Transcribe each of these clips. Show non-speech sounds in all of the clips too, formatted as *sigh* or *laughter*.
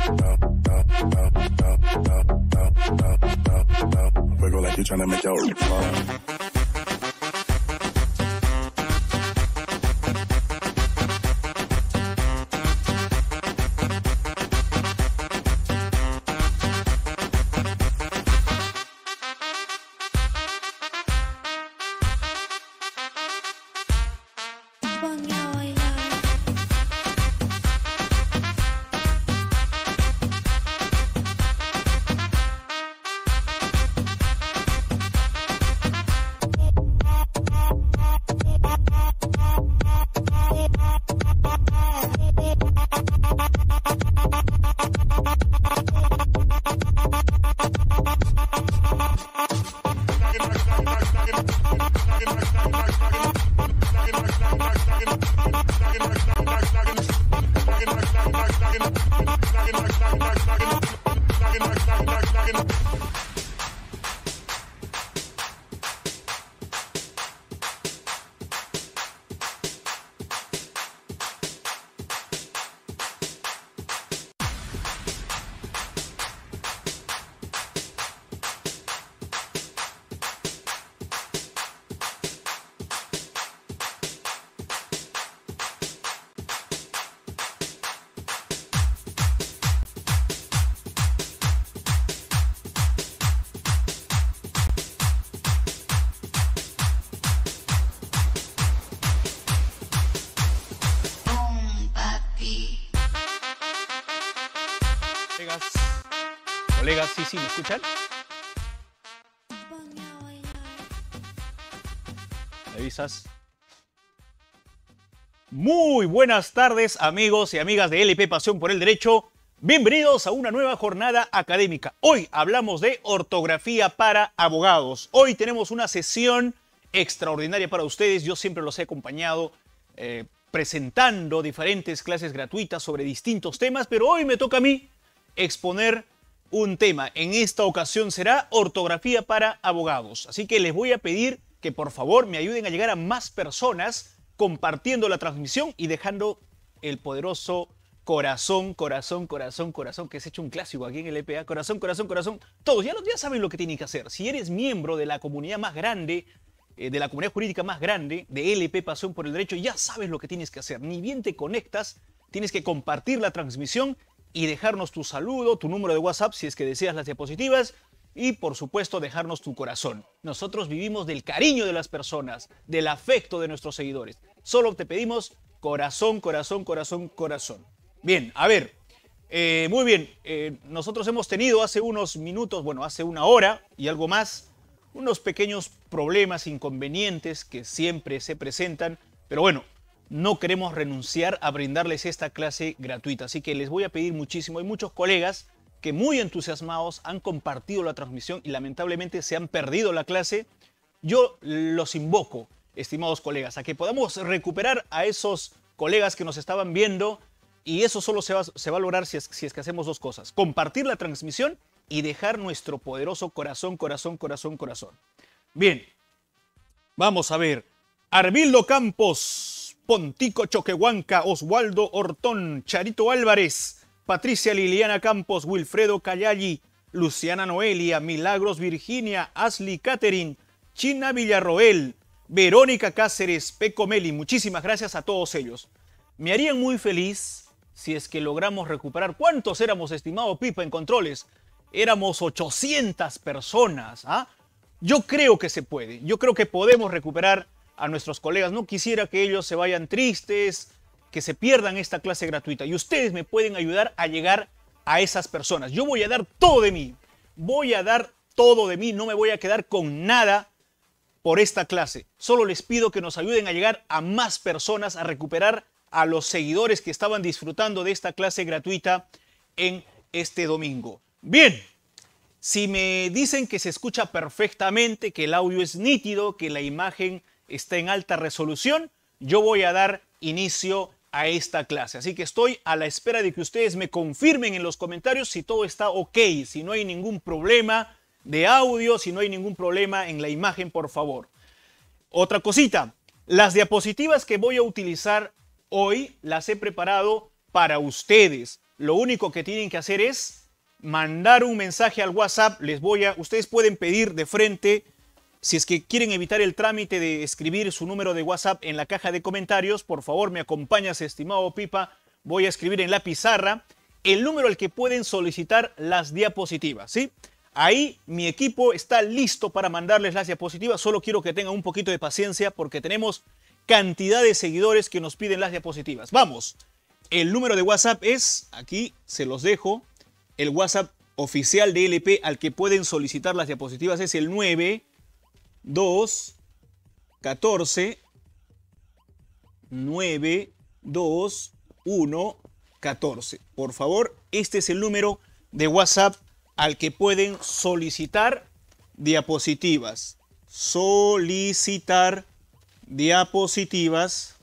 Wiggle like you're trying to make your. ¿me Muy buenas tardes amigos y amigas de LP Pasión por el Derecho. Bienvenidos a una nueva jornada académica. Hoy hablamos de ortografía para abogados. Hoy tenemos una sesión extraordinaria para ustedes. Yo siempre los he acompañado eh, presentando diferentes clases gratuitas sobre distintos temas, pero hoy me toca a mí exponer un tema. En esta ocasión será ortografía para abogados. Así que les voy a pedir que por favor me ayuden a llegar a más personas compartiendo la transmisión y dejando el poderoso corazón, corazón, corazón, corazón, que es hecho un clásico aquí en el EPA. Corazón, corazón, corazón. Todos ya, saben lo que tienen que hacer. Si eres miembro de la comunidad más grande, eh, de la comunidad jurídica más grande, de LP Pasión por el Derecho, ya sabes lo que tienes que hacer. Ni bien te conectas, tienes que compartir la transmisión y dejarnos tu saludo, tu número de WhatsApp si es que deseas las diapositivas y por supuesto dejarnos tu corazón. Nosotros vivimos del cariño de las personas, del afecto de nuestros seguidores. Solo te pedimos corazón, corazón, corazón, corazón. Bien, a ver, eh, muy bien, eh, nosotros hemos tenido hace unos minutos, bueno, hace una hora y algo más, unos pequeños problemas, inconvenientes que siempre se presentan, pero bueno, no queremos renunciar a brindarles esta clase gratuita. Así que les voy a pedir muchísimo. Hay muchos colegas que muy entusiasmados han compartido la transmisión y lamentablemente se han perdido la clase. Yo los invoco, estimados colegas, a que podamos recuperar a esos colegas que nos estaban viendo y eso solo se va, se va a lograr si es, si es que hacemos dos cosas. Compartir la transmisión y dejar nuestro poderoso corazón, corazón, corazón, corazón. Bien, vamos a ver. Arbildo Campos Pontico Choquehuanca, Oswaldo Hortón, Charito Álvarez, Patricia Liliana Campos, Wilfredo Cayalli, Luciana Noelia, Milagros Virginia, Ashley Catherine, China Villarroel, Verónica Cáceres, Peco Meli. Muchísimas gracias a todos ellos. Me harían muy feliz si es que logramos recuperar. ¿Cuántos éramos, estimado Pipa, en controles? Éramos 800 personas. ¿ah? Yo creo que se puede. Yo creo que podemos recuperar a nuestros colegas. No quisiera que ellos se vayan tristes, que se pierdan esta clase gratuita. Y ustedes me pueden ayudar a llegar a esas personas. Yo voy a dar todo de mí. Voy a dar todo de mí. No me voy a quedar con nada por esta clase. Solo les pido que nos ayuden a llegar a más personas, a recuperar a los seguidores que estaban disfrutando de esta clase gratuita en este domingo. Bien, si me dicen que se escucha perfectamente, que el audio es nítido, que la imagen está en alta resolución, yo voy a dar inicio a esta clase. Así que estoy a la espera de que ustedes me confirmen en los comentarios si todo está ok, si no hay ningún problema de audio, si no hay ningún problema en la imagen, por favor. Otra cosita, las diapositivas que voy a utilizar hoy las he preparado para ustedes. Lo único que tienen que hacer es mandar un mensaje al WhatsApp. Les voy a, ustedes pueden pedir de frente si es que quieren evitar el trámite de escribir su número de WhatsApp en la caja de comentarios, por favor me acompañas, estimado Pipa. Voy a escribir en la pizarra el número al que pueden solicitar las diapositivas, ¿sí? Ahí mi equipo está listo para mandarles las diapositivas. Solo quiero que tengan un poquito de paciencia porque tenemos cantidad de seguidores que nos piden las diapositivas. Vamos, el número de WhatsApp es, aquí se los dejo, el WhatsApp oficial de LP al que pueden solicitar las diapositivas es el 9 2, 14, 9, 2, 1, 14. Por favor, este es el número de WhatsApp al que pueden solicitar diapositivas. Solicitar diapositivas.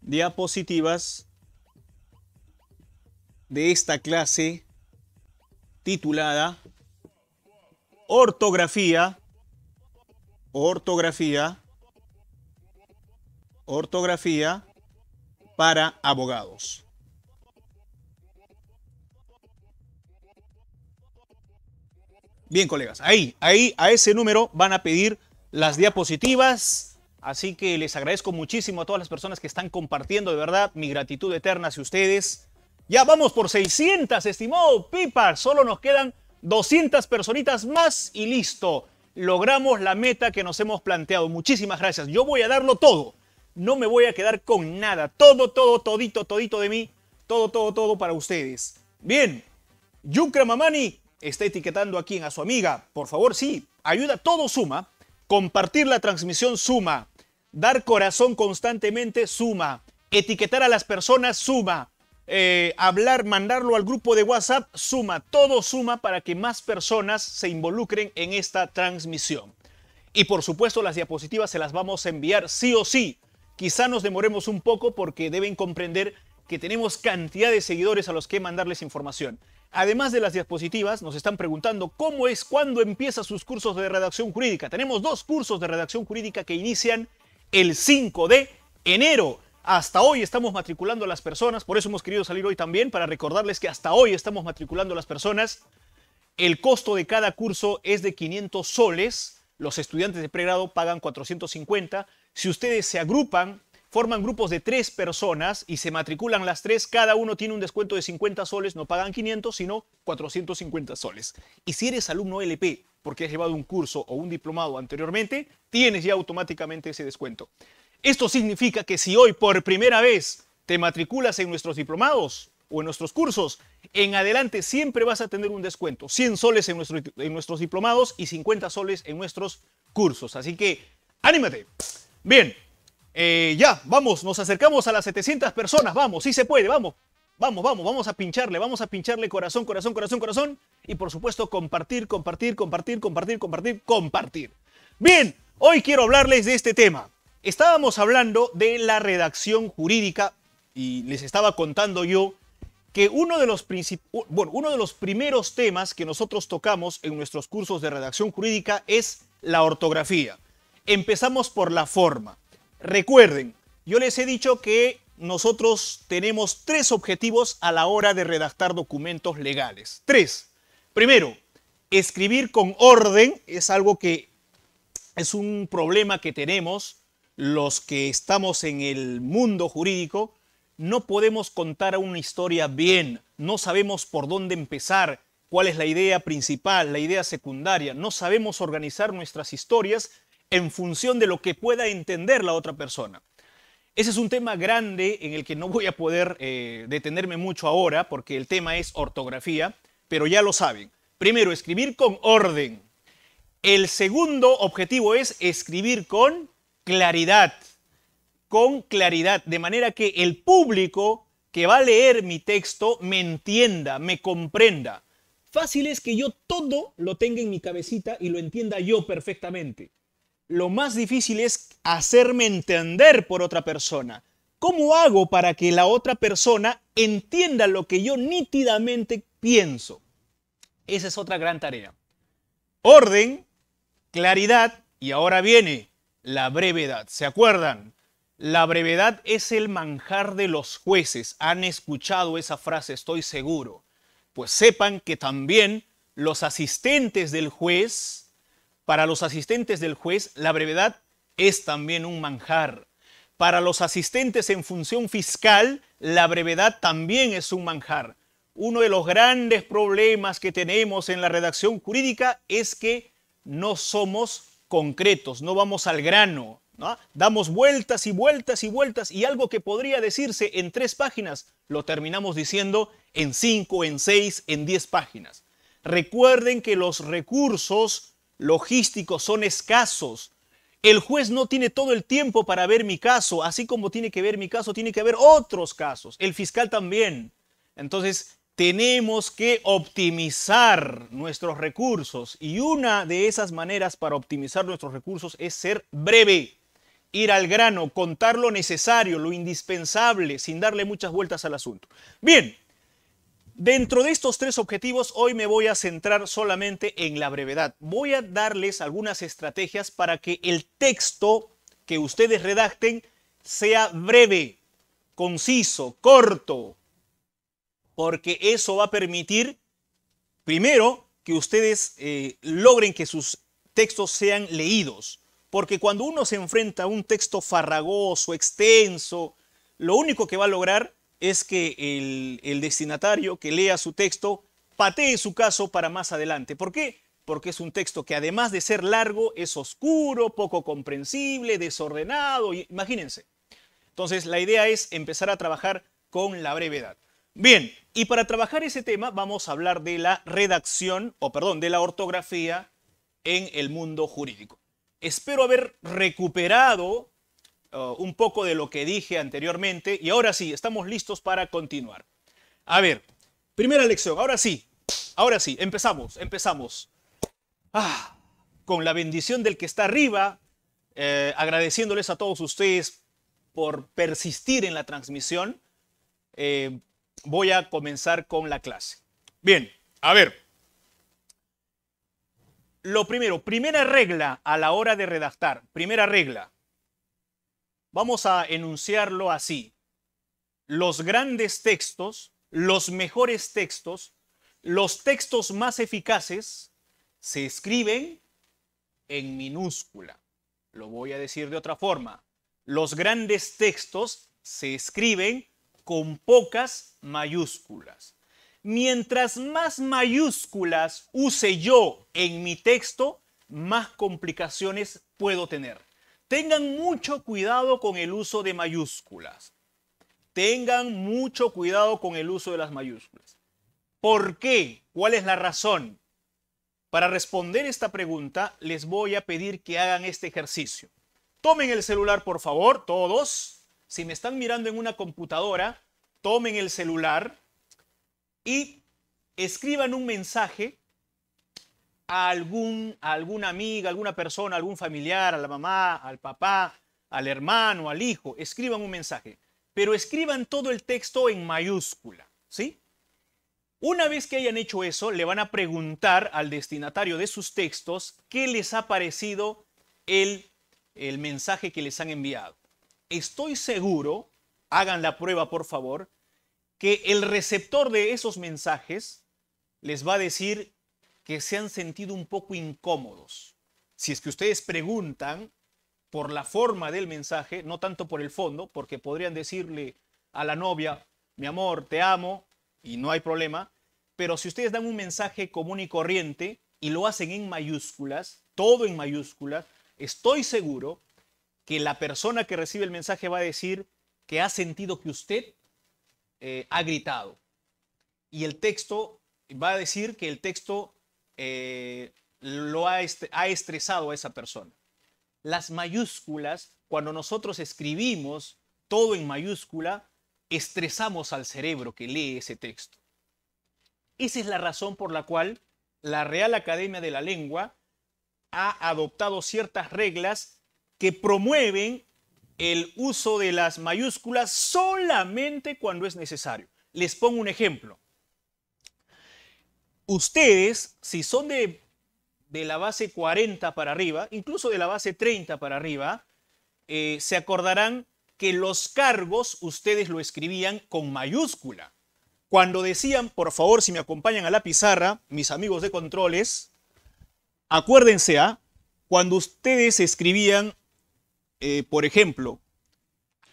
Diapositivas de esta clase titulada Ortografía ortografía, ortografía para abogados. Bien, colegas, ahí, ahí, a ese número van a pedir las diapositivas. Así que les agradezco muchísimo a todas las personas que están compartiendo, de verdad, mi gratitud eterna hacia ustedes. Ya vamos por 600, estimado Pipa. Solo nos quedan 200 personitas más y listo logramos la meta que nos hemos planteado. Muchísimas gracias. Yo voy a darlo todo. No me voy a quedar con nada. Todo, todo, todito, todito de mí. Todo, todo, todo para ustedes. Bien. Yukramamani Mamani está etiquetando aquí a su amiga. Por favor, sí. Ayuda, todo suma. Compartir la transmisión suma. Dar corazón constantemente suma. Etiquetar a las personas suma. Eh, hablar, mandarlo al grupo de WhatsApp, suma, todo suma para que más personas se involucren en esta transmisión. Y por supuesto las diapositivas se las vamos a enviar sí o sí. Quizá nos demoremos un poco porque deben comprender que tenemos cantidad de seguidores a los que mandarles información. Además de las diapositivas, nos están preguntando cómo es cuándo empiezan sus cursos de redacción jurídica. Tenemos dos cursos de redacción jurídica que inician el 5 de enero. Hasta hoy estamos matriculando a las personas, por eso hemos querido salir hoy también, para recordarles que hasta hoy estamos matriculando a las personas. El costo de cada curso es de 500 soles, los estudiantes de pregrado pagan 450. Si ustedes se agrupan, forman grupos de tres personas y se matriculan las tres, cada uno tiene un descuento de 50 soles, no pagan 500, sino 450 soles. Y si eres alumno LP, porque has llevado un curso o un diplomado anteriormente, tienes ya automáticamente ese descuento. Esto significa que si hoy por primera vez te matriculas en nuestros diplomados o en nuestros cursos, en adelante siempre vas a tener un descuento. 100 soles en, nuestros diplomados y 50 soles en nuestros cursos. Así que anímate. Bien, eh, ya, vamos, nos acercamos a las 700 personas. Vamos, sí se puede, vamos. Vamos, vamos, vamos a pincharle, vamos a pincharle corazón, corazón, corazón, corazón. Y por supuesto, compartir, compartir, compartir, compartir, compartir, compartir. Bien, hoy quiero hablarles de este tema. Estábamos hablando de la redacción jurídica y les estaba contando yo que uno de los, bueno, uno de los primeros temas que nosotros tocamos en nuestros cursos de redacción jurídica es la ortografía. Empezamos por la forma. Recuerden, yo les he dicho que nosotros tenemos tres objetivos a la hora de redactar documentos legales. Tres. Primero, escribir con orden es algo que es un problema que tenemos los que estamos en el mundo jurídico, no podemos contar una historia bien, no sabemos por dónde empezar, cuál es la idea principal, la idea secundaria, no sabemos organizar nuestras historias en función de lo que pueda entender la otra persona. Ese es un tema grande en el que no voy a poder eh, detenerme mucho ahora porque el tema es ortografía, pero ya lo saben. Primero, escribir con orden. El segundo objetivo es escribir con claridad, con claridad, de manera que el público que va a leer mi texto me entienda, me comprenda. Fácil es que yo todo lo tenga en mi cabecita y lo entienda yo perfectamente. Lo más difícil es hacerme entender por otra persona. ¿Cómo hago para que la otra persona entienda lo que yo nítidamente pienso? Esa es otra gran tarea. Orden, claridad y ahora viene la brevedad. ¿Se acuerdan? La brevedad es el manjar de los jueces. Han escuchado esa frase, estoy seguro. Pues sepan que también los asistentes del juez, para los asistentes del juez, la brevedad es también un manjar. Para los asistentes en función fiscal, la brevedad también es un manjar. Uno de los grandes problemas que tenemos en la redacción jurídica es que no somos concretos, no vamos al grano, ¿no? damos vueltas y vueltas y vueltas y algo que podría decirse en tres páginas, lo terminamos diciendo en cinco, en seis, en diez páginas. Recuerden que los recursos logísticos son escasos. El juez no tiene todo el tiempo para ver mi caso, así como tiene que ver mi caso, tiene que ver otros casos. El fiscal también. Entonces, tenemos que optimizar nuestros recursos y una de esas maneras para optimizar nuestros recursos es ser breve, ir al grano, contar lo necesario, lo indispensable, sin darle muchas vueltas al asunto. Bien, dentro de estos tres objetivos hoy me voy a centrar solamente en la brevedad. Voy a darles algunas estrategias para que el texto que ustedes redacten sea breve, conciso, corto, porque eso va a permitir, primero, que ustedes eh, logren que sus textos sean leídos. Porque cuando uno se enfrenta a un texto farragoso, extenso, lo único que va a lograr es que el, el destinatario que lea su texto patee su caso para más adelante. ¿Por qué? Porque es un texto que además de ser largo, es oscuro, poco comprensible, desordenado, imagínense. Entonces la idea es empezar a trabajar con la brevedad. Bien, y para trabajar ese tema vamos a hablar de la redacción, o perdón, de la ortografía en el mundo jurídico. Espero haber recuperado uh, un poco de lo que dije anteriormente y ahora sí, estamos listos para continuar. A ver, primera lección, ahora sí, ahora sí, empezamos, empezamos. Ah, con la bendición del que está arriba, eh, agradeciéndoles a todos ustedes por persistir en la transmisión. Eh, voy a comenzar con la clase. Bien, a ver. Lo primero, primera regla a la hora de redactar, primera regla. Vamos a enunciarlo así. Los grandes textos, los mejores textos, los textos más eficaces se escriben en minúscula. Lo voy a decir de otra forma. Los grandes textos se escriben con pocas mayúsculas. Mientras más mayúsculas use yo en mi texto, más complicaciones puedo tener. Tengan mucho cuidado con el uso de mayúsculas. Tengan mucho cuidado con el uso de las mayúsculas. ¿Por qué? ¿Cuál es la razón? Para responder esta pregunta, les voy a pedir que hagan este ejercicio. Tomen el celular, por favor, todos si me están mirando en una computadora, tomen el celular y escriban un mensaje a, algún, alguna amiga, alguna persona, algún familiar, a la mamá, al papá, al hermano, al hijo. Escriban un mensaje, pero escriban todo el texto en mayúscula, ¿sí? Una vez que hayan hecho eso, le van a preguntar al destinatario de sus textos qué les ha parecido el mensaje que les han enviado estoy seguro, hagan la prueba por favor, que el receptor de esos mensajes les va a decir que se han sentido un poco incómodos. Si es que ustedes preguntan por la forma del mensaje, no tanto por el fondo, porque podrían decirle a la novia, mi amor, te amo, y no hay problema, pero si ustedes dan un mensaje común y corriente y lo hacen en mayúsculas, todo en mayúsculas, estoy seguro que la persona que recibe el mensaje va a decir que ha sentido que usted eh, ha gritado. Y el texto va a decir que el texto eh, lo ha, ha estresado a esa persona. Las mayúsculas, cuando nosotros escribimos todo en mayúscula, estresamos al cerebro que lee ese texto. Esa es la razón por la cual la Real Academia de la Lengua ha adoptado ciertas reglas que promueven el uso de las mayúsculas solamente cuando es necesario. Les pongo un ejemplo. Ustedes, si son de, de la base 40 para arriba, incluso de la base 30 para arriba, eh, se acordarán que los cargos ustedes lo escribían con mayúscula. Cuando decían, por favor, si me acompañan a la pizarra, mis amigos de controles, acuérdense, a ¿ah? cuando ustedes escribían eh, por ejemplo,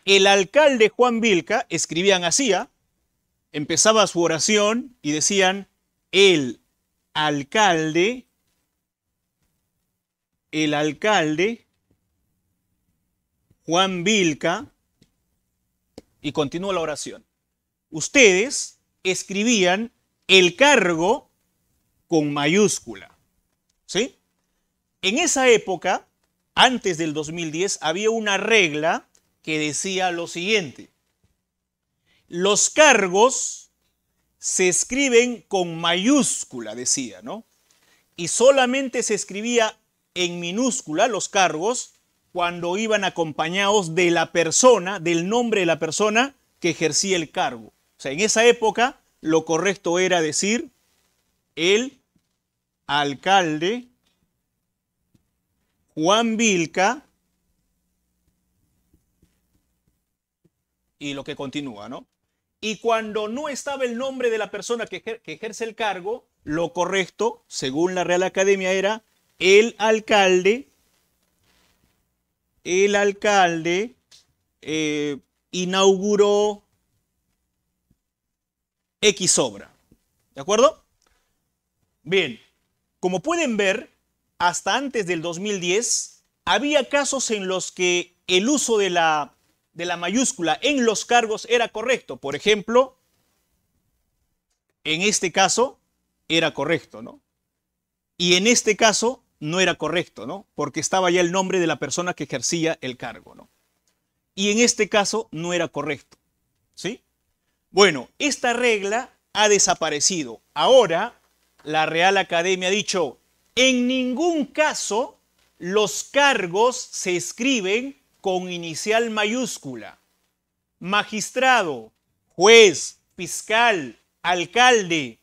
el alcalde Juan Vilca, escribían así, ¿ah? empezaba su oración y decían, el alcalde, el alcalde Juan Vilca, y continúa la oración. Ustedes escribían el cargo con mayúscula. ¿Sí? En esa época, antes del 2010, había una regla que decía lo siguiente. Los cargos se escriben con mayúscula, decía, ¿no? Y solamente se escribía en minúscula los cargos cuando iban acompañados de la persona, del nombre de la persona que ejercía el cargo. O sea, en esa época lo correcto era decir el alcalde Juan Vilca y lo que continúa, ¿no? Y cuando no estaba el nombre de la persona que, ejerce el cargo, lo correcto, según la Real Academia, era el alcalde, el alcalde eh, inauguró X obra. ¿De acuerdo? Bien, como pueden ver, hasta antes del 2010, había casos en los que el uso de la, de la mayúscula en los cargos era correcto. Por ejemplo, en este caso era correcto, ¿no? Y en este caso no era correcto, ¿no? Porque estaba ya el nombre de la persona que ejercía el cargo, ¿no? Y en este caso no era correcto, ¿sí? Bueno, esta regla ha desaparecido. Ahora la Real Academia ha dicho, en ningún caso los cargos se escriben con inicial mayúscula. Magistrado, juez, fiscal, alcalde,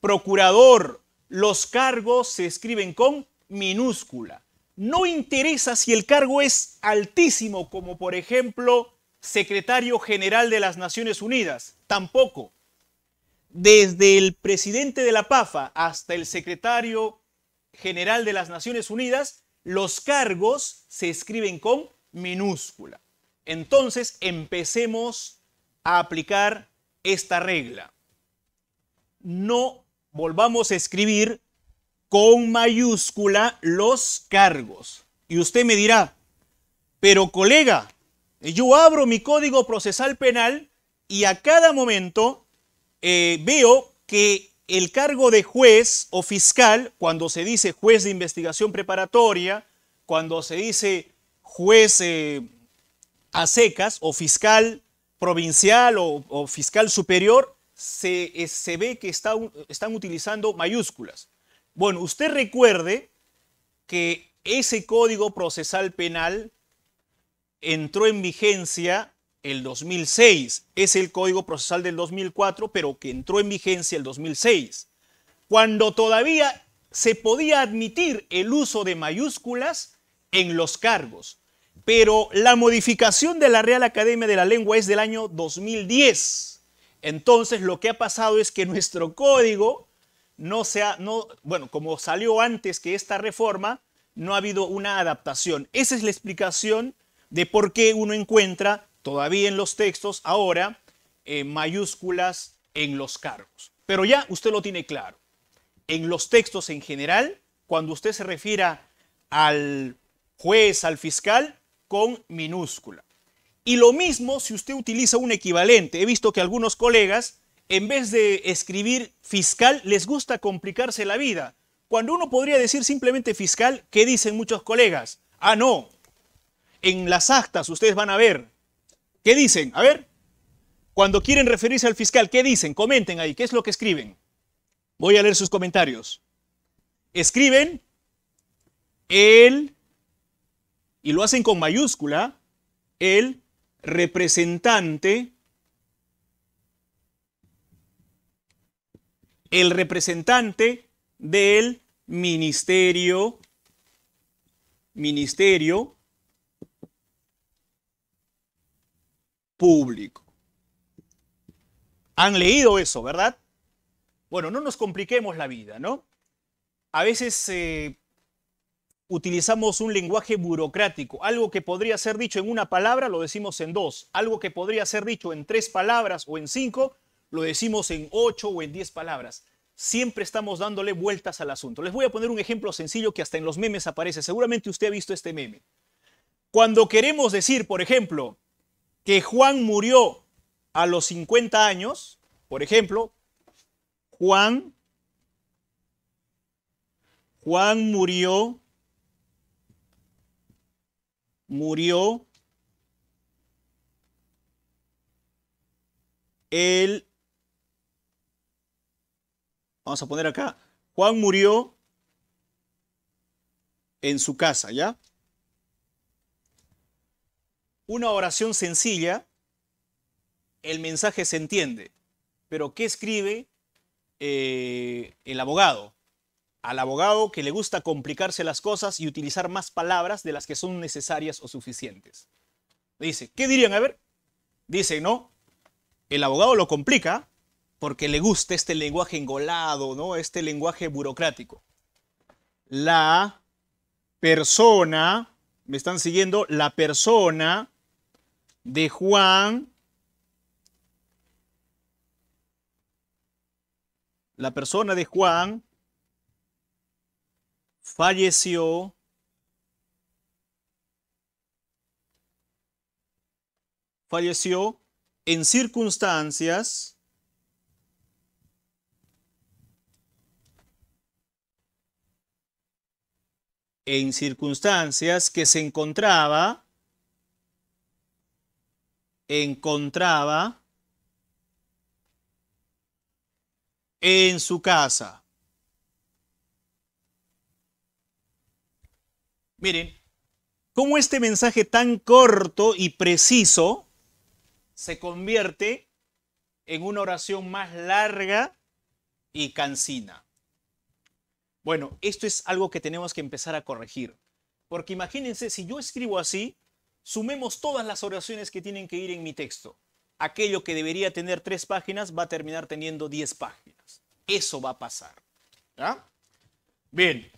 procurador, los cargos se escriben con minúscula. No interesa si el cargo es altísimo, como por ejemplo secretario general de las Naciones Unidas, tampoco. Desde el presidente de la PAFA hasta el secretario General de las Naciones Unidas, los cargos se escriben con minúscula. Entonces empecemos a aplicar esta regla. No volvamos a escribir con mayúscula los cargos. Y usted me dirá, pero colega, yo abro mi código procesal penal y a cada momento eh, veo que el cargo de juez o fiscal, cuando se dice juez de investigación preparatoria, cuando se dice juez eh, a secas o fiscal provincial o, fiscal superior, se, eh, ve que están utilizando mayúsculas. Bueno, usted recuerde que ese código procesal penal entró en vigencia el 2006. Es el código procesal del 2004, pero que entró en vigencia el 2006. Cuando todavía se podía admitir el uso de mayúsculas en los cargos. Pero la modificación de la Real Academia de la Lengua es del año 2010. Entonces lo que ha pasado es que nuestro código no se ha, no, bueno, como salió antes que esta reforma, no ha habido una adaptación. Esa es la explicación de por qué uno encuentra todavía en los textos, ahora eh, mayúsculas en los cargos. Pero ya usted lo tiene claro. En los textos en general, cuando usted se refiera al juez, al fiscal, con minúscula. Y lo mismo si usted utiliza un equivalente. He visto que algunos colegas, en vez de escribir fiscal, les gusta complicarse la vida. Cuando uno podría decir simplemente fiscal, ¿qué dicen muchos colegas? Ah, no. En las actas ustedes van a ver, ¿Qué dicen? A ver, cuando quieren referirse al fiscal, ¿qué dicen? Comenten ahí, ¿qué es lo que escriben? Voy a leer sus comentarios. Escriben el, y lo hacen con mayúscula, el representante, el representante del ministerio, ministerio público. Han leído eso, ¿verdad? Bueno, no nos compliquemos la vida, ¿no? A veces eh, utilizamos un lenguaje burocrático. Algo que podría ser dicho en una palabra lo decimos en dos. Algo que podría ser dicho en tres palabras o en cinco lo decimos en ocho o en diez palabras. Siempre estamos dándole vueltas al asunto. Les voy a poner un ejemplo sencillo que hasta en los memes aparece. Seguramente usted ha visto este meme. Cuando queremos decir, por ejemplo, que Juan murió a los 50 años, por ejemplo, Juan, Juan murió, murió el, vamos a poner acá, Juan murió en su casa, ¿ya? una oración sencilla, el mensaje se entiende. Pero ¿qué escribe eh, el abogado? Al abogado que le gusta complicarse las cosas y utilizar más palabras de las que son necesarias o suficientes. Dice, ¿qué dirían? A ver, dice, ¿no? El abogado lo complica porque le gusta este lenguaje engolado, ¿no? Este lenguaje burocrático. La persona, me están siguiendo, la persona de Juan, la persona de Juan falleció falleció en circunstancias en circunstancias que se encontraba encontraba en su casa. Miren, cómo este mensaje tan corto y preciso se convierte en una oración más larga y cansina. Bueno, esto es algo que tenemos que empezar a corregir. Porque imagínense, si yo escribo así, Sumemos todas las oraciones que tienen que ir en mi texto. Aquello que debería tener tres páginas va a terminar teniendo diez páginas. Eso va a pasar. ¿Ya? Bien.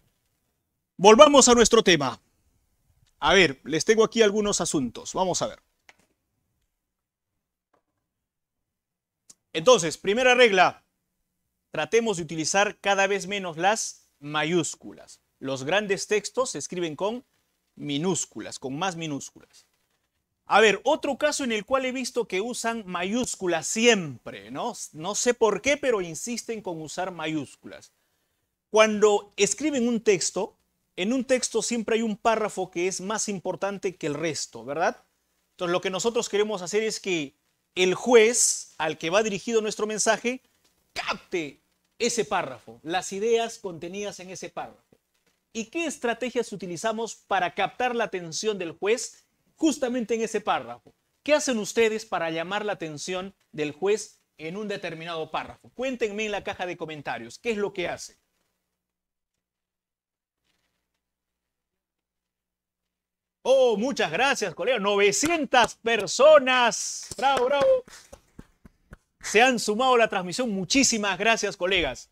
Volvamos a nuestro tema. A ver, les tengo aquí algunos asuntos. Vamos a ver. Entonces, primera regla, tratemos de utilizar cada vez menos las mayúsculas. Los grandes textos se escriben con minúsculas, con más minúsculas. A ver, otro caso en el cual he visto que usan mayúsculas siempre, ¿no? No sé por qué, pero insisten con usar mayúsculas. Cuando escriben un texto, en un texto siempre hay un párrafo que es más importante que el resto, ¿verdad? Entonces lo que nosotros queremos hacer es que el juez al que va dirigido nuestro mensaje capte ese párrafo, las ideas contenidas en ese párrafo y qué estrategias utilizamos para captar la atención del juez justamente en ese párrafo. ¿Qué hacen ustedes para llamar la atención del juez en un determinado párrafo? Cuéntenme en la caja de comentarios qué es lo que hacen. Oh, muchas gracias, colega. 900 personas. Bravo, bravo. Se han sumado a la transmisión. Muchísimas gracias, colegas.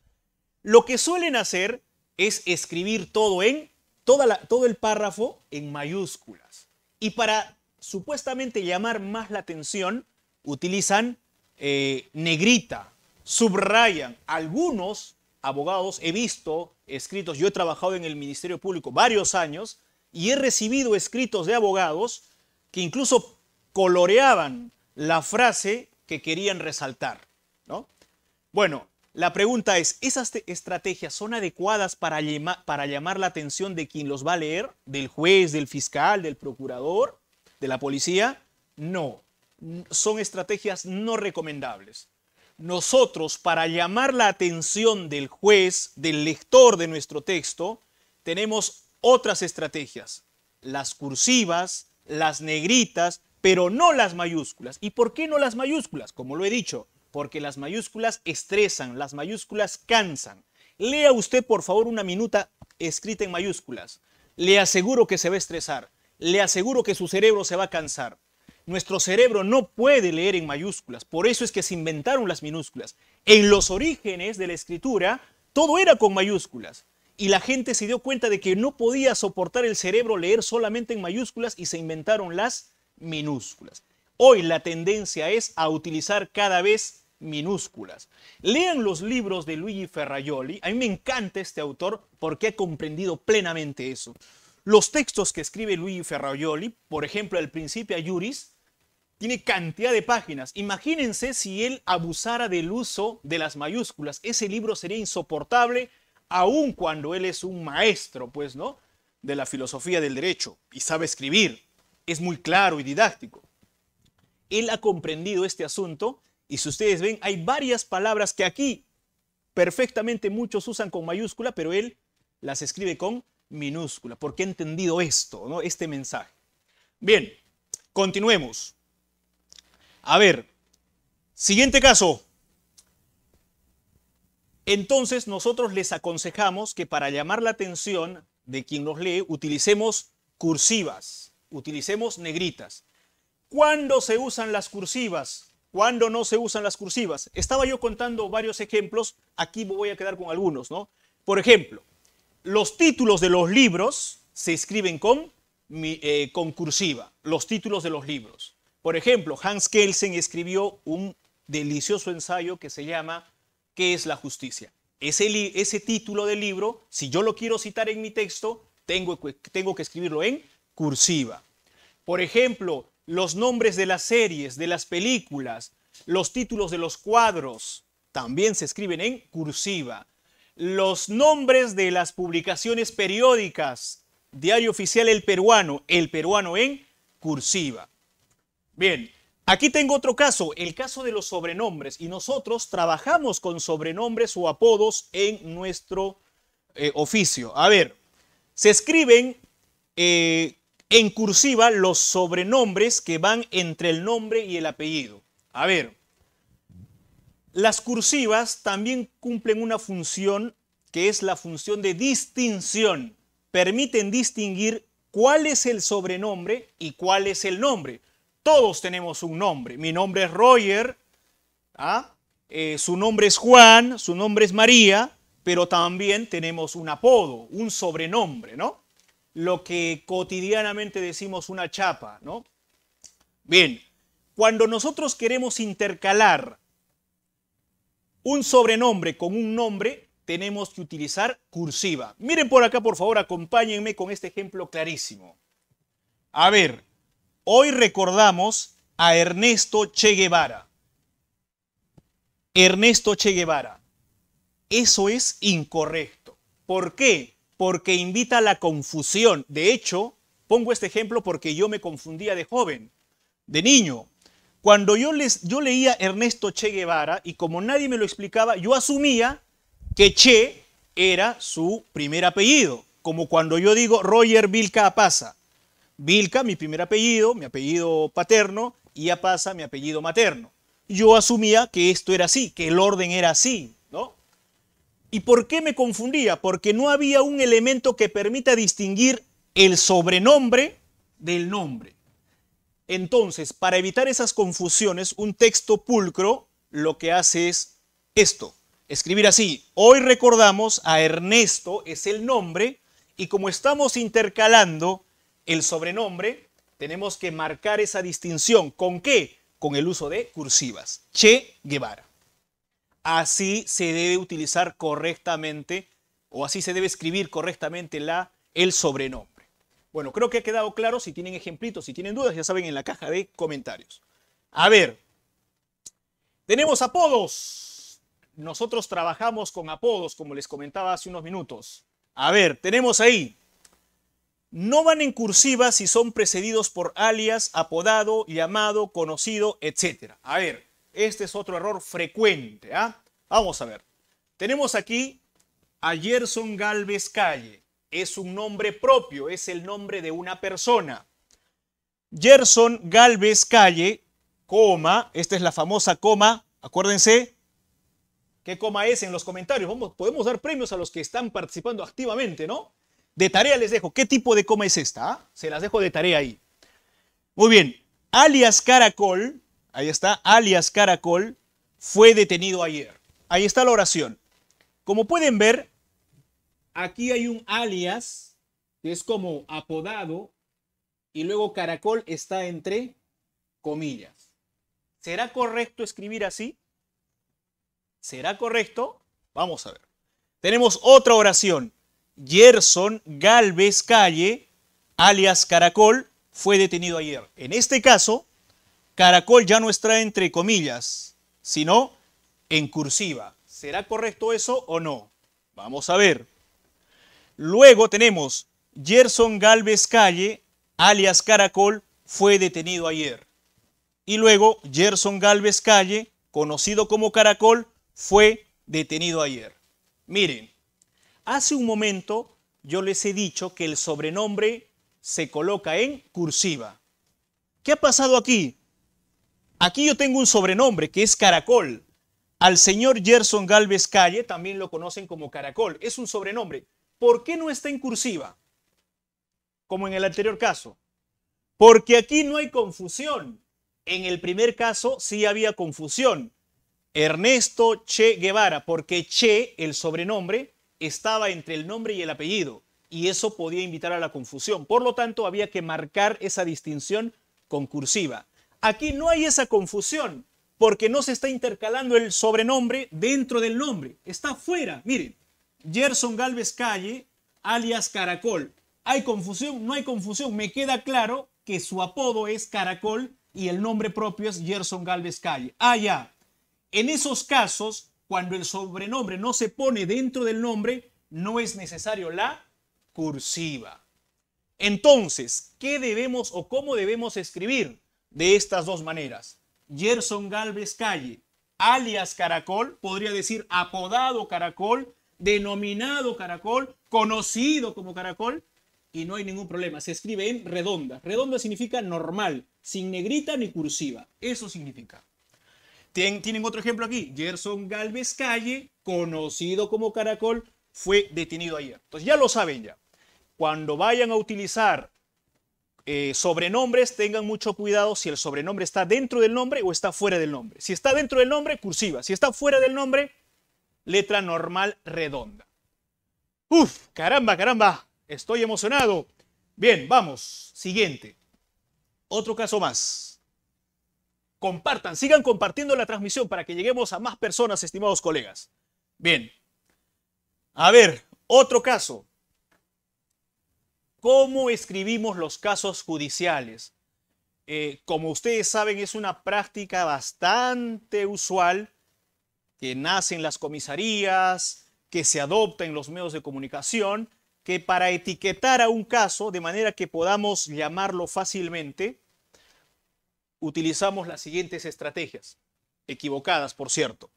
Lo que suelen hacer es escribir todo en, toda todo el párrafo en mayúsculas. Y para supuestamente llamar más la atención, utilizan eh, negrita, subrayan. Algunos abogados he visto escritos, yo he trabajado en el Ministerio Público varios años y he recibido escritos de abogados que incluso coloreaban la frase que querían resaltar. ¿no? Bueno, la pregunta es, ¿esas estrategias son adecuadas para, para llamar la atención de quien los va a leer? ¿Del juez, del fiscal, del procurador, de la policía? No, son estrategias no recomendables. Nosotros, para llamar la atención del juez, del lector de nuestro texto, tenemos otras estrategias, las cursivas, las negritas, pero no las mayúsculas. ¿Y por qué no las mayúsculas? Como lo he dicho, porque las mayúsculas estresan, las mayúsculas cansan. Lea usted, por favor, una minuta escrita en mayúsculas. Le aseguro que se va a estresar. Le aseguro que su cerebro se va a cansar. Nuestro cerebro no puede leer en mayúsculas, por eso es que se inventaron las minúsculas. En los orígenes de la escritura, todo era con mayúsculas. Y la gente se dio cuenta de que no podía soportar el cerebro leer solamente en mayúsculas y se inventaron las minúsculas. Hoy la tendencia es a utilizar cada vez minúsculas. Lean los libros de Luigi Ferraioli. A mí me encanta este autor porque he comprendido plenamente eso. Los textos que escribe Luigi Ferraioli, por ejemplo, El Principio Ayuris, tiene cantidad de páginas. Imagínense si él abusara del uso de las mayúsculas. Ese libro sería insoportable, aun cuando él es un maestro, pues, ¿no? De la filosofía del derecho y sabe escribir. Es muy claro y didáctico. Él ha comprendido este asunto y si ustedes ven, hay varias palabras que aquí perfectamente muchos usan con mayúscula, pero él las escribe con minúscula, porque he entendido esto, ¿no? este mensaje. Bien, continuemos. A ver, siguiente caso. Entonces nosotros les aconsejamos que para llamar la atención de quien los lee utilicemos cursivas, utilicemos negritas. ¿Cuándo se usan las cursivas? cuando no se usan las cursivas. Estaba yo contando varios ejemplos, aquí voy a quedar con algunos, ¿no? Por ejemplo, los títulos de los libros se escriben eh, con, cursiva, los títulos de los libros. Por ejemplo, Hans Kelsen escribió un delicioso ensayo que se llama ¿Qué es la justicia? Ese, título del libro, si yo lo quiero citar en mi texto, tengo que escribirlo en cursiva. Por ejemplo, los nombres de las series, de las películas, los títulos de los cuadros, también se escriben en cursiva. Los nombres de las publicaciones periódicas, Diario Oficial El Peruano, El Peruano en cursiva. Bien, aquí tengo otro caso, el caso de los sobrenombres, y nosotros trabajamos con sobrenombres o apodos en nuestro eh, oficio. A ver, se escriben eh, en cursiva los sobrenombres que van entre el nombre y el apellido. A ver, las cursivas también cumplen una función que es la función de distinción. Permiten distinguir cuál es el sobrenombre y cuál es el nombre. Todos tenemos un nombre. Mi nombre es Roger, ¿ah? eh, su nombre es Juan, su nombre es María, pero también tenemos un apodo, un sobrenombre, ¿no? lo que cotidianamente decimos una chapa, ¿no? Bien, cuando nosotros queremos intercalar un sobrenombre con un nombre, tenemos que utilizar cursiva. Miren por acá, por favor, acompáñenme con este ejemplo clarísimo. A ver, hoy recordamos a Ernesto Che Guevara. Ernesto Che Guevara. Eso es incorrecto. ¿Por qué? porque invita a la confusión. De hecho, pongo este ejemplo porque yo me confundía de joven, de niño. Cuando yo, les, yo leía Ernesto Che Guevara y como nadie me lo explicaba, yo asumía que Che era su primer apellido, como cuando yo digo Roger Vilca Apaza. Vilca, mi primer apellido, mi apellido paterno, y Apaza, mi apellido materno. Yo asumía que esto era así, que el orden era así, ¿Y por qué me confundía? Porque no había un elemento que permita distinguir el sobrenombre del nombre. Entonces, para evitar esas confusiones, un texto pulcro lo que hace es esto, escribir así, hoy recordamos a Ernesto, es el nombre, y como estamos intercalando el sobrenombre, tenemos que marcar esa distinción. ¿Con qué? Con el uso de cursivas. Che Guevara así se debe utilizar correctamente o así se debe escribir correctamente la, el sobrenombre. Bueno, creo que ha quedado claro. Si tienen ejemplitos, si tienen dudas, ya saben en la caja de comentarios. A ver, tenemos apodos. Nosotros trabajamos con apodos, como les comentaba hace unos minutos. A ver, tenemos ahí. No van en cursiva si son precedidos por alias, apodado, llamado, conocido, etc. A ver, este es otro error frecuente. ¿ah? Vamos a ver. Tenemos aquí a Gerson Galvez Calle. Es un nombre propio, es el nombre de una persona. Gerson Galvez Calle, coma, esta es la famosa coma, acuérdense, ¿qué coma es en los comentarios? podemos dar premios a los que están participando activamente, ¿no? De tarea les dejo, ¿qué tipo de coma es esta? Ah? Se las dejo de tarea ahí. Muy bien, alias Caracol, ahí está, alias Caracol, fue detenido ayer. Ahí está la oración. Como pueden ver, aquí hay un alias, que es como apodado, y luego Caracol está entre comillas. ¿Será correcto escribir así? ¿Será correcto? Vamos a ver. Tenemos otra oración. Gerson Galvez Calle, alias Caracol, fue detenido ayer. En este caso, Caracol ya no está entre comillas, sino en cursiva. ¿Será correcto eso o no? Vamos a ver. Luego tenemos Gerson Galvez Calle, alias Caracol, fue detenido ayer. Y luego Gerson Galvez Calle, conocido como Caracol, fue detenido ayer. Miren, hace un momento yo les he dicho que el sobrenombre se coloca en cursiva. ¿Qué ha pasado aquí? Aquí yo tengo un sobrenombre que es Caracol. Al señor Gerson Galvez Calle también lo conocen como Caracol. Es un sobrenombre. ¿Por qué no está en cursiva? Como en el anterior caso. Porque aquí no hay confusión. En el primer caso sí había confusión. Ernesto Che Guevara, porque Che, el sobrenombre, estaba entre el nombre y el apellido, y eso podía invitar a la confusión. Por lo tanto, había que marcar esa distinción con cursiva. Aquí no hay esa confusión, porque no se está intercalando el sobrenombre dentro del nombre, está fuera. Miren, Gerson Galvez Calle, alias Caracol. ¿Hay confusión? No hay confusión. Me queda claro que su apodo es Caracol y el nombre propio es Gerson Galvez Calle. Ah, ya. En esos casos, cuando el sobrenombre no se pone dentro del nombre, no es necesario la cursiva. Entonces, ¿qué debemos o cómo debemos escribir? de estas dos maneras. Gerson Galvez Calle, alias Caracol, podría decir apodado Caracol, denominado Caracol, conocido como Caracol, y no hay ningún problema. Se escribe en redonda. Redonda significa normal, sin negrita ni cursiva. Eso significa. tienen otro ejemplo aquí. Gerson Galvez Calle, conocido como Caracol, fue detenido ayer. Entonces ya lo saben ya. Cuando vayan a utilizar eh, sobrenombres, tengan mucho cuidado si el sobrenombre está dentro del nombre o está fuera del nombre. Si está dentro del nombre, cursiva. Si está fuera del nombre, letra normal redonda. Uf, caramba, caramba, estoy emocionado. Bien, vamos, siguiente. Otro caso más. Compartan, sigan compartiendo la transmisión para que lleguemos a más personas, estimados colegas. Bien. A ver, otro caso cómo escribimos los casos judiciales. Eh, como ustedes saben, es una práctica bastante usual que nace en las comisarías, que se adopta en los medios de comunicación, que para etiquetar a un caso de manera que podamos llamarlo fácilmente, utilizamos las siguientes estrategias, equivocadas por cierto.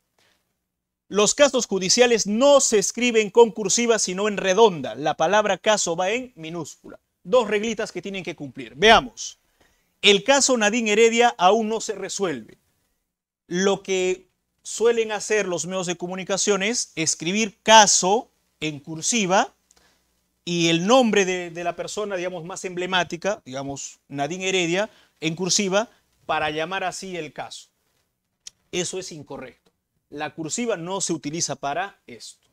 Los casos judiciales no se escriben con cursiva, sino en redonda. La palabra caso va en minúscula. Dos reglitas que tienen que cumplir. Veamos. El caso Nadine Heredia aún no se resuelve. Lo que suelen hacer los medios de comunicación es escribir caso en cursiva y el nombre de, la persona, digamos, más emblemática, digamos, Nadine Heredia, en cursiva, para llamar así el caso. Eso es incorrecto. La cursiva no se utiliza para esto.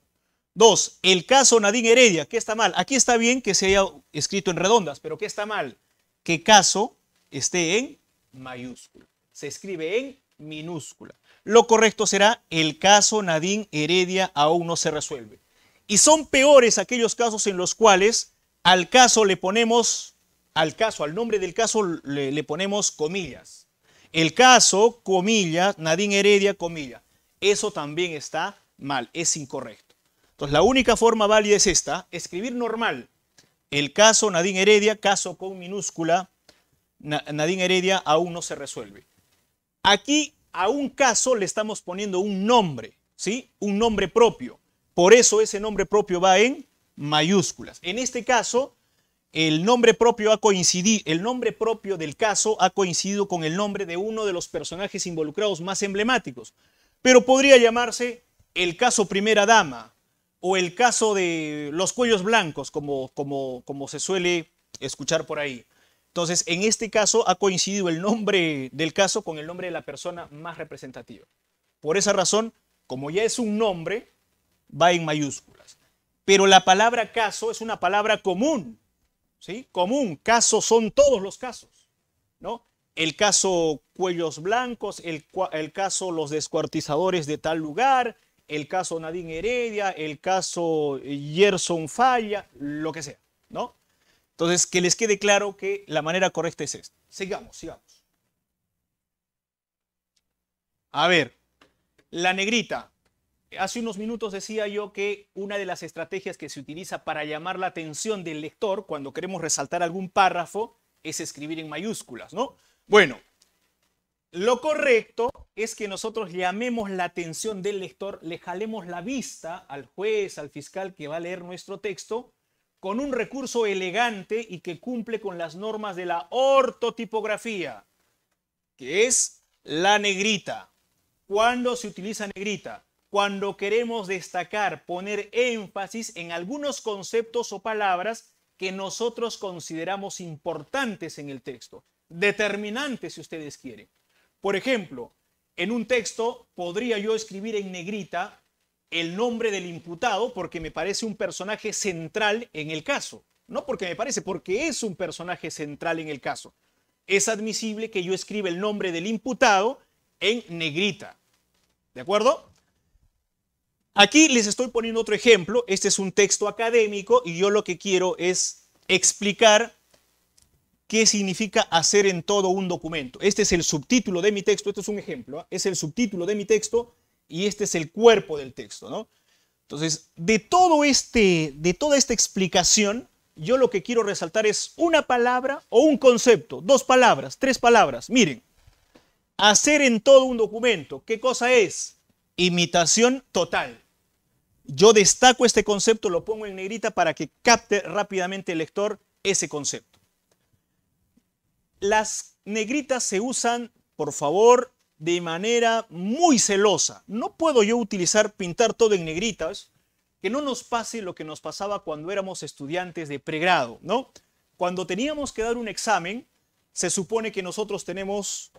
Dos, el caso Nadine Heredia. ¿Qué está mal? Aquí está bien que se haya escrito en redondas, pero ¿qué está mal? Que caso esté en mayúscula. Se escribe en minúscula. Lo correcto será el caso Nadine Heredia aún no se resuelve. Y son peores aquellos casos en los cuales al caso le ponemos, al caso, al nombre del caso le, ponemos comillas. El caso, comillas, Nadine Heredia, comillas. Eso también está mal, es incorrecto. Entonces, la única forma válida es esta, escribir normal. El caso Nadine Heredia, caso con minúscula, Nadine Heredia aún no se resuelve. Aquí a un caso le estamos poniendo un nombre, ¿sí? Un nombre propio. Por eso ese nombre propio va en mayúsculas. En este caso, el nombre propio ha coincidido, el nombre propio del caso ha coincidido con el nombre de uno de los personajes involucrados más emblemáticos, pero podría llamarse el caso primera dama o el caso de los cuellos blancos, como, como, como se suele escuchar por ahí. Entonces, en este caso ha coincidido el nombre del caso con el nombre de la persona más representativa. Por esa razón, como ya es un nombre, va en mayúsculas. Pero la palabra caso es una palabra común, ¿sí? Común, Casos son todos los casos, ¿no? el caso Cuellos Blancos, el, el, caso Los Descuartizadores de tal lugar, el caso Nadine Heredia, el caso Gerson Falla, lo que sea, ¿no? Entonces, que les quede claro que la manera correcta es esta. Sigamos, sigamos. A ver, la negrita. Hace unos minutos decía yo que una de las estrategias que se utiliza para llamar la atención del lector cuando queremos resaltar algún párrafo es escribir en mayúsculas, ¿no? Bueno, lo correcto es que nosotros llamemos la atención del lector, le jalemos la vista al juez, al fiscal que va a leer nuestro texto, con un recurso elegante y que cumple con las normas de la ortotipografía, que es la negrita. ¿Cuándo se utiliza negrita? Cuando queremos destacar, poner énfasis en algunos conceptos o palabras que nosotros consideramos importantes en el texto determinante si ustedes quieren. Por ejemplo, en un texto podría yo escribir en negrita el nombre del imputado porque me parece un personaje central en el caso. No porque me parece, porque es un personaje central en el caso. Es admisible que yo escriba el nombre del imputado en negrita. ¿De acuerdo? Aquí les estoy poniendo otro ejemplo. Este es un texto académico y yo lo que quiero es explicar qué significa hacer en todo un documento. Este es el subtítulo de mi texto, este es un ejemplo, ¿ah? es el subtítulo de mi texto y este es el cuerpo del texto, ¿no? Entonces, de, todo este, de toda esta explicación, yo lo que quiero resaltar es una palabra o un concepto, dos palabras, tres palabras. Miren, hacer en todo un documento, ¿qué cosa es? Imitación total. Yo destaco este concepto, lo pongo en negrita para que capte rápidamente el lector ese concepto. Las negritas se usan, por favor, de manera muy celosa. No puedo yo utilizar, pintar todo en negritas, que no nos pase lo que nos pasaba cuando éramos estudiantes de pregrado, ¿no? Cuando teníamos que dar un examen, se supone que nosotros tenemos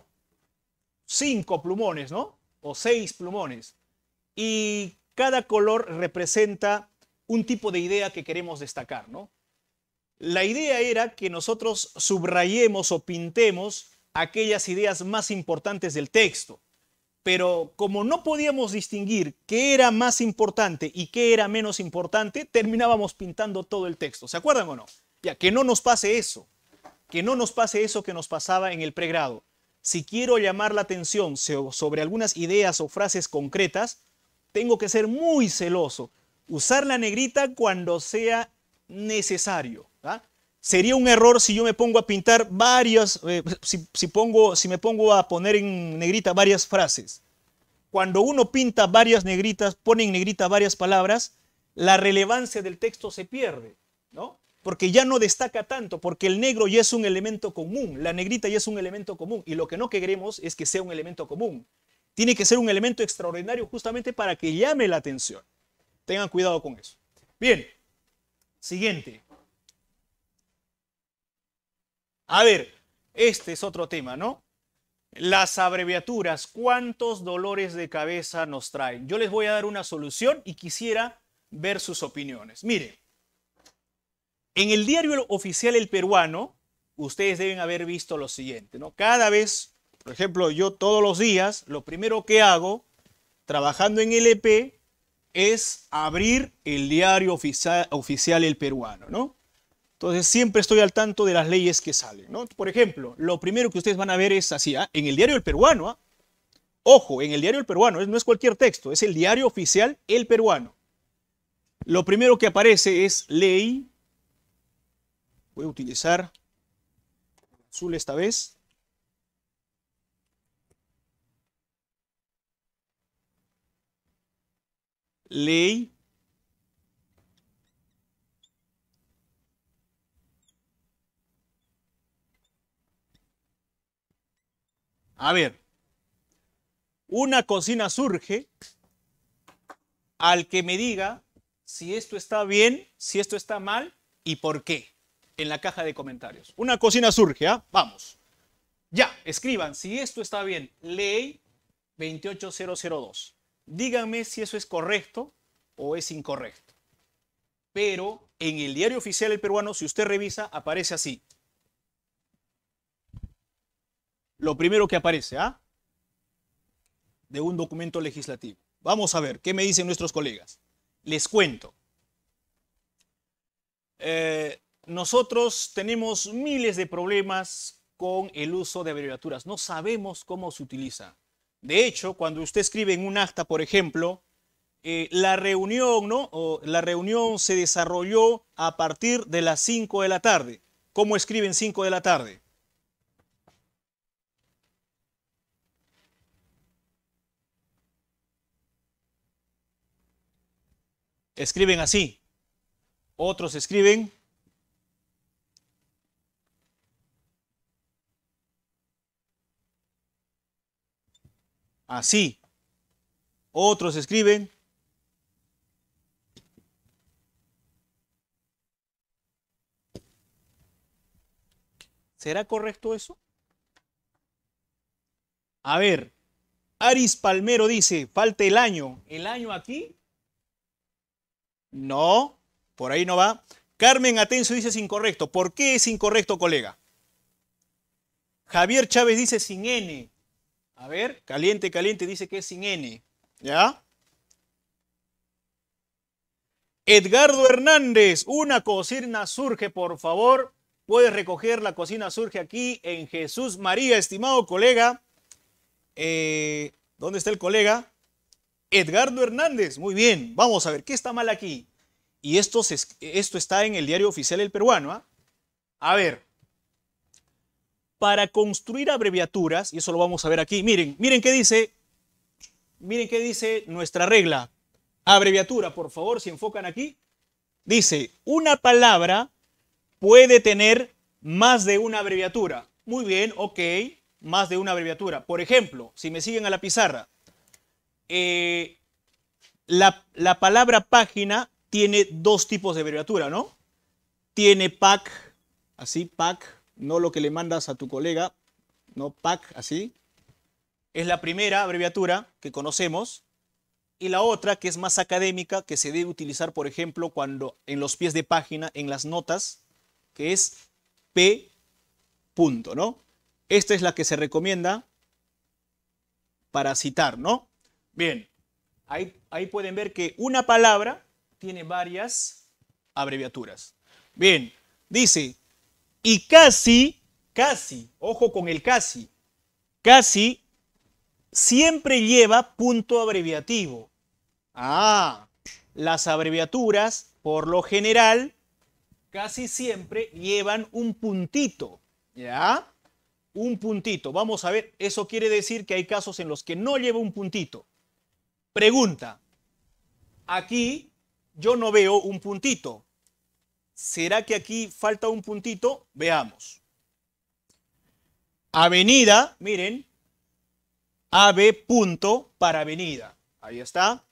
cinco plumones, ¿no? O seis plumones. Y cada color representa un tipo de idea que queremos destacar, ¿no? La idea era que nosotros subrayemos o pintemos aquellas ideas más importantes del texto. Pero como no podíamos distinguir qué era más importante y qué era menos importante, terminábamos pintando todo el texto. ¿Se acuerdan o no? Ya, que no nos pase eso. Que no nos pase eso que nos pasaba en el pregrado. Si quiero llamar la atención sobre algunas ideas o frases concretas, tengo que ser muy celoso. Usar la negrita cuando sea necesario. Sería un error si yo me pongo a pintar varias, eh, si, si me pongo a poner en negrita varias frases. Cuando uno pinta varias negritas, pone en negrita varias palabras, la relevancia del texto se pierde, ¿no? Porque ya no destaca tanto, porque el negro ya es un elemento común, la negrita ya es un elemento común, y lo que no queremos es que sea un elemento común. Tiene que ser un elemento extraordinario justamente para que llame la atención. Tengan cuidado con eso. Bien, siguiente. A ver, este es otro tema, ¿no? Las abreviaturas, ¿cuántos dolores de cabeza nos traen? Yo les voy a dar una solución y quisiera ver sus opiniones. Miren, en el diario oficial El Peruano, ustedes deben haber visto lo siguiente, ¿no? Cada vez, por ejemplo, yo todos los días, lo primero que hago trabajando en LP e es abrir el diario oficial, oficial El Peruano, ¿no? Entonces siempre estoy al tanto de las leyes que salen. Por ejemplo, lo primero que ustedes van a ver es así, ¿ah? en el diario El Peruano, ¿ah? ojo, en el diario El Peruano, no es cualquier texto, es el diario oficial El Peruano. Lo primero que aparece es ley, voy a utilizar azul esta vez. Ley A ver, una cocina surge al que me diga si esto está bien, si esto está mal y por qué en la caja de comentarios. Una cocina surge, ¿ah? Vamos. Ya, escriban si esto está bien. Ley 28002. Díganme si eso es correcto o es incorrecto. Pero en el diario oficial del peruano, si usted revisa, aparece así. lo primero que aparece, ¿ah? De un documento legislativo. Vamos a ver, ¿qué me dicen nuestros colegas? Les cuento. Eh, nosotros tenemos miles de problemas con el uso de abreviaturas. No sabemos cómo se utiliza. De hecho, cuando usted escribe en un acta, por ejemplo, eh, la reunión, ¿no? la reunión se desarrolló a partir de las 5 de la tarde. ¿Cómo escriben 5 de la tarde? escriben así, otros escriben así, otros escriben ¿Será correcto eso? A ver, Aris Palmero dice, falta el año. El año aquí no, por ahí no va. Carmen atenso dice es incorrecto. ¿Por qué es incorrecto, colega? Javier Chávez dice sin N. A ver, caliente, caliente, dice que es sin N. ¿Ya? Edgardo Hernández, una cocina surge, por favor. Puedes recoger la cocina surge aquí en Jesús María, estimado colega. Eh, ¿Dónde está el colega? Edgardo Hernández, muy bien, vamos a ver, ¿qué está mal aquí? Y esto, está en el diario oficial del Peruano. ¿ah? A ver, para construir abreviaturas, y eso lo vamos a ver aquí, miren, miren qué dice, miren qué dice nuestra regla. Abreviatura, por favor, si enfocan aquí. Dice, una palabra puede tener más de una abreviatura. Muy bien, ok, más de una abreviatura. Por ejemplo, si me siguen a la pizarra, eh, la, la, palabra página tiene dos tipos de abreviatura, ¿no? Tiene pack, así, pack, no lo que le mandas a tu colega, no, pack, así. Es la primera abreviatura que conocemos. Y la otra, que es más académica, que se debe utilizar, por ejemplo, cuando en los pies de página, en las notas, que es P punto, ¿no? Esta es la que se recomienda para citar, ¿no? Bien, ahí, pueden ver que una palabra tiene varias abreviaturas. Bien, dice, y casi, casi, ojo con el casi, casi siempre lleva punto abreviativo. Ah, las abreviaturas, por lo general, casi siempre llevan un puntito, ¿ya? Un puntito. Vamos a ver, eso quiere decir que hay casos en los que no lleva un puntito. Pregunta. Aquí yo no veo un puntito. ¿Será que aquí falta un puntito? Veamos. Avenida, miren, AB punto para avenida. Ahí está.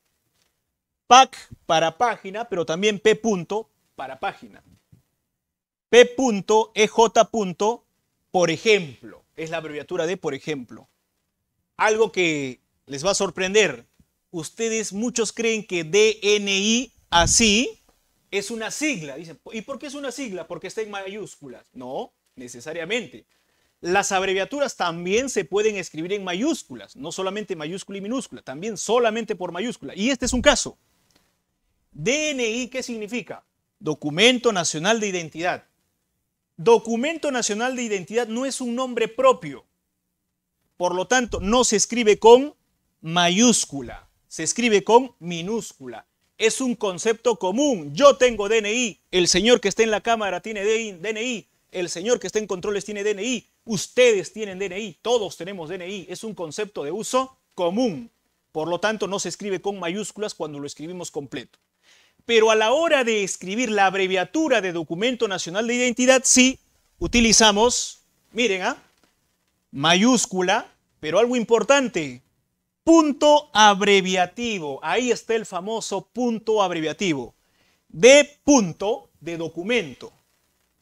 PAC para página, pero también P punto para página. P punto, e punto, por ejemplo. Es la abreviatura de por ejemplo. Algo que les va a sorprender ustedes muchos creen que DNI así es una sigla. Dicen, ¿y por qué es una sigla? Porque está en mayúsculas. No, necesariamente. Las abreviaturas también se pueden escribir en mayúsculas, no solamente mayúscula y minúscula, también solamente por mayúscula. Y este es un caso. DNI, ¿qué significa? Documento Nacional de Identidad. Documento Nacional de Identidad no es un nombre propio. Por lo tanto, no se escribe con mayúscula se escribe con minúscula. Es un concepto común. Yo tengo DNI, el señor que está en la cámara tiene DNI, el señor que está en controles tiene DNI, ustedes tienen DNI, todos tenemos DNI. Es un concepto de uso común. Por lo tanto, no se escribe con mayúsculas cuando lo escribimos completo. Pero a la hora de escribir la abreviatura de Documento Nacional de Identidad, sí utilizamos, miren, ¿ah? mayúscula, pero algo importante, Punto abreviativo. Ahí está el famoso punto abreviativo. De punto de documento.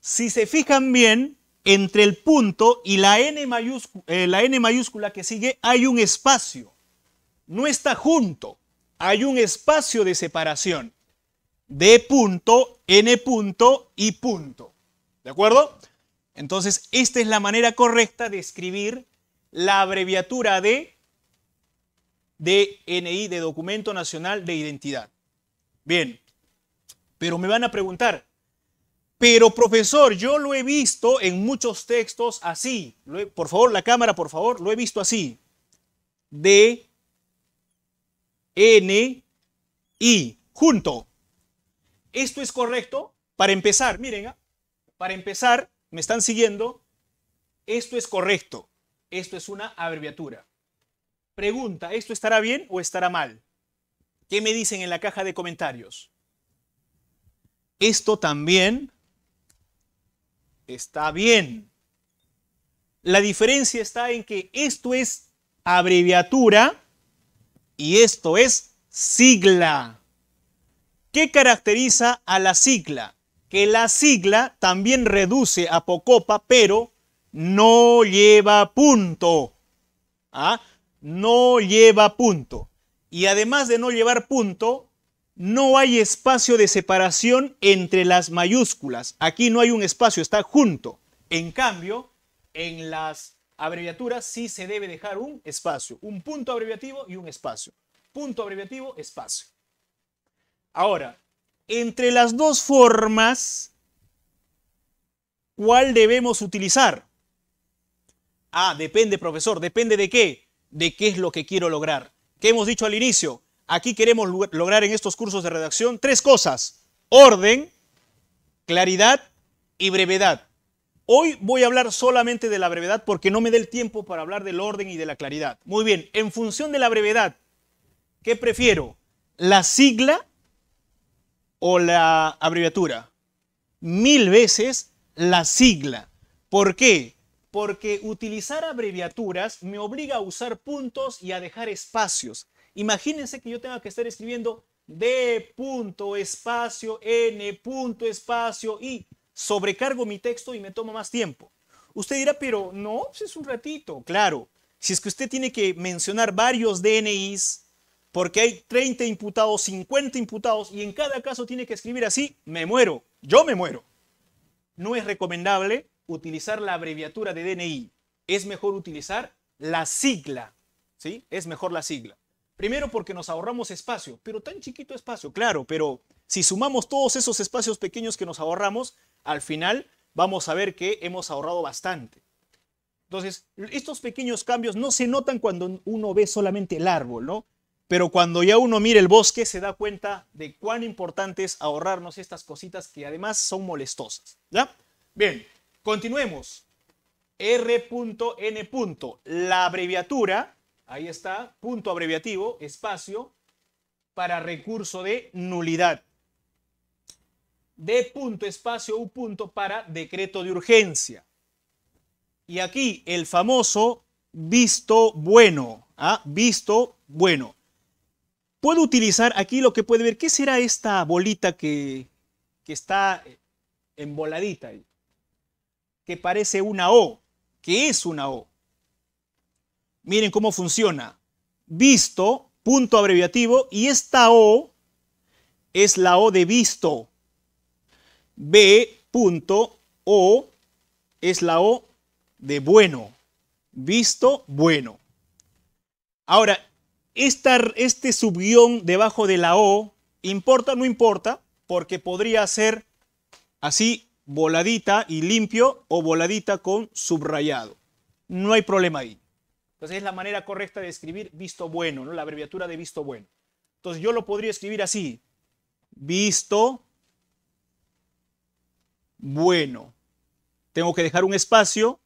Si se fijan bien, entre el punto y la N, mayúscula, eh, la N mayúscula que sigue hay un espacio. No está junto. Hay un espacio de separación. D punto, N punto y punto. ¿De acuerdo? Entonces, esta es la manera correcta de escribir la abreviatura de DNI, de Documento Nacional de Identidad. Bien, pero me van a preguntar, pero profesor, yo lo he visto en muchos textos así. Por favor, la cámara, por favor, lo he visto así. D, N, I, junto. ¿Esto es correcto? Para empezar, miren, ¿ah? para empezar, me están siguiendo, esto es correcto. Esto es una abreviatura. Pregunta, ¿esto estará bien o estará mal? ¿Qué me dicen en la caja de comentarios? Esto también está bien. La diferencia está en que esto es abreviatura y esto es sigla. ¿Qué caracteriza a la sigla? Que la sigla también reduce a pocopa, pero no lleva punto. ¿Ah? no lleva punto. Y además de no llevar punto, no hay espacio de separación entre las mayúsculas. Aquí no hay un espacio, está junto. En cambio, en las abreviaturas sí se debe dejar un espacio, un punto abreviativo y un espacio. Punto abreviativo, espacio. Ahora, entre las dos formas, ¿cuál debemos utilizar? Ah, depende, profesor, depende de qué? de qué es lo que quiero lograr. ¿Qué hemos dicho al inicio? Aquí queremos lograr en estos cursos de redacción tres cosas. Orden, claridad y brevedad. Hoy voy a hablar solamente de la brevedad porque no me dé el tiempo para hablar del orden y de la claridad. Muy bien, en función de la brevedad, ¿qué prefiero? ¿La sigla o la abreviatura? Mil veces la sigla. ¿Por qué? porque utilizar abreviaturas me obliga a usar puntos y a dejar espacios. Imagínense que yo tenga que estar escribiendo D punto espacio N punto espacio y sobrecargo mi texto y me tomo más tiempo. Usted dirá, pero no, pues es un ratito. Claro, si es que usted tiene que mencionar varios DNIs, porque hay 30 imputados, 50 imputados, y en cada caso tiene que escribir así, me muero, yo me muero. No es recomendable, utilizar la abreviatura de DNI, es mejor utilizar la sigla, ¿sí? Es mejor la sigla. Primero porque nos ahorramos espacio, pero tan chiquito espacio, claro, pero si sumamos todos esos espacios pequeños que nos ahorramos, al final vamos a ver que hemos ahorrado bastante. Entonces, estos pequeños cambios no se notan cuando uno ve solamente el árbol, ¿no? Pero cuando ya uno mira el bosque se da cuenta de cuán importante es ahorrarnos estas cositas que además son molestosas, ¿ya? Bien, Continuemos. R.N. La abreviatura, ahí está, punto abreviativo, espacio, para recurso de nulidad. D. espacio, U. Punto, para decreto de urgencia. Y aquí el famoso visto bueno. ¿ah? Visto bueno. Puedo utilizar aquí lo que puede ver. ¿Qué será esta bolita que, que está emboladita ahí? que parece una O, que es una O. Miren cómo funciona. Visto, punto abreviativo, y esta O es la O de visto. B, punto, O es la O de bueno. Visto, bueno. Ahora, este subguión debajo de la O, ¿importa o no importa? Porque podría ser así voladita y limpio o voladita con subrayado. No hay problema ahí. Entonces es la manera correcta de escribir visto bueno, ¿no? la abreviatura de visto bueno. Entonces yo lo podría escribir así. Visto bueno. Tengo que dejar un espacio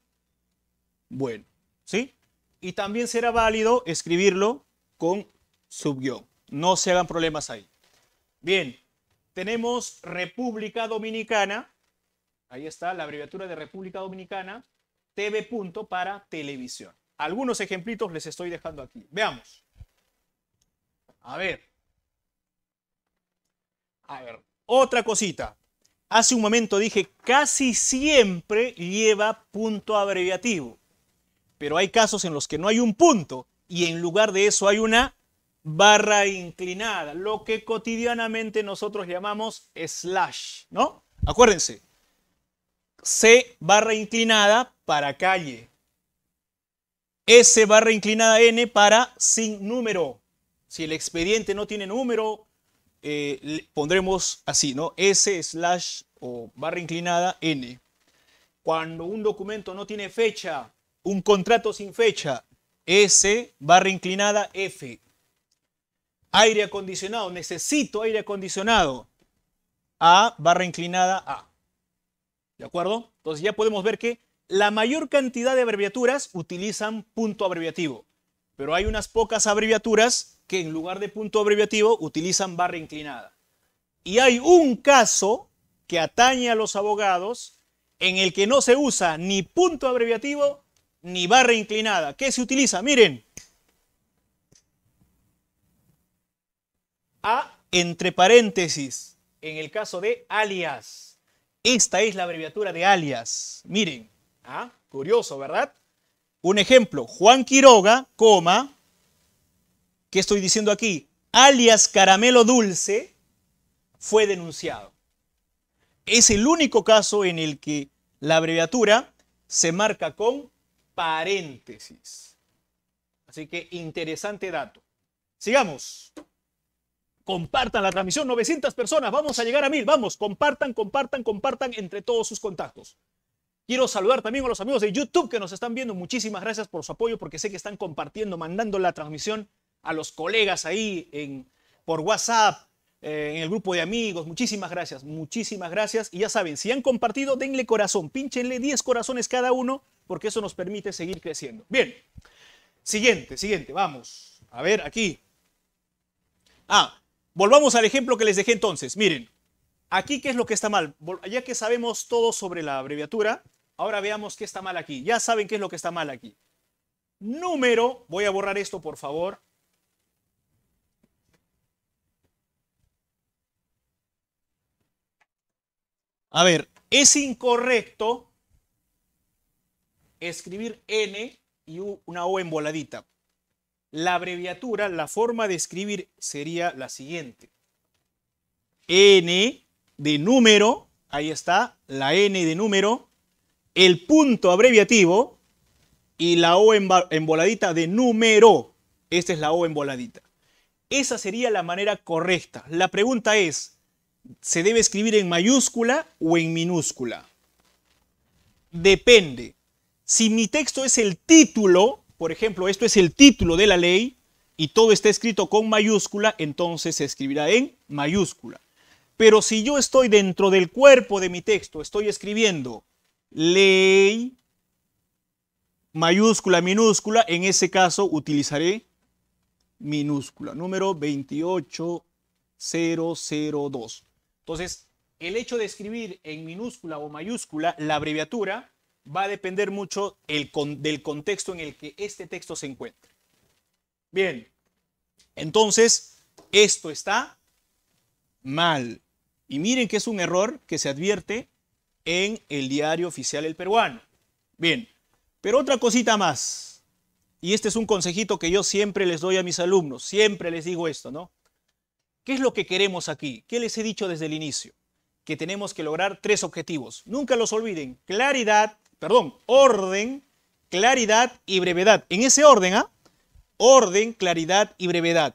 bueno. ¿Sí? Y también será válido escribirlo con subguión. No se hagan problemas ahí. Bien, tenemos República Dominicana Ahí está la abreviatura de República Dominicana, TV. Punto para televisión. Algunos ejemplitos les estoy dejando aquí. Veamos. A ver. A ver, otra cosita. Hace un momento dije, casi siempre lleva punto abreviativo. Pero hay casos en los que no hay un punto y en lugar de eso hay una barra inclinada, lo que cotidianamente nosotros llamamos slash, ¿no? Acuérdense, C barra inclinada para calle. S barra inclinada N para sin número. Si el expediente no tiene número, eh, pondremos así, ¿no? S slash o barra inclinada N. Cuando un documento no tiene fecha, un contrato sin fecha, S barra inclinada F. Aire acondicionado, necesito aire acondicionado. A barra inclinada A. ¿De acuerdo? Entonces ya podemos ver que la mayor cantidad de abreviaturas utilizan punto abreviativo, pero hay unas pocas abreviaturas que en lugar de punto abreviativo utilizan barra inclinada. Y hay un caso que atañe a los abogados en el que no se usa ni punto abreviativo ni barra inclinada. ¿Qué se utiliza? Miren. A entre paréntesis en el caso de alias. Esta es la abreviatura de alias. Miren, ah. curioso, ¿verdad? Un ejemplo, Juan Quiroga, coma, ¿qué estoy diciendo aquí? Alias Caramelo Dulce fue denunciado. Es el único caso en el que la abreviatura se marca con paréntesis. Así que interesante dato. Sigamos. Compartan la transmisión, 900 personas, vamos a llegar a mil, vamos, compartan, compartan, compartan entre todos sus contactos. Quiero saludar también a los amigos de YouTube que nos están viendo, muchísimas gracias por su apoyo porque sé que están compartiendo, mandando la transmisión a los colegas ahí en, por WhatsApp, eh, en el grupo de amigos. Muchísimas gracias, muchísimas gracias. Y ya saben, si han compartido, denle corazón, pinchenle 10 corazones cada uno, porque eso nos permite seguir creciendo. Bien, siguiente, siguiente, vamos. A ver, aquí. Ah, Volvamos al ejemplo que les dejé entonces. Miren, aquí qué es lo que está mal. Ya que sabemos todo sobre la abreviatura, ahora veamos qué está mal aquí. Ya saben qué es lo que está mal aquí. Número, voy a borrar esto por favor. A ver, es incorrecto escribir N y una O emboladita. La abreviatura, la forma de escribir sería la siguiente. N de número, ahí está, la N de número, el punto abreviativo y la O emboladita de número. Esta es la O emboladita. Esa sería la manera correcta. La pregunta es, ¿se debe escribir en mayúscula o en minúscula? Depende. Si mi texto es el título, por ejemplo, esto es el título de la ley y todo está escrito con mayúscula, entonces se escribirá en mayúscula. Pero si yo estoy dentro del cuerpo de mi texto, estoy escribiendo ley, mayúscula, minúscula, en ese caso utilizaré minúscula, número 28002. Entonces, el hecho de escribir en minúscula o mayúscula la abreviatura va a depender mucho del contexto en el que este texto se encuentre. Bien, entonces, esto está mal. Y miren que es un error que se advierte en el diario oficial El Peruano. Bien, pero otra cosita más. Y este es un consejito que yo siempre les doy a mis alumnos. Siempre les digo esto, ¿no? ¿Qué es lo que queremos aquí? ¿Qué les he dicho desde el inicio? Que tenemos que lograr tres objetivos. Nunca los olviden. Claridad, perdón, orden, claridad y brevedad. En ese orden, ¿ah? Orden, claridad y brevedad.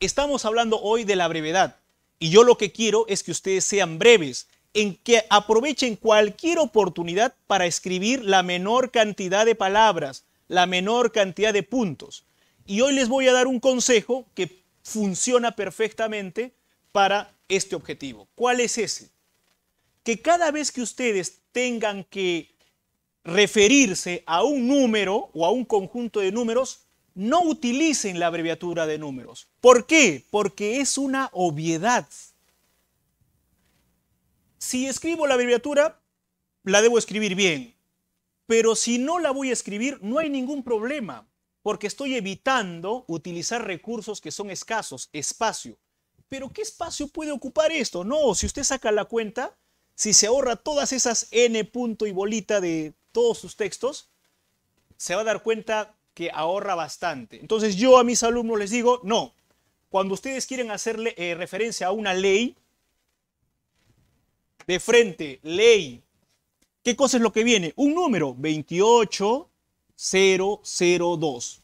Estamos hablando hoy de la brevedad y yo lo que quiero es que ustedes sean breves, en que aprovechen cualquier oportunidad para escribir la menor cantidad de palabras, la menor cantidad de puntos. Y hoy les voy a dar un consejo que funciona perfectamente para este objetivo. ¿Cuál es ese? Que cada vez que ustedes tengan que referirse a un número o a un conjunto de números, no utilicen la abreviatura de números. ¿Por qué? Porque es una obviedad. Si escribo la abreviatura, la debo escribir bien. Pero si no la voy a escribir, no hay ningún problema, porque estoy evitando utilizar recursos que son escasos, espacio. Pero ¿qué espacio puede ocupar esto? No, si usted saca la cuenta, si se ahorra todas esas n punto y bolita de todos sus textos, se va a dar cuenta que ahorra bastante. Entonces yo a mis alumnos les digo, no, cuando ustedes quieren hacerle eh, referencia a una ley, de frente, ley, ¿qué cosa es lo que viene? Un número, 28002.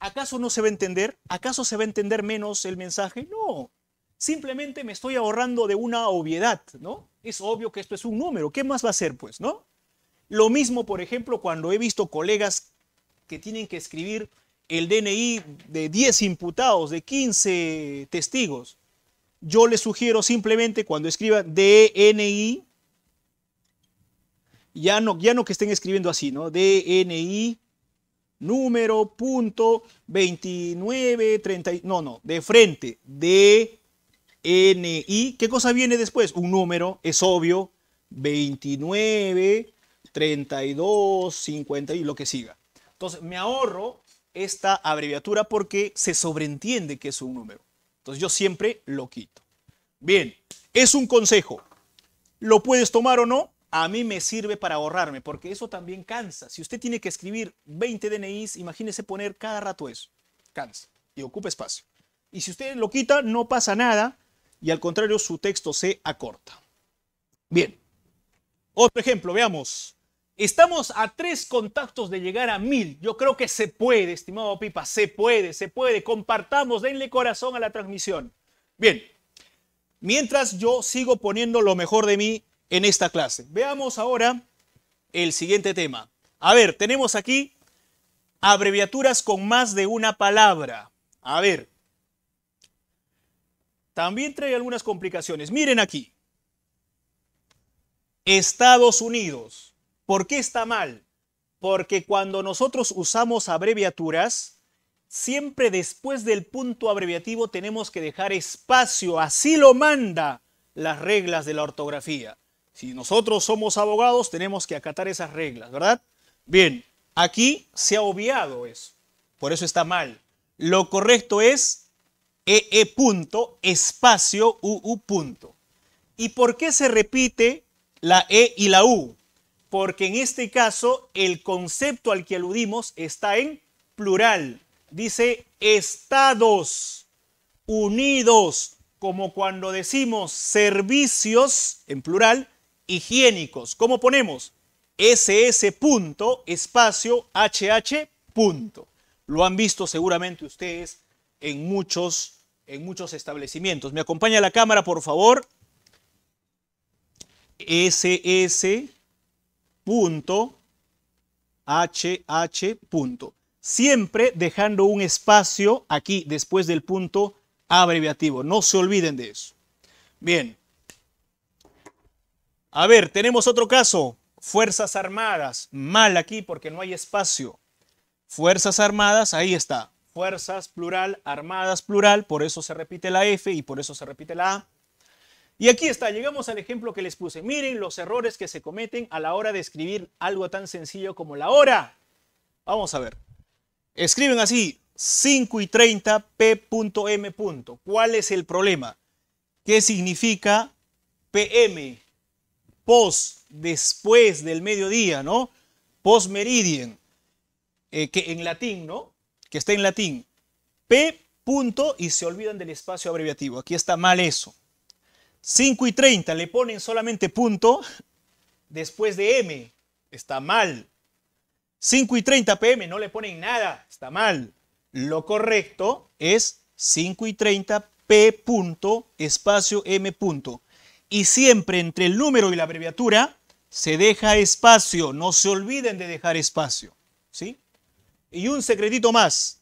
¿Acaso no se va a entender? ¿Acaso se va a entender menos el mensaje? No, simplemente me estoy ahorrando de una obviedad, ¿no? Es obvio que esto es un número, ¿qué más va a ser pues, no? Lo mismo, por ejemplo, cuando he visto colegas que tienen que escribir el DNI de 10 imputados, de 15 testigos. Yo les sugiero simplemente cuando escriban DNI, ya no, ya no que estén escribiendo así, ¿no? DNI número punto 29, 30, no, no, de frente, DNI, ¿qué cosa viene después? Un número, es obvio, 29, 32, 50 y lo que siga. Entonces, me ahorro esta abreviatura porque se sobreentiende que es un número. Entonces, yo siempre lo quito. Bien, es un consejo. ¿Lo puedes tomar o no? A mí me sirve para ahorrarme, porque eso también cansa. Si usted tiene que escribir 20 DNIs, imagínese poner cada rato eso. Cansa y ocupa espacio. Y si usted lo quita, no pasa nada y al contrario su texto se acorta. Bien, otro ejemplo, veamos. Estamos a tres contactos de llegar a mil. Yo creo que se puede, estimado Pipa, se puede, se puede. Compartamos, denle corazón a la transmisión. Bien, mientras yo sigo poniendo lo mejor de mí en esta clase. Veamos ahora el siguiente tema. A ver, tenemos aquí abreviaturas con más de una palabra. A ver, también trae algunas complicaciones. Miren aquí. Estados Unidos. ¿Por qué está mal? Porque cuando nosotros usamos abreviaturas, siempre después del punto abreviativo tenemos que dejar espacio, así lo manda las reglas de la ortografía. Si nosotros somos abogados, tenemos que acatar esas reglas, ¿verdad? Bien, aquí se ha obviado eso, por eso está mal. Lo correcto es EE e punto, espacio UU punto. ¿Y por qué se repite la E y la U? porque en este caso el concepto al que aludimos está en plural. Dice estados unidos, como cuando decimos servicios en plural higiénicos. ¿Cómo ponemos? SS espacio HH Lo han visto seguramente ustedes en muchos en muchos establecimientos. ¿Me acompaña la cámara, por favor? SS punto, H, punto. Siempre dejando un espacio aquí después del punto abreviativo. No se olviden de eso. Bien. A ver, tenemos otro caso. Fuerzas Armadas. Mal aquí porque no hay espacio. Fuerzas Armadas, ahí está. Fuerzas plural, armadas plural, por eso se repite la F y por eso se repite la A. Y aquí está, llegamos al ejemplo que les puse. Miren los errores que se cometen a la hora de escribir algo tan sencillo como la hora. Vamos a ver. Escriben así, 5 y 30 p.m. ¿Cuál es el problema? ¿Qué significa PM? Post, después del mediodía, ¿no? Post meridian, eh, que en latín, ¿no? Que está en latín. P y se olvidan del espacio abreviativo. Aquí está mal eso. 5 y 30 le ponen solamente punto después de M. Está mal. 5 y 30 pm no le ponen nada. Está mal. Lo correcto es 5 y 30 p punto espacio m punto. Y siempre entre el número y la abreviatura se deja espacio. No se olviden de dejar espacio. ¿Sí? Y un secretito más.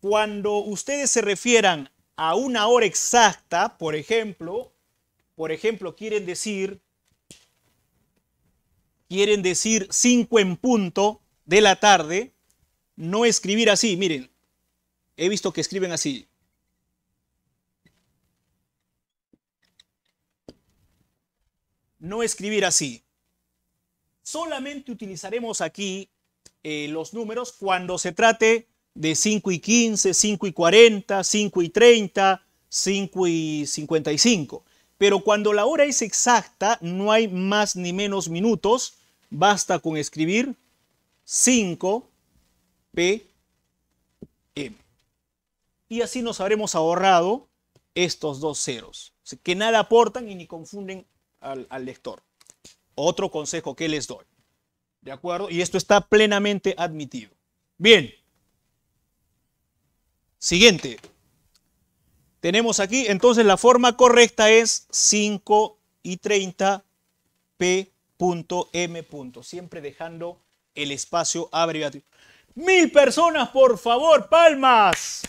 Cuando ustedes se refieran a una hora exacta, por ejemplo, por ejemplo, quieren decir, quieren decir 5 en punto de la tarde, no escribir así, miren, he visto que escriben así. No escribir así. Solamente utilizaremos aquí eh, los números cuando se trate de 5 y 15, 5 y 40, 5 y 30, 5 y 55 pero cuando la hora es exacta, no hay más ni menos minutos, basta con escribir 5 pm. Y así nos habremos ahorrado estos dos ceros, que nada aportan y ni confunden al, al lector. Otro consejo que les doy. ¿De acuerdo? Y esto está plenamente admitido. Bien. Siguiente. Tenemos aquí, entonces la forma correcta es 5 y 30 p.m. Siempre dejando el espacio abreviado. Mil personas, por favor, palmas.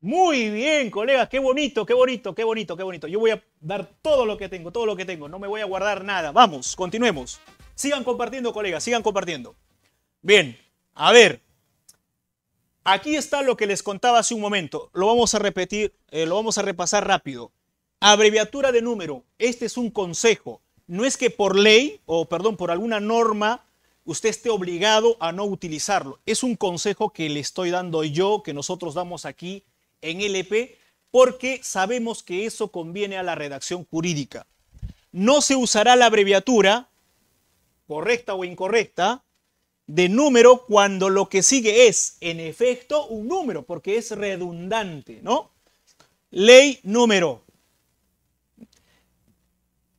Muy bien, colegas, qué bonito, qué bonito, qué bonito, qué bonito. Yo voy a dar todo lo que tengo, todo lo que tengo, no me voy a guardar nada. Vamos, continuemos. Sigan compartiendo, colegas, sigan compartiendo. Bien, a ver, Aquí está lo que les contaba hace un momento. Lo vamos a repetir, eh, lo vamos a repasar rápido. Abreviatura de número. Este es un consejo. No es que por ley o, perdón, por alguna norma usted esté obligado a no utilizarlo. Es un consejo que le estoy dando yo, que nosotros damos aquí en LP, porque sabemos que eso conviene a la redacción jurídica. No se usará la abreviatura, correcta o incorrecta, de número cuando lo que sigue es, en efecto, un número, porque es redundante, ¿no? Ley número.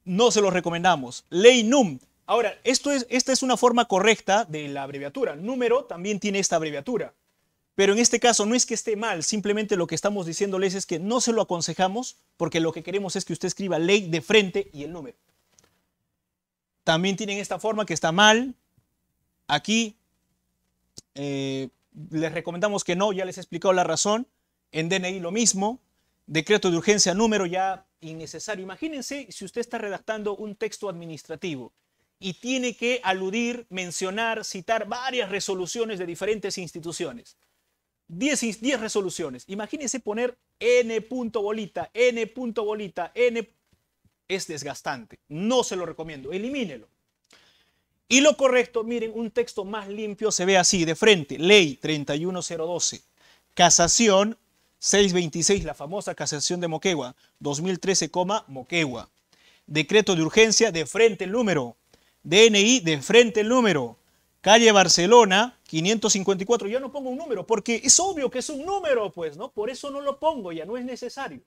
No se lo recomendamos. Ley num. Ahora, esto es, esta es una forma correcta de la abreviatura. Número también tiene esta abreviatura. Pero en este caso no es que esté mal, simplemente lo que estamos diciéndoles es que no se lo aconsejamos porque lo que queremos es que usted escriba ley de frente y el número. También tienen esta forma que está mal, Aquí eh, les recomendamos que no, ya les he explicado la razón. En DNI lo mismo. Decreto de urgencia número ya innecesario. Imagínense si usted está redactando un texto administrativo y tiene que aludir, mencionar, citar varias resoluciones de diferentes instituciones. Diez resoluciones. Imagínense poner n punto bolita, n punto bolita, n es desgastante. No se lo recomiendo. Elimínelo. Y lo correcto, miren, un texto más limpio se ve así, de frente, ley 31012, casación 626, la famosa casación de Moquegua, 2013, Moquegua. Decreto de urgencia, de frente el número. DNI, de frente el número. Calle Barcelona, 554. Yo no pongo un número porque es obvio que es un número, pues, ¿no? Por eso no lo pongo, ya no es necesario.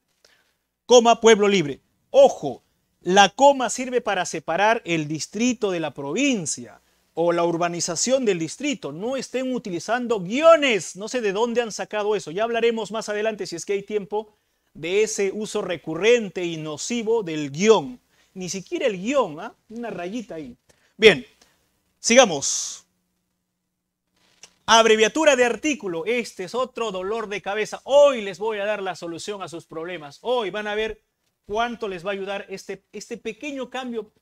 Coma, Pueblo Libre. Ojo, la coma sirve para separar el distrito de la provincia o la urbanización del distrito. No estén utilizando guiones. No sé de dónde han sacado eso. Ya hablaremos más adelante, si es que hay tiempo, de ese uso recurrente y nocivo del guión. Ni siquiera el guión, ¿ah? una rayita ahí. Bien, sigamos. Abreviatura de artículo. Este es otro dolor de cabeza. Hoy les voy a dar la solución a sus problemas. Hoy van a ver cuánto les va a ayudar este, este pequeño cambio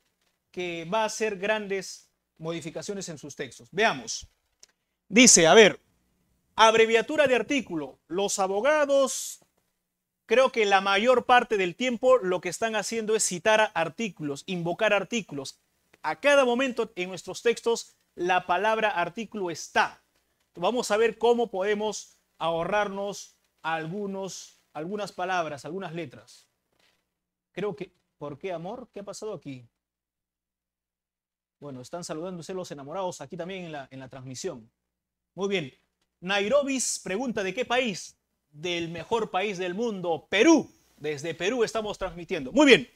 que va a hacer grandes modificaciones en sus textos. Veamos. Dice, a ver, abreviatura de artículo. Los abogados, creo que la mayor parte del tiempo lo que están haciendo es citar artículos, invocar artículos. A cada momento en nuestros textos la palabra artículo está. Vamos a ver cómo podemos ahorrarnos algunos, algunas palabras, algunas letras. Creo que, ¿por qué amor? ¿Qué ha pasado aquí? Bueno, están saludándose los enamorados aquí también en la, en la transmisión. Muy bien. Nairobis pregunta, ¿de qué país? Del mejor país del mundo, Perú. Desde Perú estamos transmitiendo. Muy bien.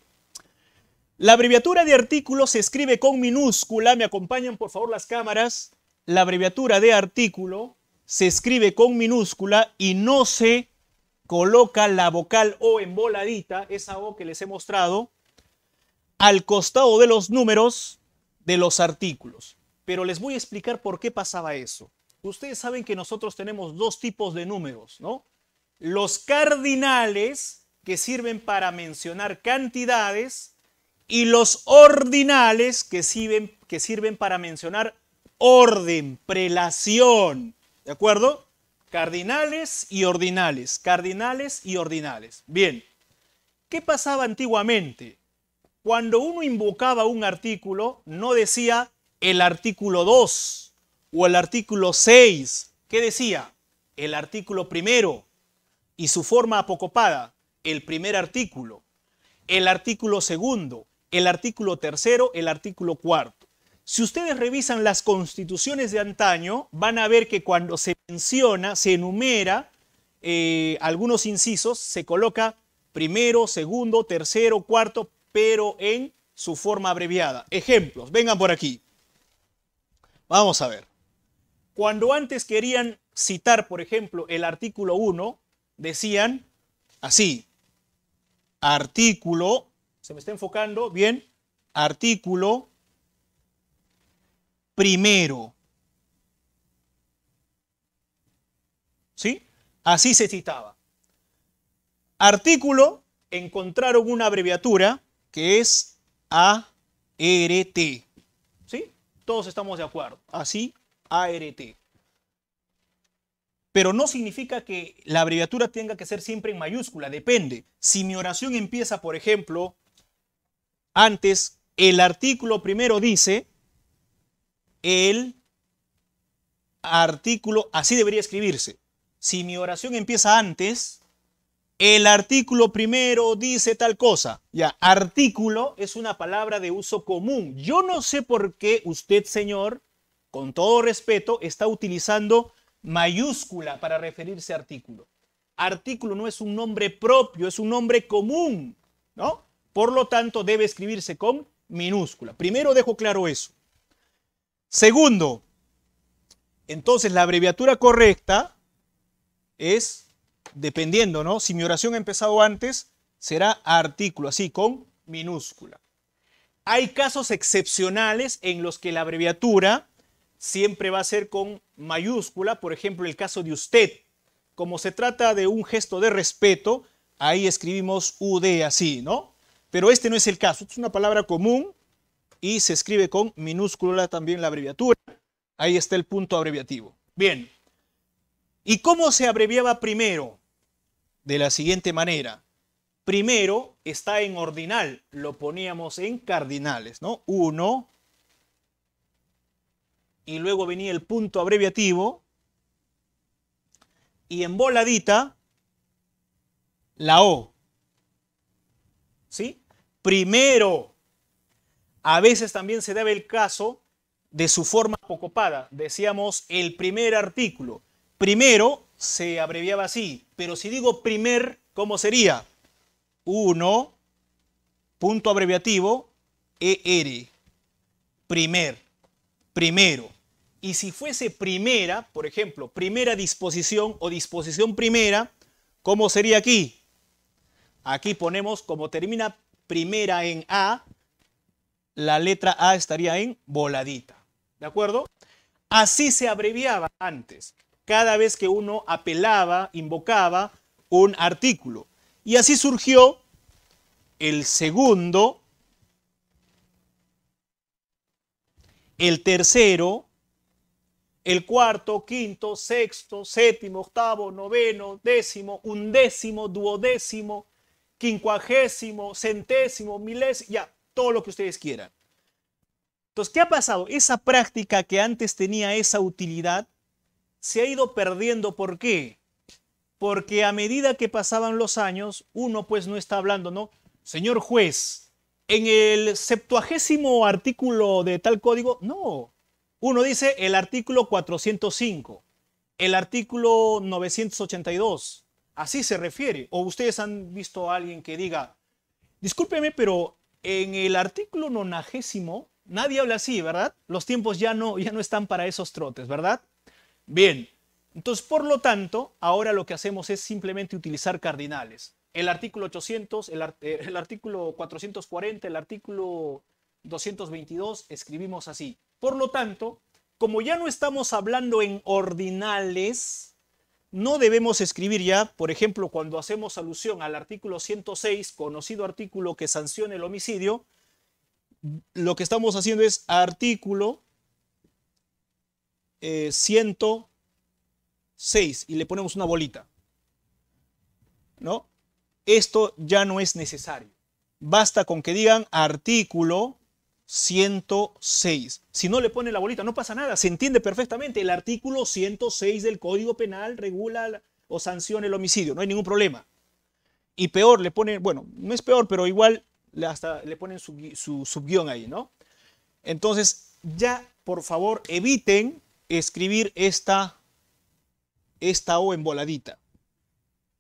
La abreviatura de artículo se escribe con minúscula. Me acompañan por favor las cámaras. La abreviatura de artículo se escribe con minúscula y no se coloca la vocal O emboladita, esa O que les he mostrado, al costado de los números de los artículos. Pero les voy a explicar por qué pasaba eso. Ustedes saben que nosotros tenemos dos tipos de números, ¿no? Los cardinales, que sirven para mencionar cantidades, y los ordinales, que sirven, que sirven para mencionar orden, prelación. ¿De acuerdo? Cardinales y ordinales, cardinales y ordinales. Bien, ¿qué pasaba antiguamente? Cuando uno invocaba un artículo, no decía el artículo 2 o el artículo 6. ¿Qué decía? El artículo primero y su forma apocopada, el primer artículo, el artículo segundo, el artículo tercero, el artículo cuarto. Si ustedes revisan las constituciones de antaño, van a ver que cuando se menciona, se enumera eh, algunos incisos, se coloca primero, segundo, tercero, cuarto, pero en su forma abreviada. Ejemplos, vengan por aquí. Vamos a ver. Cuando antes querían citar, por ejemplo, el artículo 1, decían así, artículo, se me está enfocando, bien, artículo primero. ¿Sí? Así se citaba. Artículo, encontraron una abreviatura que es ART. ¿Sí? Todos estamos de acuerdo. Así, ART. Pero no significa que la abreviatura tenga que ser siempre en mayúscula, depende. Si mi oración empieza, por ejemplo, antes, el artículo primero dice, el artículo, así debería escribirse. Si mi oración empieza antes, el artículo primero dice tal cosa. Ya, artículo es una palabra de uso común. Yo no sé por qué usted, señor, con todo respeto, está utilizando mayúscula para referirse a artículo. Artículo no es un nombre propio, es un nombre común, ¿no? Por lo tanto, debe escribirse con minúscula. Primero dejo claro eso. Segundo, entonces la abreviatura correcta es, dependiendo, ¿no? Si mi oración ha empezado antes, será artículo, así, con minúscula. Hay casos excepcionales en los que la abreviatura siempre va a ser con mayúscula, por ejemplo, el caso de usted. Como se trata de un gesto de respeto, ahí escribimos UD así, ¿no? Pero este no es el caso, es una palabra común y se escribe con minúscula también la abreviatura. Ahí está el punto abreviativo. Bien. ¿Y cómo se abreviaba primero? De la siguiente manera. Primero está en ordinal, lo poníamos en cardinales, ¿no? Uno, y luego venía el punto abreviativo, y en voladita, la O. ¿Sí? Primero a veces también se debe el caso de su forma apocopada. Decíamos el primer artículo. Primero se abreviaba así, pero si digo primer, ¿cómo sería? Uno, punto abreviativo, ER. Primer, primero. Y si fuese primera, por ejemplo, primera disposición o disposición primera, ¿cómo sería aquí? Aquí ponemos, como termina primera en A, la letra A estaría en voladita. ¿De acuerdo? Así se abreviaba antes, cada vez que uno apelaba, invocaba un artículo. Y así surgió el segundo, el tercero, el cuarto, quinto, sexto, séptimo, octavo, noveno, décimo, undécimo, duodécimo, quincuagésimo, centésimo, milésimo, ya, todo lo que ustedes quieran. Entonces, ¿qué ha pasado? Esa práctica que antes tenía esa utilidad se ha ido perdiendo. ¿Por qué? Porque a medida que pasaban los años, uno pues no está hablando, ¿no? Señor juez, en el septuagésimo artículo de tal código, no. Uno dice el artículo 405, el artículo 982, así se refiere. O ustedes han visto a alguien que diga, discúlpeme, pero en el artículo nonagésimo, nadie habla así, ¿verdad? Los tiempos ya no, ya no están para esos trotes, ¿verdad? Bien, entonces por lo tanto, ahora lo que hacemos es simplemente utilizar cardinales. El artículo 800, el, eh, el artículo 440, el artículo 222, escribimos así. Por lo tanto, como ya no estamos hablando en ordinales, no debemos escribir ya, por ejemplo, cuando hacemos alusión al artículo 106, conocido artículo que sanciona el homicidio, lo que estamos haciendo es artículo 106 eh, y le ponemos una bolita. ¿No? Esto ya no es necesario. Basta con que digan artículo 106. Si no le pone la bolita, no pasa nada, se entiende perfectamente. El artículo 106 del Código Penal regula o sanciona el homicidio, no hay ningún problema. Y peor, le pone bueno, no es peor, pero igual hasta le ponen su, su subguión ahí, ¿no? Entonces, ya por favor eviten escribir esta, esta O emboladita.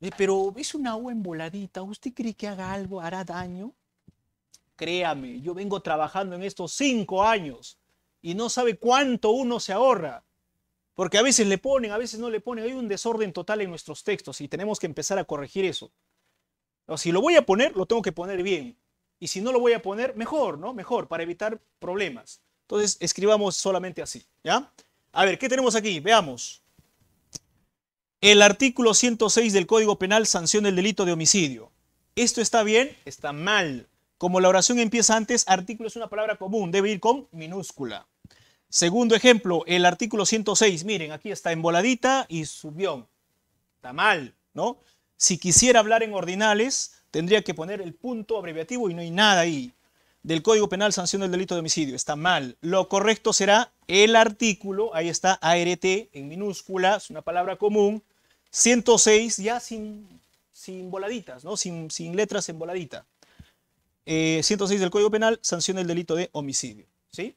Eh, pero es una O emboladita, ¿usted cree que haga algo, hará daño? Créame, yo vengo trabajando en estos cinco años y no sabe cuánto uno se ahorra. Porque a veces le ponen, a veces no le ponen. Hay un desorden total en nuestros textos y tenemos que empezar a corregir eso. Si lo voy a poner, lo tengo que poner bien. Y si no lo voy a poner, mejor, ¿no? Mejor, para evitar problemas. Entonces, escribamos solamente así, ¿ya? A ver, ¿qué tenemos aquí? Veamos. El artículo 106 del Código Penal sanciona el delito de homicidio. ¿Esto está bien? Está mal. Como la oración empieza antes, artículo es una palabra común, debe ir con minúscula. Segundo ejemplo, el artículo 106. Miren, aquí está en voladita y subió, Está mal, ¿no? Si quisiera hablar en ordinales, tendría que poner el punto abreviativo y no hay nada ahí. Del Código Penal sanción el delito de homicidio. Está mal. Lo correcto será el artículo, ahí está ART en minúscula, es una palabra común. 106 ya sin, sin voladitas, ¿no? Sin, sin letras en voladita. 106 eh, del Código Penal sanciona el delito de homicidio. ¿sí?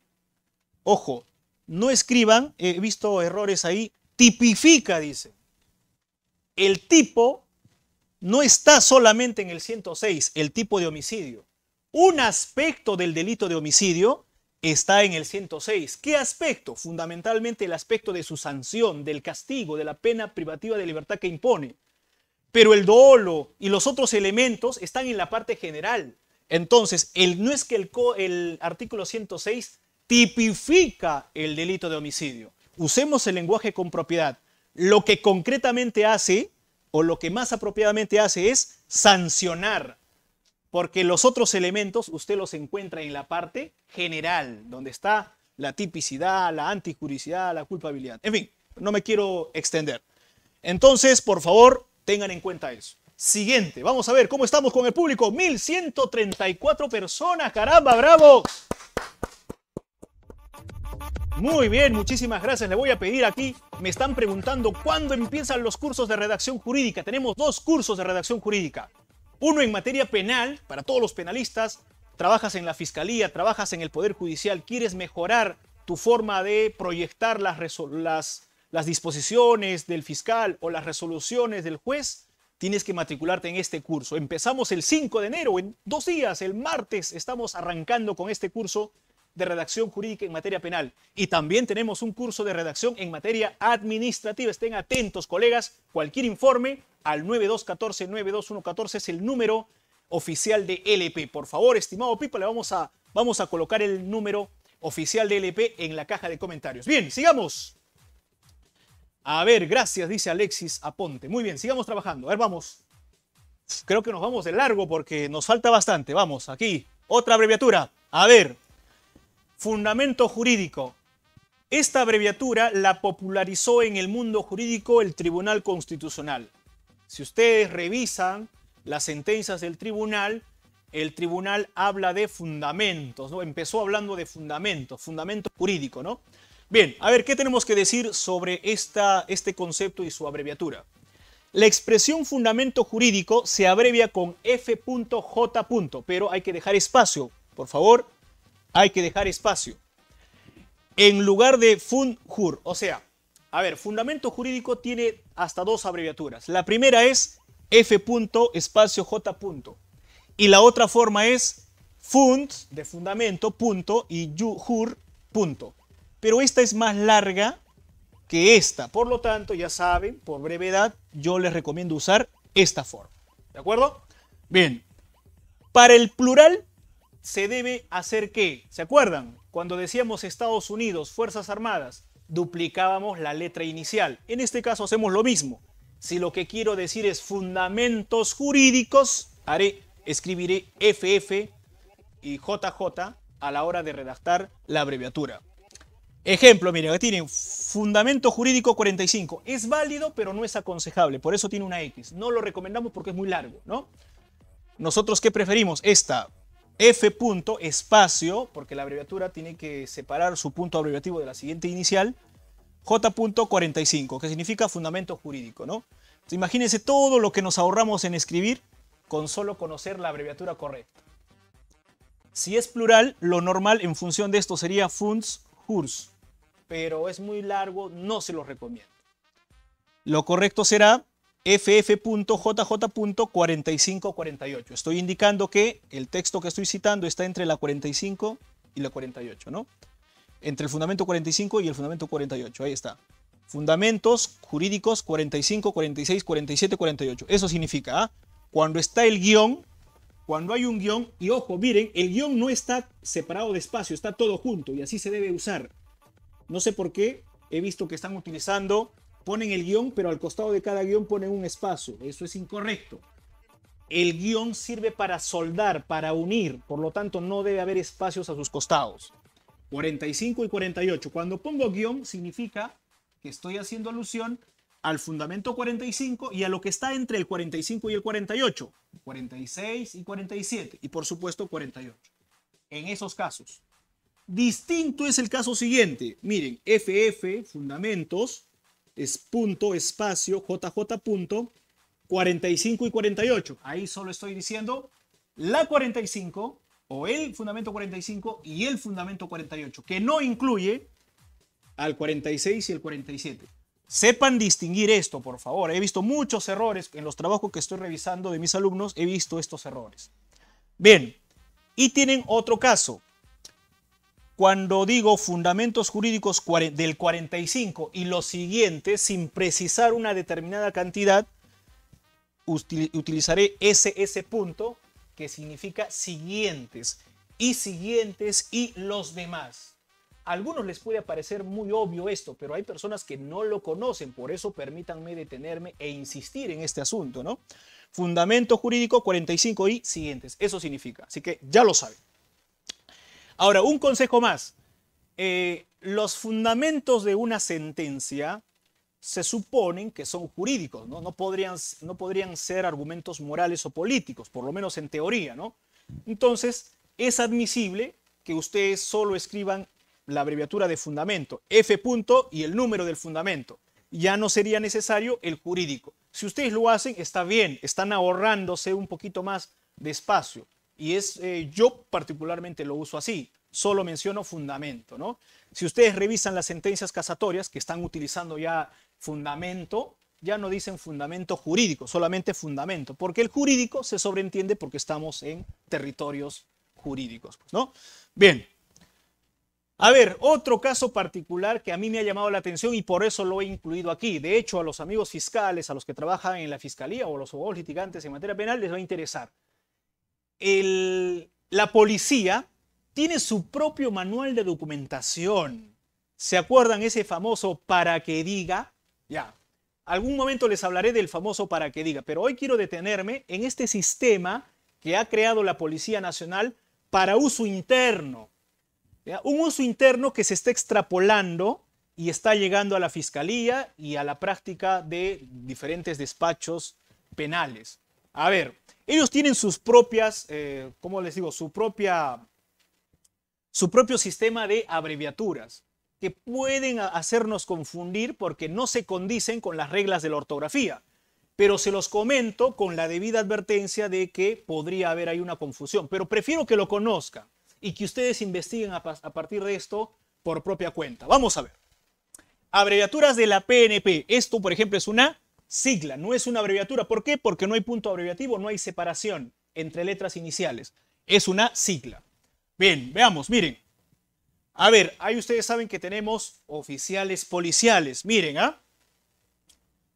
Ojo, no escriban, he visto errores ahí, tipifica, dice. El tipo no está solamente en el 106, el tipo de homicidio. Un aspecto del delito de homicidio está en el 106. ¿Qué aspecto? Fundamentalmente el aspecto de su sanción, del castigo, de la pena privativa de libertad que impone. Pero el dolo y los otros elementos están en la parte general. Entonces, el, no es que el, el artículo 106 tipifica el delito de homicidio. Usemos el lenguaje con propiedad. Lo que concretamente hace, o lo que más apropiadamente hace, es sancionar. Porque los otros elementos usted los encuentra en la parte general, donde está la tipicidad, la anticuricidad, la culpabilidad. En fin, no me quiero extender. Entonces, por favor, tengan en cuenta eso siguiente. Vamos a ver cómo estamos con el público. 1134 personas, caramba, bravo. Muy bien, muchísimas gracias. Le voy a pedir aquí, me están preguntando cuándo empiezan los cursos de redacción jurídica. Tenemos dos cursos de redacción jurídica. Uno en materia penal, para todos los penalistas, trabajas en la fiscalía, trabajas en el Poder Judicial, quieres mejorar tu forma de proyectar las, las disposiciones del fiscal o las resoluciones del juez, tienes que matricularte en este curso. Empezamos el 5 de enero, en dos días, el martes, estamos arrancando con este curso de redacción jurídica en materia penal. Y también tenemos un curso de redacción en materia administrativa. Estén atentos, colegas. Cualquier informe al 9214-92114 es el número oficial de LP. Por favor, estimado pipo, le vamos a, vamos a colocar el número oficial de LP en la caja de comentarios. Bien, sigamos. A ver, gracias, dice Alexis Aponte. Muy bien, sigamos trabajando. A ver, vamos. Creo que nos vamos de largo porque nos falta bastante. Vamos, aquí. Otra abreviatura. A ver. Fundamento jurídico. Esta abreviatura la popularizó en el mundo jurídico el Tribunal Constitucional. Si ustedes revisan las sentencias del tribunal, el tribunal habla de fundamentos, ¿no? Empezó hablando de fundamentos, fundamento jurídico, ¿no? Bien, a ver, ¿qué tenemos que decir sobre este concepto y su abreviatura? La expresión fundamento jurídico se abrevia con F.J. pero hay que dejar espacio, por favor, hay que dejar espacio. En lugar de fund jur, o sea, a ver, fundamento jurídico tiene hasta dos abreviaturas. La primera es F. espacio J. Y la otra forma es fund de fundamento punto y jur punto pero esta es más larga que esta. Por lo tanto, ya saben, por brevedad, yo les recomiendo usar esta forma. ¿De acuerdo? Bien. Para el plural se debe hacer qué? ¿Se acuerdan? Cuando decíamos Estados Unidos, Fuerzas Armadas, duplicábamos la letra inicial. En este caso hacemos lo mismo. Si lo que quiero decir es fundamentos jurídicos, haré, escribiré FF y JJ a la hora de redactar la abreviatura. Ejemplo, mira, tienen fundamento jurídico 45. Es válido, pero no es aconsejable. Por eso tiene una X. No lo recomendamos porque es muy largo, ¿no? Nosotros, ¿qué preferimos? Esta F punto, espacio, porque la abreviatura tiene que separar su punto abreviativo de la siguiente inicial. J punto 45, que significa fundamento jurídico, ¿no? imagínense todo lo que nos ahorramos en escribir con solo conocer la abreviatura correcta. Si es plural, lo normal en función de esto sería funds, hurs pero es muy largo, no se lo recomiendo. Lo correcto será ff.jj.4548. Estoy indicando que el texto que estoy citando está entre la 45 y la 48, ¿no? Entre el fundamento 45 y el fundamento 48, ahí está. Fundamentos jurídicos 45, 46, 47, 48. Eso significa, cuando está el guión, cuando hay un guión, y ojo, miren, el guión no está separado de espacio, está todo junto y así se debe usar. No sé por qué, he visto que están utilizando, ponen el guión, pero al costado de cada guión ponen un espacio. Eso es incorrecto. El guión sirve para soldar, para unir, por lo tanto no debe haber espacios a sus costados. 45 y 48. Cuando pongo guión significa que estoy haciendo alusión al fundamento 45 y a lo que está entre el 45 y el 48, 46 y 47 y por supuesto 48. En esos casos, Distinto es el caso siguiente. Miren, FF, fundamentos, es punto, espacio, JJ punto, 45 y 48. Ahí solo estoy diciendo la 45 o el fundamento 45 y el fundamento 48, que no incluye al 46 y el 47. Sepan distinguir esto, por favor. He visto muchos errores en los trabajos que estoy revisando de mis alumnos, he visto estos errores. Bien, y tienen otro caso cuando digo fundamentos jurídicos del 45 y los siguientes, sin precisar una determinada cantidad, utilizaré ese punto que significa siguientes y siguientes y los demás. algunos les puede parecer muy obvio esto, pero hay personas que no lo conocen, por eso permítanme detenerme e insistir en este asunto, ¿no? Fundamento jurídico 45 y siguientes, eso significa, así que ya lo saben. Ahora, un consejo más. Eh, los fundamentos de una sentencia se suponen que son jurídicos, ¿no? No, podrían, no podrían ser argumentos morales o políticos, por lo menos en teoría, ¿no? Entonces, es admisible que ustedes solo escriban la abreviatura de fundamento, F punto y el número del fundamento. Ya no sería necesario el jurídico. Si ustedes lo hacen, está bien, están ahorrándose un poquito más de espacio. Y es, eh, yo particularmente lo uso así, solo menciono fundamento, ¿no? Si ustedes revisan las sentencias casatorias que están utilizando ya fundamento, ya no dicen fundamento jurídico, solamente fundamento, porque el jurídico se sobreentiende porque estamos en territorios jurídicos, pues, ¿no? Bien. A ver, otro caso particular que a mí me ha llamado la atención y por eso lo he incluido aquí. De hecho, a los amigos fiscales, a los que trabajan en la fiscalía o los litigantes en materia penal les va a interesar la policía tiene su propio manual de documentación. Mm. ¿Se acuerdan ese famoso para que diga? Ya, algún momento les hablaré del famoso para que diga, pero hoy quiero detenerme en este sistema que ha creado la Policía Nacional para uso interno. Un uso interno que se está extrapolando y está llegando a la Fiscalía y a la práctica de diferentes despachos penales. A ver, ellos tienen sus propias, eh, ¿cómo les digo? Su propia, su propio sistema de abreviaturas que pueden hacernos confundir porque no se condicen con las reglas de la ortografía. Pero se los comento con la debida advertencia de que podría haber ahí una confusión. Pero prefiero que lo conozcan y que ustedes investiguen a, a partir de esto por propia cuenta. Vamos a ver. Abreviaturas de la PNP. Esto, por ejemplo, es una sigla, no es una abreviatura. ¿Por qué? Porque no hay punto abreviativo, no hay separación entre letras iniciales. Es una sigla. Bien, veamos, miren. A ver, ahí ustedes saben que tenemos oficiales policiales. Miren, ¿ah?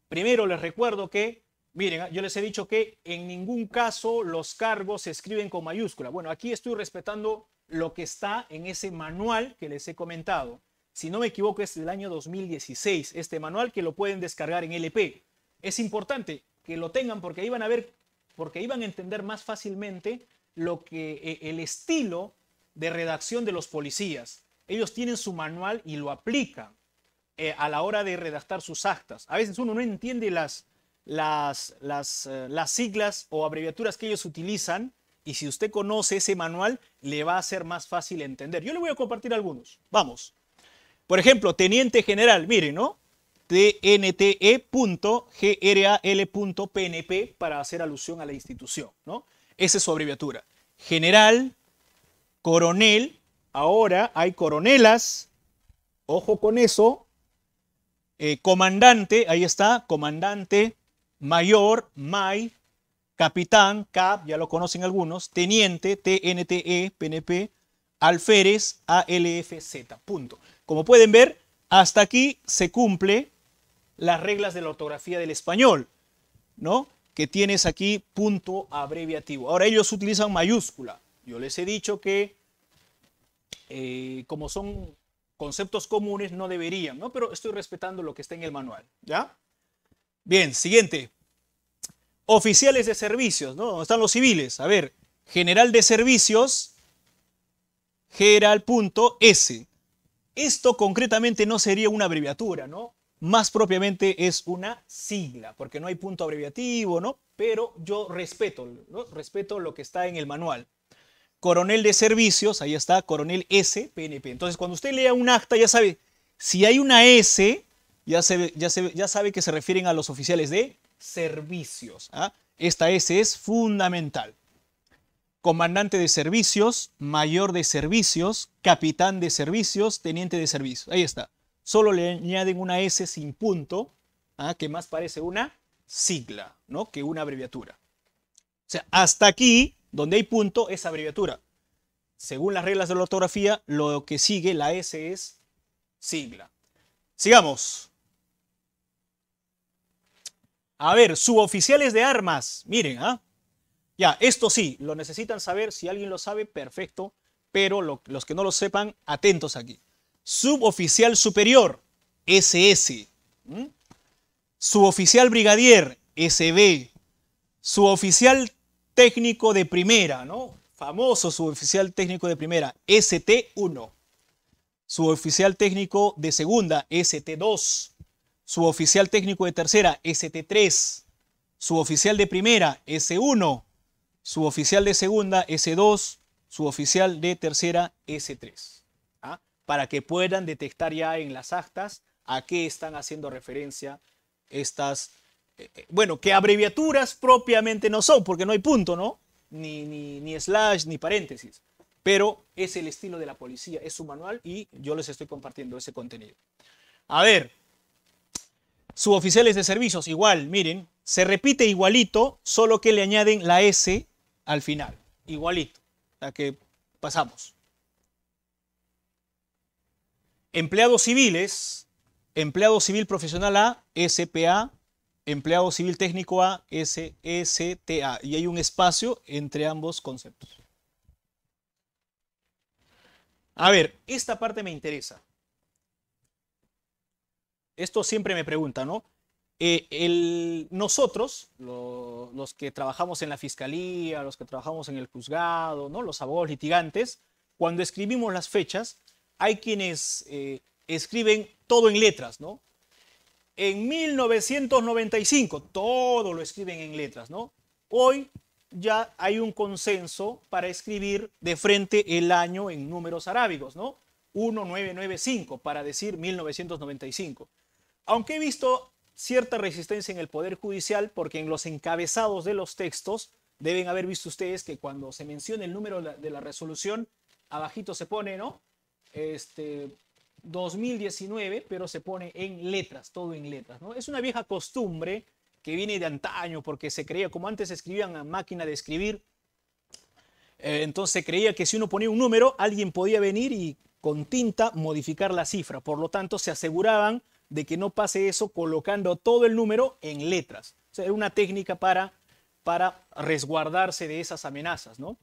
Primero les recuerdo que, miren, ¿ah? yo les he dicho que en ningún caso los cargos se escriben con mayúscula. Bueno, aquí estoy respetando lo que está en ese manual que les he comentado. Si no me equivoco, es del año 2016, este manual que lo pueden descargar en LP es importante que lo tengan porque iban a ver, porque iban a entender más fácilmente lo que eh, el estilo de redacción de los policías. Ellos tienen su manual y lo aplican eh, a la hora de redactar sus actas. A veces uno no entiende las, las, las, eh, las siglas o abreviaturas que ellos utilizan y si usted conoce ese manual le va a ser más fácil entender. Yo le voy a compartir algunos. Vamos. Por ejemplo, teniente general, mire, ¿no? tnte.gral.pnp e para hacer alusión a la institución, ¿no? Esa es su abreviatura. General, coronel, ahora hay coronelas, ojo con eso, eh, comandante, ahí está, comandante, mayor, may, capitán, cap, ya lo conocen algunos, teniente, TNTE, PNP, alférez, ALFZ, punto. Como pueden ver, hasta aquí se cumple las reglas de la ortografía del español, ¿no? Que tienes aquí punto abreviativo. Ahora ellos utilizan mayúscula. Yo les he dicho que eh, como son conceptos comunes no deberían, ¿no? Pero estoy respetando lo que está en el manual, ¿ya? Bien, siguiente. Oficiales de servicios, ¿no? ¿Dónde están los civiles? A ver, general de servicios, S. Esto concretamente no sería una abreviatura, ¿no? Más propiamente es una sigla, porque no hay punto abreviativo, ¿no? Pero yo respeto, respeto lo que está en el manual. Coronel de Servicios, ahí está, coronel S, PNP. Entonces, cuando usted lea un acta, ya sabe, si hay una S, ya, sabe que se refieren a los oficiales de servicios. ¿ah? Esta S es fundamental. Comandante de servicios, mayor de servicios, capitán de servicios, teniente de servicios. Ahí está solo le añaden una S sin punto, ¿ah? que más parece una sigla, ¿no? Que una abreviatura. O sea, hasta aquí, donde hay punto, es abreviatura. Según las reglas de la ortografía, lo que sigue la S es sigla. Sigamos. A ver, suboficiales de armas. Miren, ¿ah? Ya, esto sí, lo necesitan saber. Si alguien lo sabe, perfecto. Pero los que no lo sepan, atentos aquí. Suboficial superior, SS. ¿Mm? Suboficial brigadier, SB. Suboficial técnico de primera, ¿no? Famoso suboficial técnico de primera, ST1. Suboficial técnico de segunda, ST2. Suboficial técnico de tercera, ST3. Suboficial de primera, S1. Suboficial de segunda, S2. Suboficial de tercera, S3 para que puedan detectar ya en las actas a qué están haciendo referencia estas, eh, eh, bueno, que abreviaturas propiamente no son, porque no hay punto, ¿no? Ni, ni, slash, ni paréntesis, pero es el estilo de la policía, es su manual y yo les estoy compartiendo ese contenido. A ver, suboficiales de servicios, igual, miren, se repite igualito, solo que le añaden la S al final, igualito, sea que pasamos. Empleados civiles, empleado civil profesional A, SPA, empleado civil técnico A, SSTA. E y hay un espacio entre ambos conceptos. A ver, esta parte me interesa. Esto siempre me pregunta, ¿no? Eh, el, nosotros, los que trabajamos en la fiscalía, los que trabajamos en el juzgado, ¿no? los abogados litigantes, cuando escribimos las fechas, hay quienes eh, escriben todo en letras, ¿no? En 1995 todo lo escriben en letras, ¿no? Hoy ya hay un consenso para escribir de frente el año en números arábigos, ¿no? 1995 para decir 1995. Aunque he visto cierta resistencia en el Poder Judicial porque en los encabezados de los textos deben haber visto ustedes que cuando se menciona el número de la resolución, abajito se pone, ¿no? este, 2019, pero se pone en letras, todo en letras. ¿no? Es una vieja costumbre que viene de antaño, porque se creía, como antes escribían a máquina de escribir, eh, entonces se creía que si uno ponía un número, alguien podía venir y con tinta modificar la cifra. Por lo tanto, se aseguraban de que no pase eso colocando todo el número en letras. O sea, era una técnica para, para resguardarse de esas amenazas. ¿no?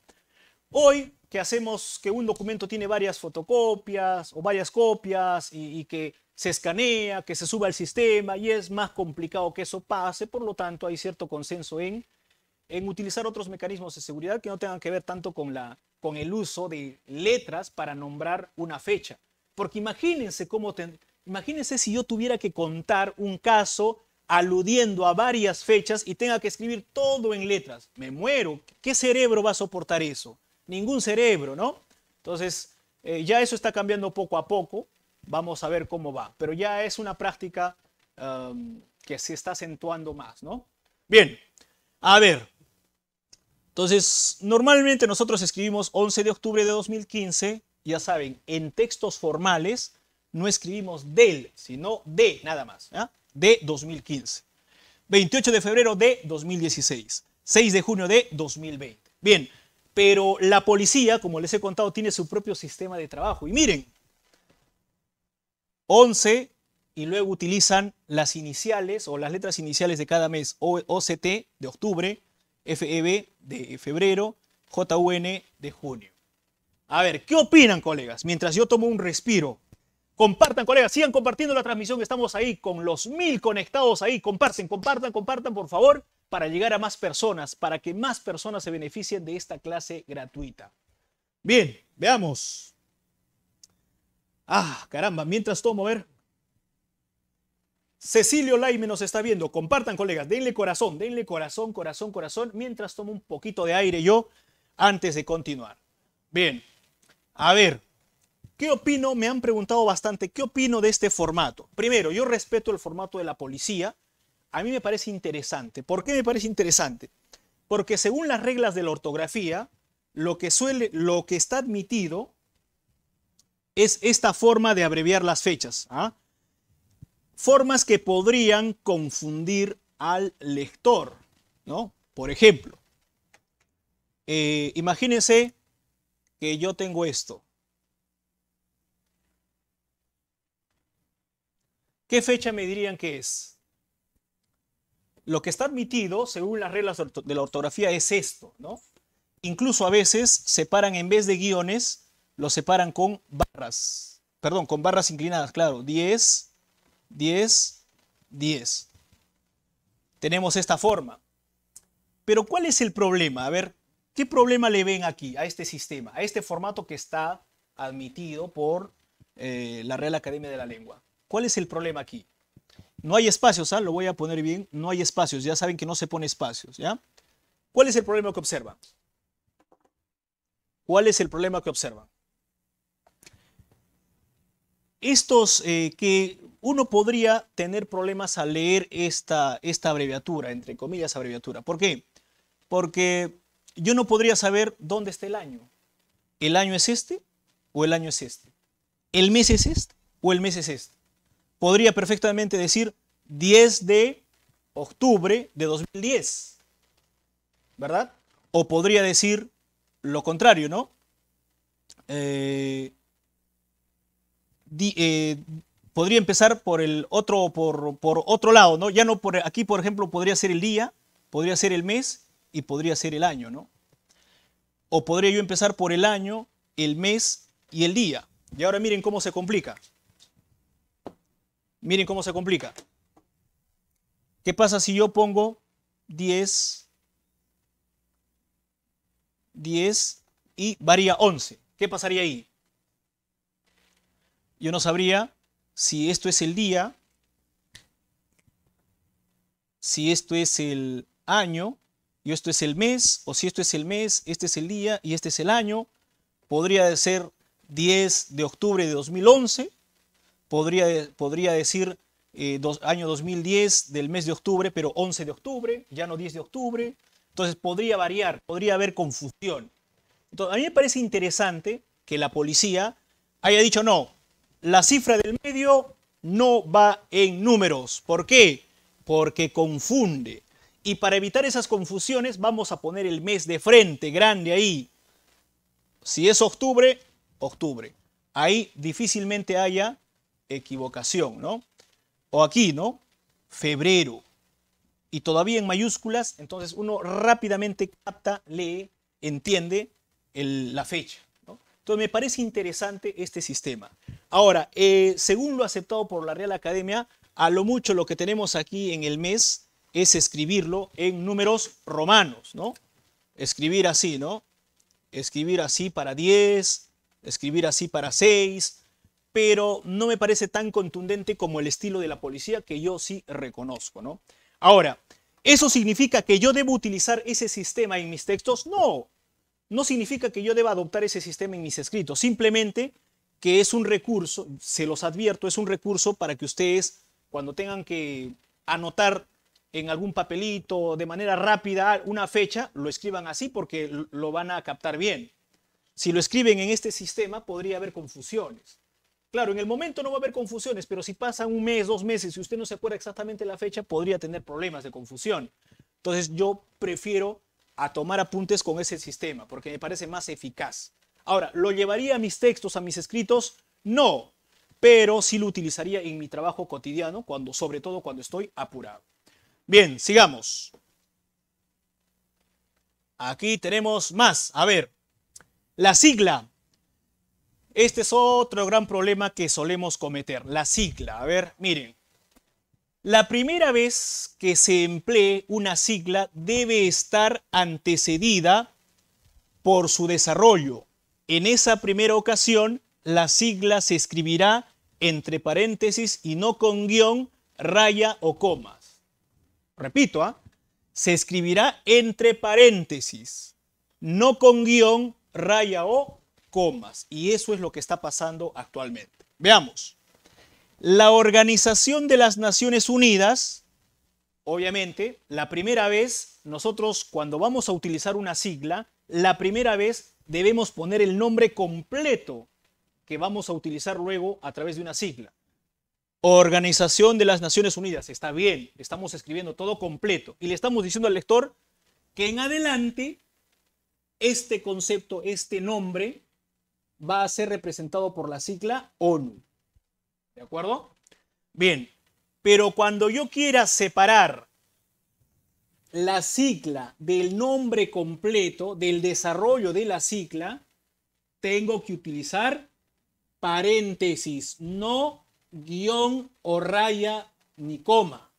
Hoy que hacemos que un documento tiene varias fotocopias o varias copias y, que se escanea, que se suba al sistema y es más complicado que eso pase, por lo tanto hay cierto consenso en, en utilizar otros mecanismos de seguridad que no tengan que ver tanto con, con el uso de letras para nombrar una fecha. Porque imagínense cómo imagínense si yo tuviera que contar un caso aludiendo a varias fechas y tenga que escribir todo en letras. Me muero. ¿Qué cerebro va a soportar eso? ningún cerebro, ¿no? Entonces, eh, ya eso está cambiando poco a poco, vamos a ver cómo va, pero ya es una práctica um, que se está acentuando más, ¿no? Bien, a ver. Entonces, normalmente nosotros escribimos 11 de octubre de 2015, ya saben, en textos formales no escribimos del, sino de nada más, de 2015. 28 de febrero de 2016, 6 de junio de 2020. Bien, pero la policía, como les he contado, tiene su propio sistema de trabajo. Y miren, 11 y luego utilizan las iniciales o las letras iniciales de cada mes, OCT de octubre, FEB de febrero, JUN de junio. A ver, ¿qué opinan, colegas? Mientras yo tomo un respiro. Compartan, colegas, sigan compartiendo la transmisión, estamos ahí con los mil conectados ahí. Comparten, compartan, compartan, por favor para llegar a más personas, para que más personas se beneficien de esta clase gratuita. Bien, veamos. Ah, caramba, mientras tomo, a ver. Cecilio Laime nos está viendo. Compartan, colegas. Denle corazón, denle corazón, corazón, corazón. Mientras tomo un poquito de aire yo antes de continuar. Bien, a ver. ¿Qué opino? Me han preguntado bastante. ¿Qué opino de este formato? Primero, yo respeto el formato de la policía a mí me parece interesante. ¿Por qué me parece interesante? Porque según las reglas de la ortografía, lo que, suele, lo que está admitido es esta forma de abreviar las fechas. ¿ah? Formas que podrían confundir al lector. ¿no? Por ejemplo, eh, imagínense que yo tengo esto. ¿Qué fecha me dirían que es? lo que está admitido, según las reglas de la ortografía, es esto, ¿no? Incluso a veces separan en vez de guiones, lo separan con barras, perdón, con barras inclinadas, claro, 10, 10, 10. Tenemos esta forma. Pero ¿cuál es el problema? A ver, ¿qué problema le ven aquí a este sistema, a este formato que está admitido por eh, la Real Academia de la Lengua? ¿Cuál es el problema aquí? No hay espacios, ¿ah? lo voy a poner bien. No hay espacios, ya saben que no se pone espacios, ¿ya? ¿Cuál es el problema que observa? ¿Cuál es el problema que observa? Estos eh, que uno podría tener problemas al leer esta, esta abreviatura, entre comillas abreviatura. ¿Por qué? Porque yo no podría saber dónde está el año. ¿El año es este o el año es este? ¿El mes es este o el mes es este? podría perfectamente decir 10 de octubre de 2010, ¿verdad? O podría decir lo contrario, ¿no? Eh, eh, podría empezar por el otro, por, otro lado, ¿no? Ya no por aquí, por ejemplo, podría ser el día, podría ser el mes y podría ser el año, ¿no? O podría yo empezar por el año, el mes y el día. Y ahora miren cómo se complica. Miren cómo se complica. ¿Qué pasa si yo pongo 10, 10 y varía 11? ¿Qué pasaría ahí? Yo no sabría si esto es el día, si esto es el año, y esto es el mes, o si esto es el mes, este es el día y este es el año. Podría ser 10 de octubre de 2011 podría, decir eh, año 2010 del mes de octubre, pero 11 de octubre, ya no 10 de octubre. Entonces podría variar, podría haber confusión. Entonces, a mí me parece interesante que la policía haya dicho, no, la cifra del medio no va en números. ¿Por qué? Porque confunde. Y para evitar esas confusiones vamos a poner el mes de frente, grande ahí. Si es octubre, octubre. Ahí difícilmente haya equivocación, ¿no? O aquí, ¿no? Febrero. Y todavía en mayúsculas, entonces uno rápidamente capta, lee, entiende la fecha. ¿no? Entonces me parece interesante este sistema. Ahora, eh, según lo aceptado por la Real Academia, a lo mucho lo que tenemos aquí en el mes es escribirlo en números romanos, ¿no? Escribir así, ¿no? Escribir así para 10, escribir así para 6, pero no me parece tan contundente como el estilo de la policía que yo sí reconozco, Ahora, ¿eso significa que yo debo utilizar ese sistema en mis textos? No, no significa que yo deba adoptar ese sistema en mis escritos, simplemente que es un recurso, se los advierto, es un recurso para que ustedes cuando tengan que anotar en algún papelito de manera rápida una fecha, lo escriban así porque lo van a captar bien. Si lo escriben en este sistema podría haber confusiones. Claro, en el momento no va a haber confusiones, pero si pasan un mes, dos meses y usted no se acuerda exactamente la fecha, podría tener problemas de confusión. Entonces yo prefiero a tomar apuntes con ese sistema porque me parece más eficaz. Ahora, ¿lo llevaría a mis textos, a mis escritos? No, pero sí lo utilizaría en mi trabajo cotidiano, cuando, sobre todo cuando estoy apurado. Bien, sigamos. Aquí tenemos más. A ver, la sigla este es otro gran problema que solemos cometer, la sigla. A ver, miren. La primera vez que se emplee una sigla debe estar antecedida por su desarrollo. En esa primera ocasión, la sigla se escribirá entre paréntesis y no con guión, raya o comas. Repito, ¿ah? se escribirá entre paréntesis, no con guión, raya o y eso es lo que está pasando actualmente. Veamos. La Organización de las Naciones Unidas, obviamente, la primera vez, nosotros cuando vamos a utilizar una sigla, la primera vez debemos poner el nombre completo que vamos a utilizar luego a través de una sigla. Organización de las Naciones Unidas, está bien, estamos escribiendo todo completo y le estamos diciendo al lector que en adelante este concepto, este nombre, va a ser representado por la sigla ONU. ¿De acuerdo? Bien, pero cuando yo quiera separar la sigla del nombre completo, del desarrollo de la sigla, tengo que utilizar paréntesis, no guión o raya ni coma.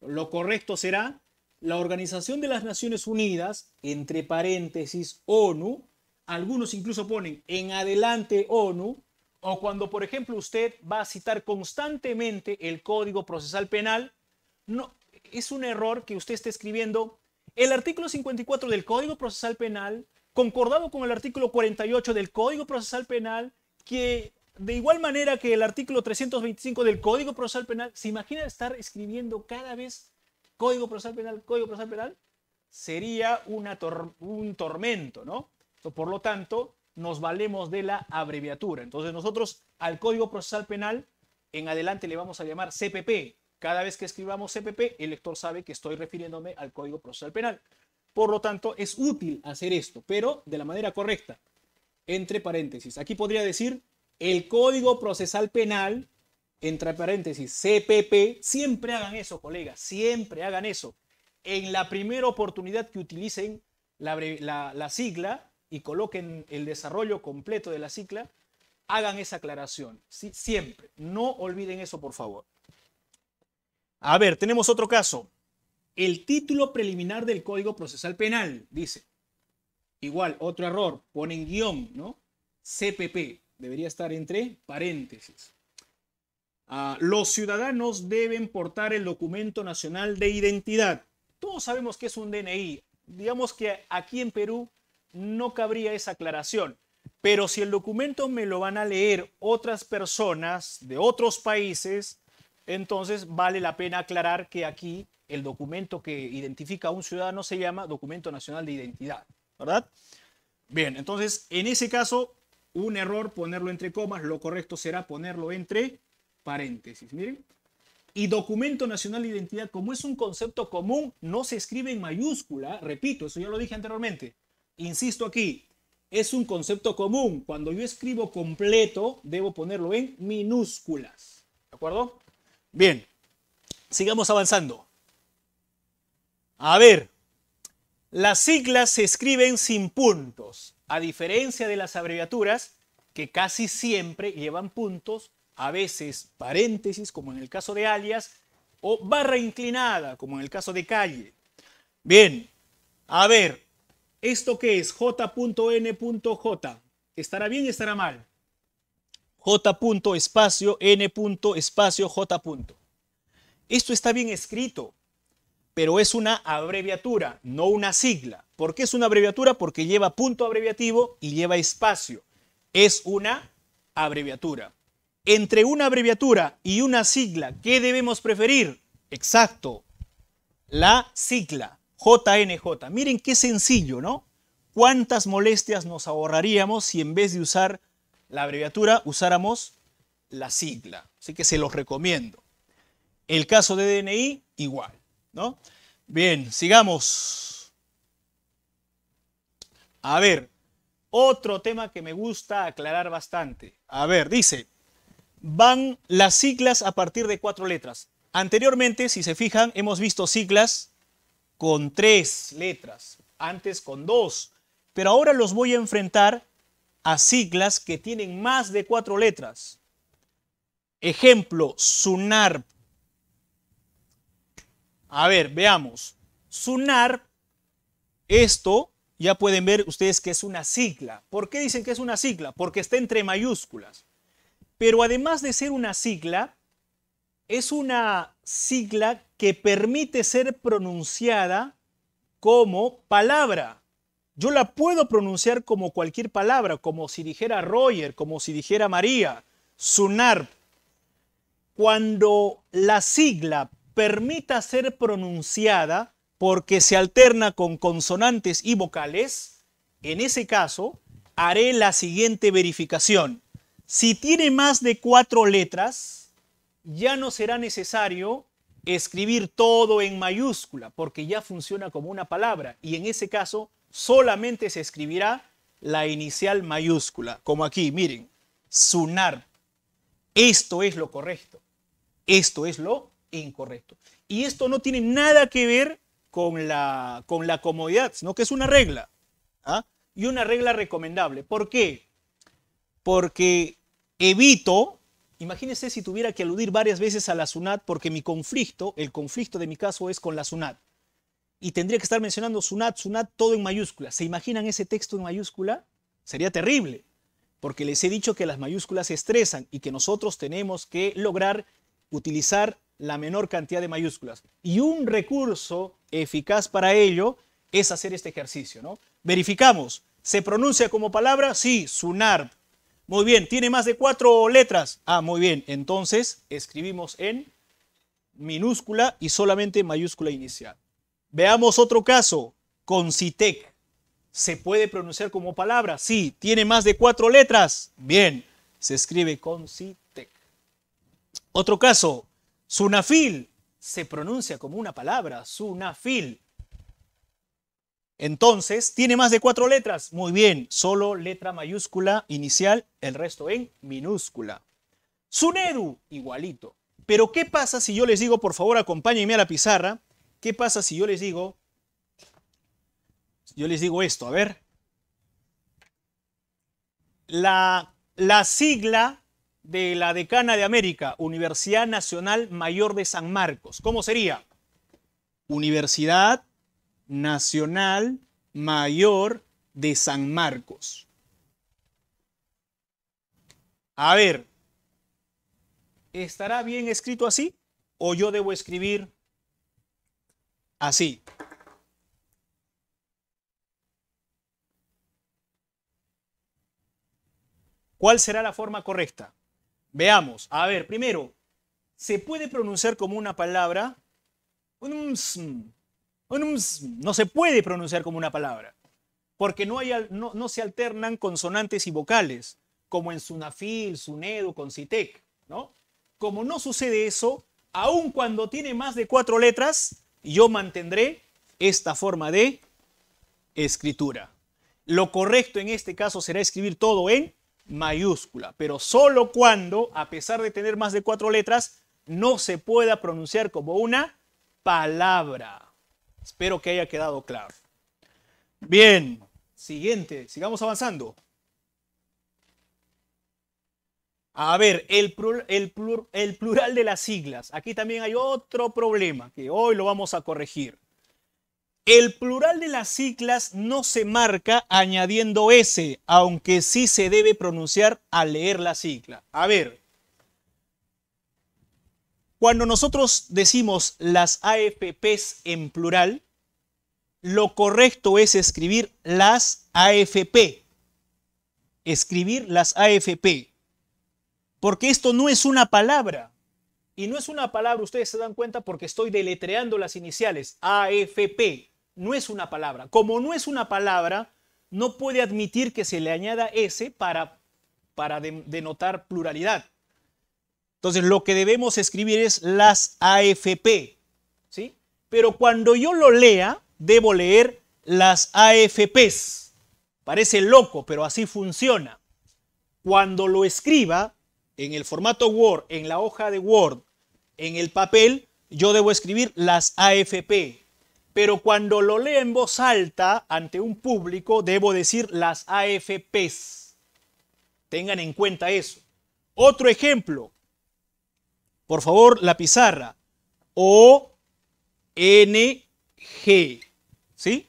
Lo correcto será la Organización de las Naciones Unidas, entre paréntesis ONU, algunos incluso ponen en adelante ONU, o cuando, por ejemplo, usted va a citar constantemente el Código Procesal Penal, no, es un error que usted esté escribiendo el artículo 54 del Código Procesal Penal, concordado con el artículo 48 del Código Procesal Penal, que de igual manera que el artículo 325 del Código Procesal Penal, ¿se imagina estar escribiendo cada vez Código Procesal Penal, Código Procesal Penal? Sería un tormento, ¿no? Por lo tanto, nos valemos de la abreviatura. Entonces nosotros al Código Procesal Penal en adelante le vamos a llamar CPP. Cada vez que escribamos CPP, el lector sabe que estoy refiriéndome al Código Procesal Penal. Por lo tanto, es útil hacer esto, pero de la manera correcta. Entre paréntesis. Aquí podría decir el Código Procesal Penal, entre paréntesis, CPP. Siempre hagan eso, colegas. Siempre hagan eso. En la primera oportunidad que utilicen la, la sigla, y coloquen el desarrollo completo de la cicla, hagan esa aclaración. Siempre. No olviden eso, por favor. A ver, tenemos otro caso. El título preliminar del Código Procesal Penal dice, igual, otro error, ponen guión, ¿no? CPP, debería estar entre paréntesis. Ah, los ciudadanos deben portar el documento nacional de identidad. Todos sabemos que es un DNI. Digamos que aquí en Perú no cabría esa aclaración. Pero si el documento me lo van a leer otras personas de otros países, entonces vale la pena aclarar que aquí el documento que identifica a un ciudadano se llama Documento Nacional de Identidad, ¿verdad? Bien, entonces en ese caso, un error ponerlo entre comas, lo correcto será ponerlo entre paréntesis, miren. Y documento nacional de identidad, como es un concepto común, no se escribe en mayúscula, repito, eso ya lo dije anteriormente. Insisto aquí, es un concepto común. Cuando yo escribo completo, debo ponerlo en minúsculas. ¿De acuerdo? Bien, sigamos avanzando. A ver, las siglas se escriben sin puntos, a diferencia de las abreviaturas que casi siempre llevan puntos, a veces paréntesis, como en el caso de alias, o barra inclinada, como en el caso de calle. Bien, a ver, ¿Esto qué es? J.N.J. ¿Estará bien o estará mal? J. Espacio, N. Espacio, J. Esto está bien escrito, pero es una abreviatura, no una sigla. ¿Por qué es una abreviatura? Porque lleva punto abreviativo y lleva espacio. Es una abreviatura. Entre una abreviatura y una sigla, ¿qué debemos preferir? Exacto, la sigla. JNJ. Miren qué sencillo, ¿no? ¿Cuántas molestias nos ahorraríamos si en vez de usar la abreviatura usáramos la sigla? Así que se los recomiendo. El caso de DNI, igual, ¿no? Bien, sigamos. A ver, otro tema que me gusta aclarar bastante. A ver, dice, van las siglas a partir de cuatro letras. Anteriormente, si se fijan, hemos visto siglas con tres letras, antes con dos, pero ahora los voy a enfrentar a siglas que tienen más de cuatro letras. Ejemplo, sunar. A ver, veamos. Sunar, esto ya pueden ver ustedes que es una sigla. ¿Por qué dicen que es una sigla? Porque está entre mayúsculas. Pero además de ser una sigla, es una sigla que permite ser pronunciada como palabra. Yo la puedo pronunciar como cualquier palabra, como si dijera Roger, como si dijera María, Sunar. Cuando la sigla permita ser pronunciada porque se alterna con consonantes y vocales, en ese caso haré la siguiente verificación. Si tiene más de cuatro letras, ya no será necesario escribir todo en mayúscula, porque ya funciona como una palabra, y en ese caso solamente se escribirá la inicial mayúscula, como aquí, miren, sunar. Esto es lo correcto, esto es lo incorrecto. Y esto no tiene nada que ver con la, con la comodidad, sino que es una regla, ¿ah? y una regla recomendable. ¿Por qué? Porque evito Imagínese si tuviera que aludir varias veces a la SUNAT porque mi conflicto, el conflicto de mi caso es con la SUNAT. Y tendría que estar mencionando SUNAT, SUNAT, todo en mayúscula. ¿Se imaginan ese texto en mayúscula? Sería terrible, porque les he dicho que las mayúsculas estresan y que nosotros tenemos que lograr utilizar la menor cantidad de mayúsculas. Y un recurso eficaz para ello es hacer este ejercicio, ¿no? Verificamos, ¿se pronuncia como palabra? Sí, sunat. Muy bien, tiene más de cuatro letras. Ah, muy bien, entonces escribimos en minúscula y solamente mayúscula inicial. Veamos otro caso, Concitec. ¿Se puede pronunciar como palabra? Sí, tiene más de cuatro letras. Bien, se escribe Concitec. Otro caso, Sunafil. Se pronuncia como una palabra, Sunafil. Entonces, tiene más de cuatro letras. Muy bien, solo letra mayúscula inicial, el resto en minúscula. Sunedu, igualito. Pero, ¿qué pasa si yo les digo, por favor, acompáñenme a la pizarra? ¿Qué pasa si yo les digo, yo les digo esto, a ver. La, la sigla de la decana de América, Universidad Nacional Mayor de San Marcos, ¿cómo sería? Universidad Nacional Mayor de San Marcos. A ver, ¿estará bien escrito así o yo debo escribir así? ¿Cuál será la forma correcta? Veamos. A ver, primero, ¿se puede pronunciar como una palabra? Mm, no se puede pronunciar como una palabra, porque no, se alternan consonantes y vocales, como en Sunafil, sunedu, Concitec, ¿no? Como no sucede eso, aun cuando tiene más de cuatro letras, yo mantendré esta forma de escritura. Lo correcto en este caso será escribir todo en mayúscula, pero solo cuando, a pesar de tener más de cuatro letras, no se pueda pronunciar como una palabra. Espero que haya quedado claro. Bien, siguiente, sigamos avanzando. A ver, el, plural de las siglas. Aquí también hay otro problema que hoy lo vamos a corregir. El plural de las siglas no se marca añadiendo S, aunque sí se debe pronunciar al leer la sigla. A ver, cuando nosotros decimos las AFPs en plural, lo correcto es escribir las AFP. Escribir las AFP. Porque esto no es una palabra. Y no es una palabra, ustedes se dan cuenta porque estoy deletreando las iniciales. AFP. No es una palabra. Como no es una palabra, no puede admitir que se le añada S para, para denotar pluralidad. Entonces, lo que debemos escribir es las AFP, ¿sí? Pero cuando yo lo lea, debo leer las AFPs. Parece loco, pero así funciona. Cuando lo escriba en el formato Word, en la hoja de Word, en el papel, yo debo escribir las AFP. Pero cuando lo lea en voz alta ante un público, debo decir las AFPs. Tengan en cuenta eso. Otro ejemplo, por favor, la pizarra. O-N-G. ¿Sí?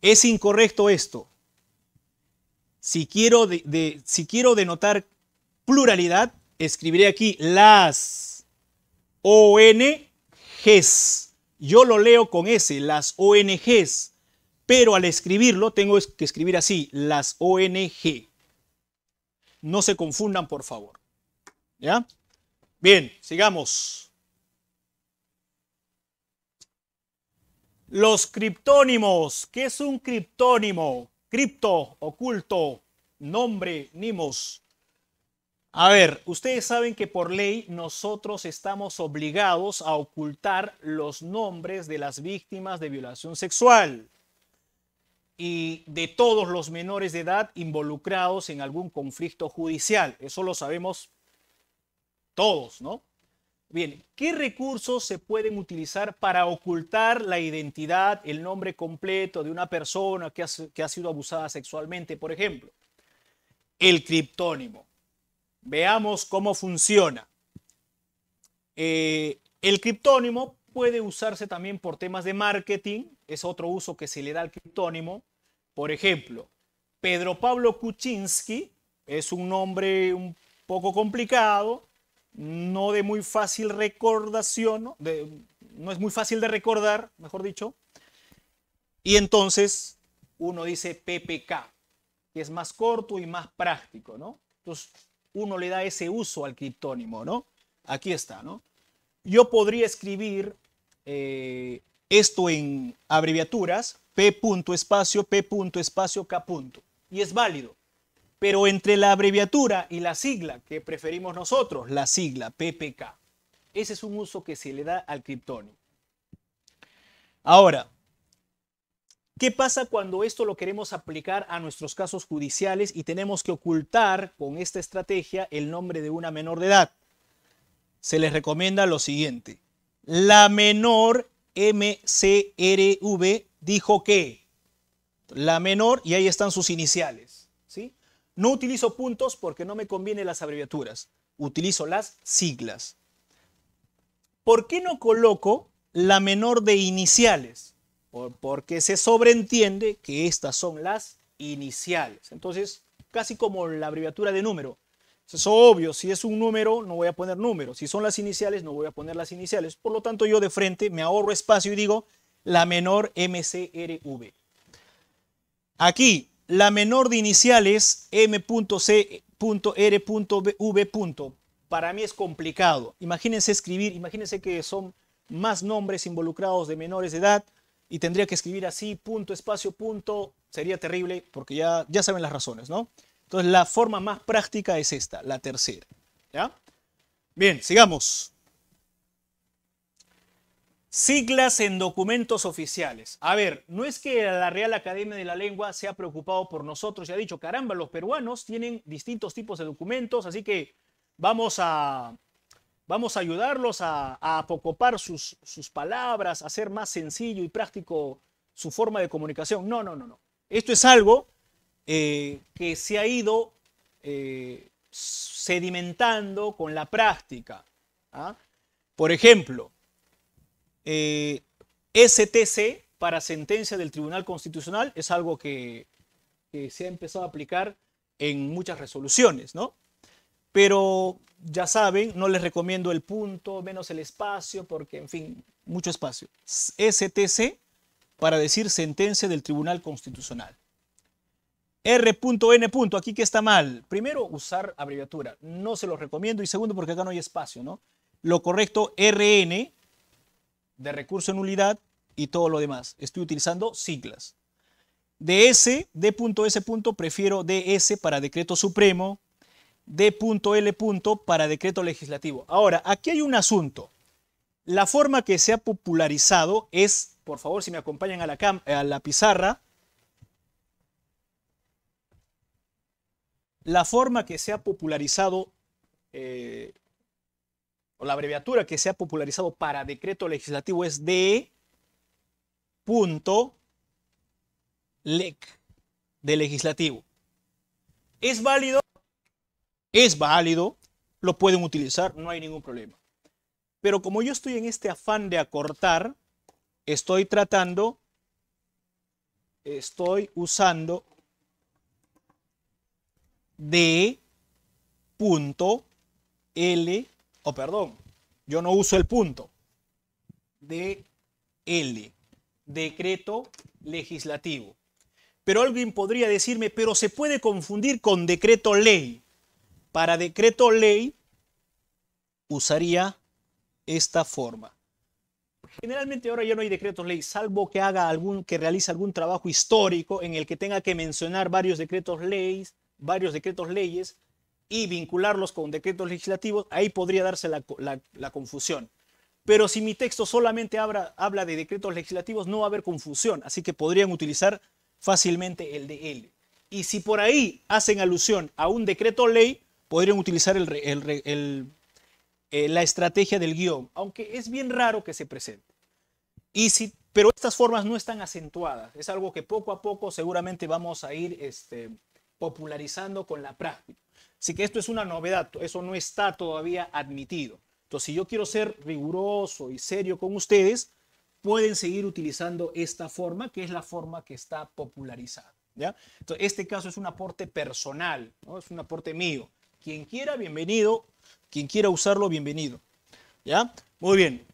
Es incorrecto esto. Si quiero, si quiero denotar pluralidad, escribiré aquí las ONGs. Yo lo leo con S, las ONGs. Pero al escribirlo tengo que escribir así, las ONG. No se confundan, por favor. ¿Ya? Bien, sigamos. Los criptónimos. ¿Qué es un criptónimo? Cripto, oculto, nombre, nimos. A ver, ustedes saben que por ley nosotros estamos obligados a ocultar los nombres de las víctimas de violación sexual y de todos los menores de edad involucrados en algún conflicto judicial. Eso lo sabemos todos, ¿no? Bien, ¿qué recursos se pueden utilizar para ocultar la identidad, el nombre completo de una persona que ha, sido abusada sexualmente? Por ejemplo, el criptónimo. Veamos cómo funciona. Eh, el criptónimo puede usarse también por temas de marketing, es otro uso que se le da al criptónimo. Por ejemplo, Pedro Pablo Kuczynski es un nombre un poco complicado, no de muy fácil recordación, ¿no? es muy fácil de recordar, mejor dicho. Y entonces uno dice PPK, que es más corto y más práctico, ¿no? Entonces uno le da ese uso al criptónimo, ¿no? Aquí está, ¿no? Yo podría escribir eh, esto en abreviaturas, P punto espacio, P espacio, K punto. Y es válido pero entre la abreviatura y la sigla, que preferimos nosotros, la sigla PPK. Ese es un uso que se le da al criptónimo. Ahora, ¿Qué pasa cuando esto lo queremos aplicar a nuestros casos judiciales y tenemos que ocultar con esta estrategia el nombre de una menor de edad? Se les recomienda lo siguiente. La menor MCRV dijo que. La menor, y ahí están sus iniciales. No utilizo puntos porque no me convienen las abreviaturas. Utilizo las siglas. ¿Por qué no coloco la menor de iniciales? Porque se sobreentiende que estas son las iniciales. Entonces, casi como la abreviatura de número. Es obvio, si es un número, no voy a poner número. Si son las iniciales, no voy a poner las iniciales. Por lo tanto, yo de frente me ahorro espacio y digo la menor MCRV. Aquí, la menor de iniciales m.c.r.v. Para mí es complicado. Imagínense escribir, imagínense que son más nombres involucrados de menores de edad y tendría que escribir así, punto, espacio, punto. Sería terrible porque ya, ya saben las razones, ¿no? Entonces la forma más práctica es esta, la tercera. ¿Ya? Bien, sigamos. Siglas en documentos oficiales. A ver, no es que la Real Academia de la Lengua se ha preocupado por nosotros y ha dicho, caramba, los peruanos tienen distintos tipos de documentos, así que vamos a, vamos a ayudarlos a, a apocopar sus, palabras, a hacer más sencillo y práctico su forma de comunicación. No, no, no, no. Esto es algo eh, que se ha ido eh, sedimentando con la práctica. ¿ah? Por ejemplo, eh, STC para sentencia del Tribunal Constitucional es algo que, se ha empezado a aplicar en muchas resoluciones, ¿no? Pero ya saben, no les recomiendo el punto, menos el espacio, porque, en fin, mucho espacio. STC para decir sentencia del Tribunal Constitucional. R.N. Aquí que está mal. Primero, usar abreviatura. No se lo recomiendo. Y segundo, porque acá no hay espacio, ¿no? Lo correcto, RN, de recurso en nulidad y todo lo demás. Estoy utilizando siglas. DS, D.S. prefiero DS para decreto supremo, D.L. para decreto legislativo. Ahora, aquí hay un asunto. La forma que se ha popularizado es, por favor, si me acompañan a la, a la pizarra, la forma que se ha popularizado eh, o la abreviatura que se ha popularizado para decreto legislativo es D.LEC, de legislativo. ¿Es válido? Es válido, lo pueden utilizar, no hay ningún problema. Pero como yo estoy en este afán de acortar, estoy tratando, estoy usando D.LEC o perdón, yo no uso el punto, de L, decreto legislativo. Pero alguien podría decirme, pero se puede confundir con decreto ley. Para decreto ley usaría esta forma. Generalmente ahora ya no hay decretos ley, salvo que haga algún, que realice algún trabajo histórico en el que tenga que mencionar varios decretos leyes, varios decretos leyes, y vincularlos con decretos legislativos, ahí podría darse la, confusión. Pero si mi texto solamente habla, de decretos legislativos, no va a haber confusión, así que podrían utilizar fácilmente el de L. Y si por ahí hacen alusión a un decreto ley, podrían utilizar el, el, eh, la estrategia del guión, aunque es bien raro que se presente. Y si, pero estas formas no están acentuadas, es algo que poco a poco seguramente vamos a ir este, popularizando con la práctica. Así que esto es una novedad, eso no está todavía admitido. Entonces, si yo quiero ser riguroso y serio con ustedes, pueden seguir utilizando esta forma, que es la forma que está popularizada. ¿ya? Entonces, este caso es un aporte personal, es un aporte mío. Quien quiera, bienvenido. Quien quiera usarlo, bienvenido. ¿Ya? Muy bien.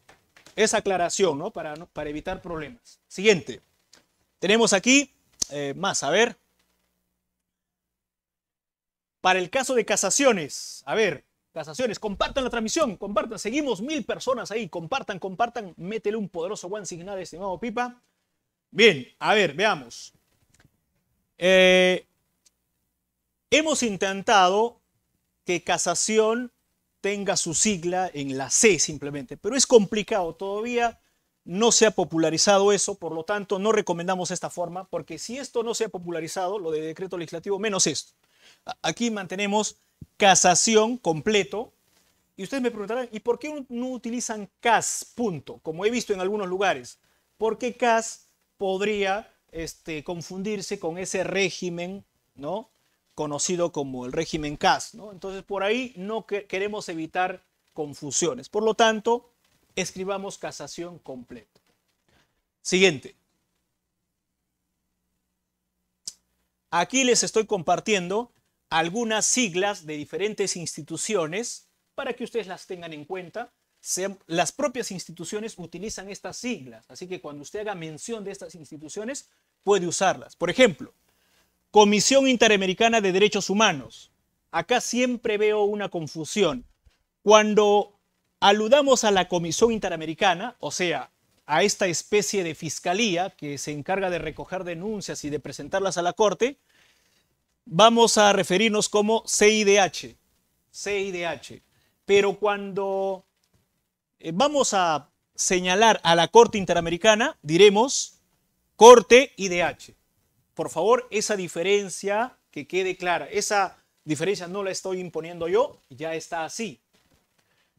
Esa aclaración, ¿no? Para, para evitar problemas. Siguiente. Tenemos aquí eh, más, a ver para el caso de casaciones. A ver, casaciones, compartan la transmisión, compartan, seguimos mil personas ahí, compartan, compartan, métele un poderoso one signal, estimado Pipa. Bien, a ver, veamos. Eh, hemos intentado que casación tenga su sigla en la C simplemente, pero es complicado todavía. No se ha popularizado eso, por lo tanto no recomendamos esta forma, porque si esto no se ha popularizado, lo de decreto legislativo, menos esto. Aquí mantenemos casación completo. Y ustedes me preguntarán, ¿y por qué no utilizan CAS punto? Como he visto en algunos lugares. ¿Por qué CAS podría este, confundirse con ese régimen, ¿no? Conocido como el régimen CAS, ¿no? Entonces, por ahí no queremos evitar confusiones. Por lo tanto, escribamos casación completo. Siguiente. Aquí les estoy compartiendo algunas siglas de diferentes instituciones para que ustedes las tengan en cuenta. las propias instituciones utilizan estas siglas, así que cuando usted haga mención de estas instituciones, puede usarlas. Por ejemplo, Comisión Interamericana de Derechos Humanos. Acá siempre veo una confusión. Cuando aludamos a la Comisión Interamericana, o sea, a esta especie de fiscalía que se encarga de recoger denuncias y de presentarlas a la Corte, vamos a referirnos como CIDH. CIDH. Pero cuando eh, vamos a señalar a la Corte Interamericana, diremos Corte IDH. Por favor, esa diferencia que quede clara. Esa diferencia no la estoy imponiendo yo, ya está así.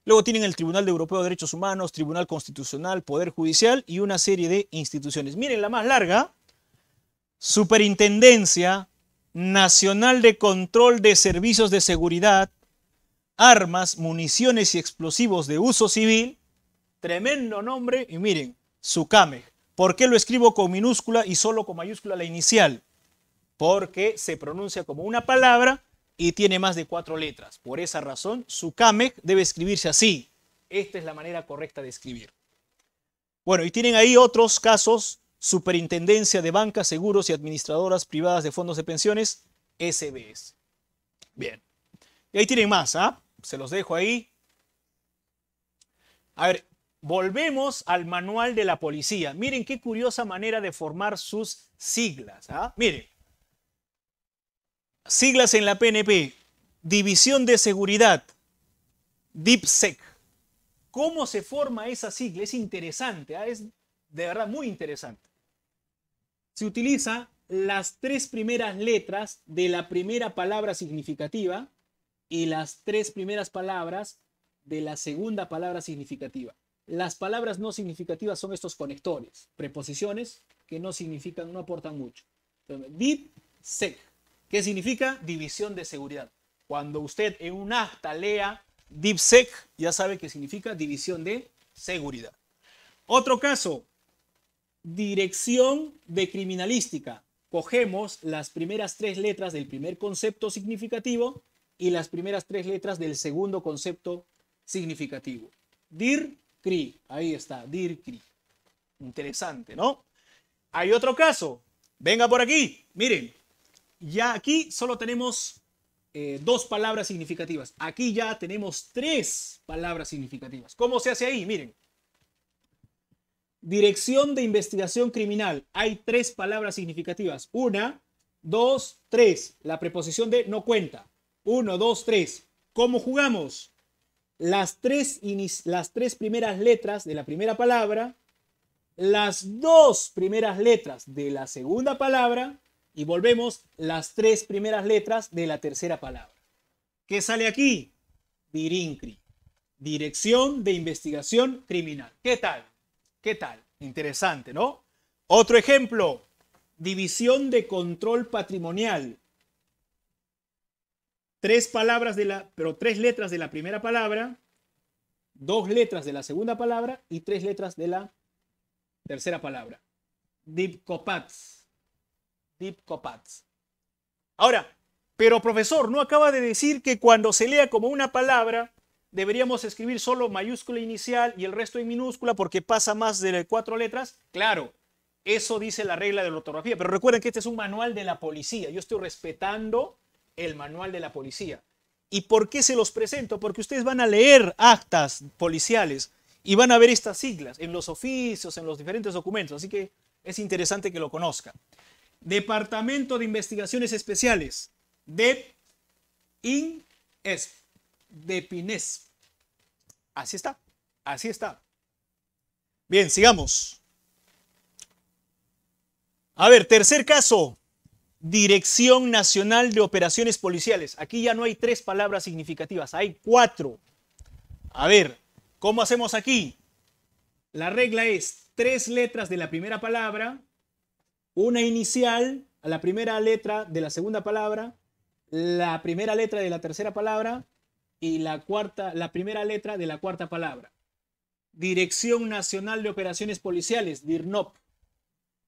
Luego tienen el Tribunal de Europeo de Derechos Humanos, Tribunal Constitucional, Poder Judicial y una serie de instituciones. Miren la más larga, Superintendencia Nacional de Control de Servicios de Seguridad, Armas, Municiones y Explosivos de Uso Civil. Tremendo nombre. Y miren, SUCAMEG. ¿Por qué lo escribo con minúscula y solo con mayúscula la inicial? Porque se pronuncia como una palabra y tiene más de cuatro letras. Por esa razón, SUCAMEG debe escribirse así. Esta es la manera correcta de escribir. Bueno, y tienen ahí otros casos Superintendencia de Bancas, Seguros y Administradoras Privadas de Fondos de Pensiones, SBS. Bien. Y ahí tienen más, ¿ah? Se los dejo ahí. A ver, volvemos al manual de la policía. Miren qué curiosa manera de formar sus siglas. ¿ah? Miren, siglas en la PNP, División de Seguridad, DIPSEC. ¿Cómo se forma esa sigla? Es interesante, ¿ah? es de verdad muy interesante se utiliza las tres primeras letras de la primera palabra significativa y las tres primeras palabras de la segunda palabra significativa. Las palabras no significativas son estos conectores, preposiciones que no significan, no aportan mucho. sec, ¿Qué significa división de seguridad. Cuando usted en un acta lea sec, ya sabe que significa división de seguridad. Otro caso, Dirección de criminalística. Cogemos las primeras tres letras del primer concepto significativo y las primeras tres letras del segundo concepto significativo. DIR, CRI. Ahí está, DIR, CRI. Interesante, ¿no? Hay otro caso. Venga por aquí. Miren, ya aquí solo tenemos eh, dos palabras significativas. Aquí ya tenemos tres palabras significativas. ¿Cómo se hace ahí? Miren, Dirección de Investigación Criminal. Hay tres palabras significativas. Una, dos, tres. La preposición de no cuenta. Uno, dos, tres. ¿Cómo jugamos? Las tres, las tres primeras letras de la primera palabra, las dos primeras letras de la segunda palabra y volvemos las tres primeras letras de la tercera palabra. ¿Qué sale aquí? Dirincri. Dirección de Investigación Criminal. ¿Qué tal? ¿Qué tal? Interesante, ¿no? Otro ejemplo, división de control patrimonial. Tres palabras de la, pero tres letras de la primera palabra, dos letras de la segunda palabra y tres letras de la tercera palabra. Dipcopats. Dipcopats. Ahora, pero profesor, ¿no acaba de decir que cuando se lea como una palabra deberíamos escribir solo mayúscula inicial y el resto en minúscula porque pasa más de cuatro letras. Claro, eso dice la regla de la ortografía, pero recuerden que este es un manual de la policía. Yo estoy respetando el manual de la policía. ¿Y por qué se los presento? Porque ustedes van a leer actas policiales y van a ver estas siglas en los oficios, en los diferentes documentos. Así que es interesante que lo conozcan. Departamento de Investigaciones Especiales, DEP, INESP de Pinés. Así está, así está. Bien, sigamos. A ver, tercer caso, Dirección Nacional de Operaciones Policiales. Aquí ya no hay tres palabras significativas, hay cuatro. A ver, ¿cómo hacemos aquí? La regla es tres letras de la primera palabra, una inicial a la primera letra de la segunda palabra, la primera letra de la tercera palabra y la cuarta, la primera letra de la cuarta palabra. Dirección Nacional de Operaciones Policiales, DIRNOP.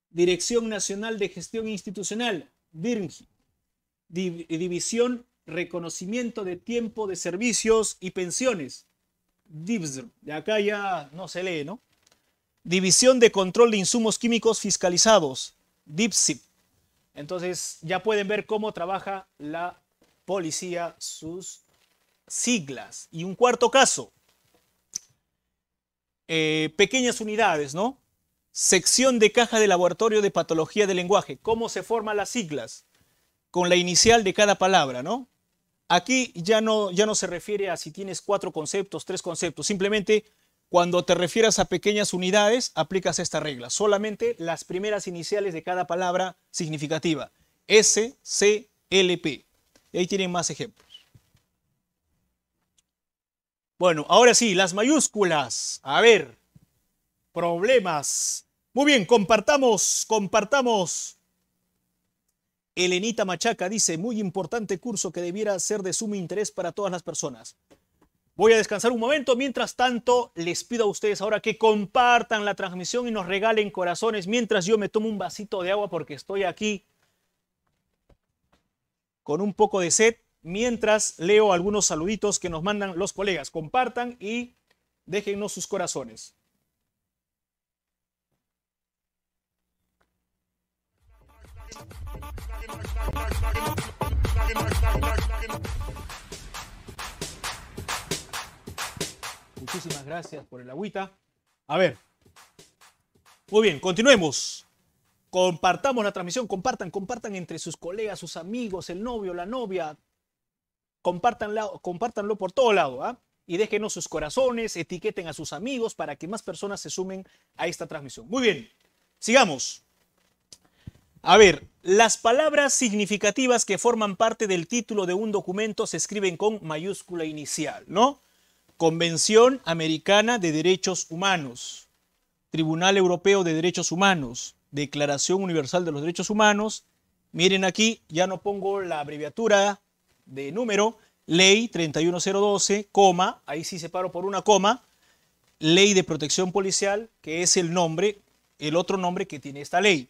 Dirección Nacional de Gestión Institucional, DIRNGI. División Reconocimiento de Tiempo de Servicios y Pensiones, DIVSR. De acá ya no se lee, ¿no? División de Control de Insumos Químicos Fiscalizados, DIPSIP. Entonces ya pueden ver cómo trabaja la policía, sus siglas. Y un cuarto caso, eh, pequeñas unidades, ¿no? Sección de caja de laboratorio de patología del lenguaje. ¿Cómo se forman las siglas? Con la inicial de cada palabra, ¿no? Aquí ya no, ya no se refiere a si tienes cuatro conceptos, tres conceptos. Simplemente cuando te refieras a pequeñas unidades, aplicas esta regla. Solamente las primeras iniciales de cada palabra significativa. S, C, L, P. Y ahí tienen más ejemplos. Bueno, ahora sí, las mayúsculas. A ver, problemas. Muy bien, compartamos, compartamos. Elenita Machaca dice, muy importante curso que debiera ser de sumo interés para todas las personas. Voy a descansar un momento. Mientras tanto, les pido a ustedes ahora que compartan la transmisión y nos regalen corazones mientras yo me tomo un vasito de agua porque estoy aquí con un poco de sed mientras leo algunos saluditos que nos mandan los colegas. Compartan y déjennos sus corazones. Muchísimas gracias por el agüita. A ver. Muy bien, continuemos. Compartamos la transmisión, compartan, compartan entre sus colegas, sus amigos, el novio, la novia, Compártanlo, por todo lado, ¿ah? y déjenos sus corazones, etiqueten a sus amigos para que más personas se sumen a esta transmisión. Muy bien, sigamos. A ver, las palabras significativas que forman parte del título de un documento se escriben con mayúscula inicial, ¿no? Convención Americana de Derechos Humanos, Tribunal Europeo de Derechos Humanos, Declaración Universal de los Derechos Humanos. Miren aquí, ya no pongo la abreviatura de número, ley 31012, coma, ahí sí separo por una coma, ley de protección policial, que es el nombre, el otro nombre que tiene esta ley.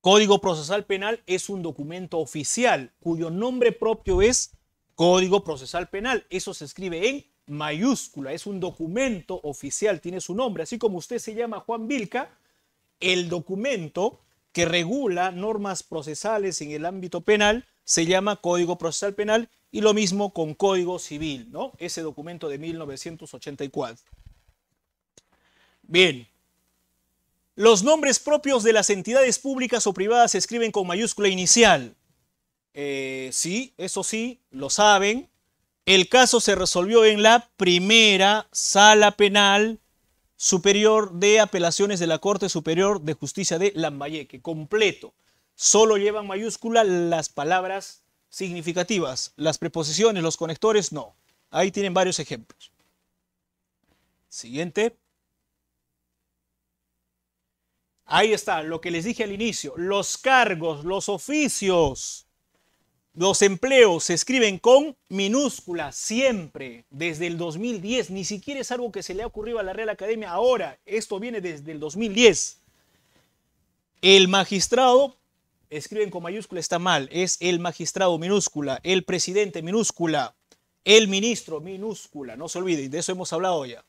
Código Procesal Penal es un documento oficial cuyo nombre propio es Código Procesal Penal. Eso se escribe en mayúscula, es un documento oficial, tiene su nombre. Así como usted se llama Juan Vilca, el documento que regula normas procesales en el ámbito penal se llama Código Procesal Penal y lo mismo con Código Civil, ¿no? Ese documento de 1984. Bien. Los nombres propios de las entidades públicas o privadas se escriben con mayúscula inicial. Eh, sí, eso sí, lo saben. El caso se resolvió en la primera sala penal superior de apelaciones de la Corte Superior de Justicia de Lambayeque, completo solo llevan mayúscula las palabras significativas. Las preposiciones, los conectores, no. Ahí tienen varios ejemplos. Siguiente. Ahí está, lo que les dije al inicio. Los cargos, los oficios, los empleos se escriben con minúscula siempre, desde el 2010. Ni siquiera es algo que se le ha ocurrido a la Real Academia ahora. Esto viene desde el 2010. El magistrado escriben con mayúscula está mal, es el magistrado minúscula, el presidente minúscula, el ministro minúscula, no se olviden, de eso hemos hablado ya.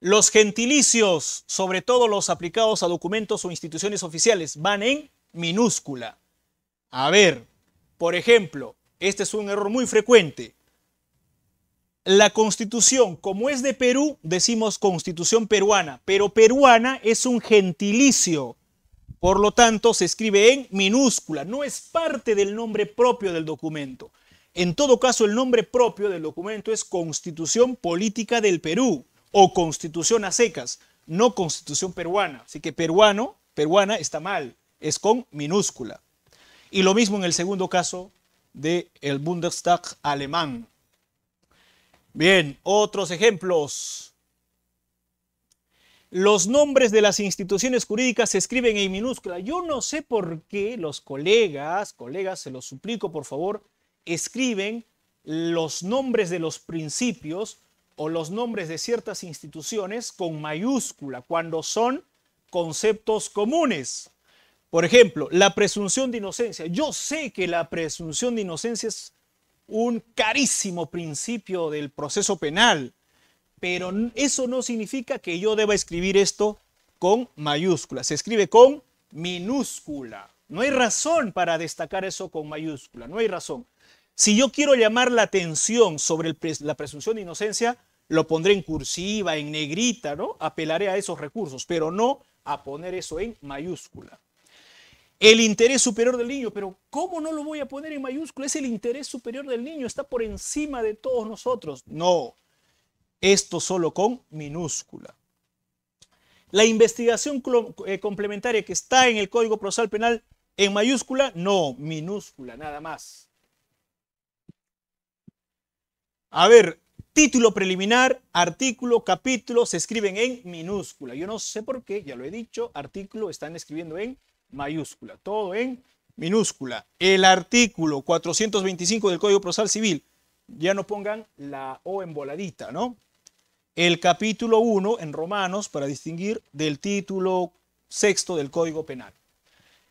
Los gentilicios, sobre todo los aplicados a documentos o instituciones oficiales, van en minúscula. A ver, por ejemplo, este es un error muy frecuente. La constitución, como es de Perú, decimos constitución peruana, pero peruana es un gentilicio por lo tanto, se escribe en minúscula, no es parte del nombre propio del documento. En todo caso, el nombre propio del documento es Constitución Política del Perú o Constitución a secas, no Constitución peruana. Así que peruano, peruana está mal, es con minúscula. Y lo mismo en el segundo caso del el Bundestag alemán. Bien, otros ejemplos los nombres de las instituciones jurídicas se escriben en minúscula. Yo no sé por qué los colegas, colegas, se los suplico por favor, escriben los nombres de los principios o los nombres de ciertas instituciones con mayúscula cuando son conceptos comunes. Por ejemplo, la presunción de inocencia. Yo sé que la presunción de inocencia es un carísimo principio del proceso penal pero eso no significa que yo deba escribir esto con mayúscula. Se escribe con minúscula. No hay razón para destacar eso con mayúscula, no hay razón. Si yo quiero llamar la atención sobre la presunción de inocencia, lo pondré en cursiva, en negrita, ¿no? Apelaré a esos recursos, pero no a poner eso en mayúscula. El interés superior del niño, pero ¿cómo no lo voy a poner en mayúscula? Es el interés superior del niño, está por encima de todos nosotros. No, esto solo con minúscula. La investigación eh, complementaria que está en el Código Procesal Penal en mayúscula, no, minúscula, nada más. A ver, título preliminar, artículo, capítulo, se escriben en minúscula. Yo no sé por qué, ya lo he dicho, artículo están escribiendo en mayúscula, todo en minúscula. El artículo 425 del Código Procesal Civil, ya no pongan la O en voladita, ¿no? el capítulo 1 en Romanos para distinguir del título sexto del Código Penal.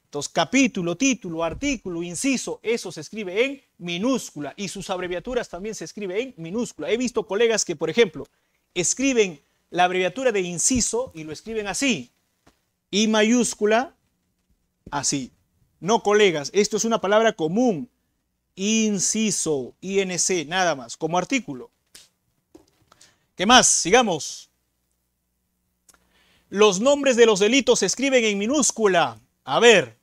Entonces, capítulo, título, artículo, inciso, eso se escribe en minúscula y sus abreviaturas también se escriben en minúscula. He visto colegas que, por ejemplo, escriben la abreviatura de inciso y lo escriben así, y mayúscula, así. No, colegas, esto es una palabra común, inciso, INC, nada más, como artículo. ¿Qué más? Sigamos. Los nombres de los delitos se escriben en minúscula. A ver,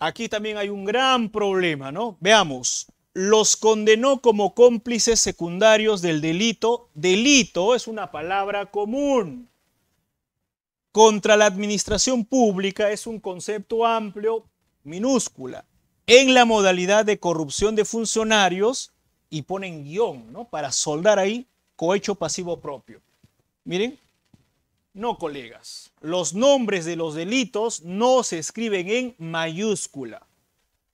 aquí también hay un gran problema, ¿no? Veamos. Los condenó como cómplices secundarios del delito. Delito es una palabra común. Contra la administración pública es un concepto amplio, minúscula. En la modalidad de corrupción de funcionarios, y ponen guión, ¿no? Para soldar ahí hecho pasivo propio. Miren, no colegas, los nombres de los delitos no se escriben en mayúscula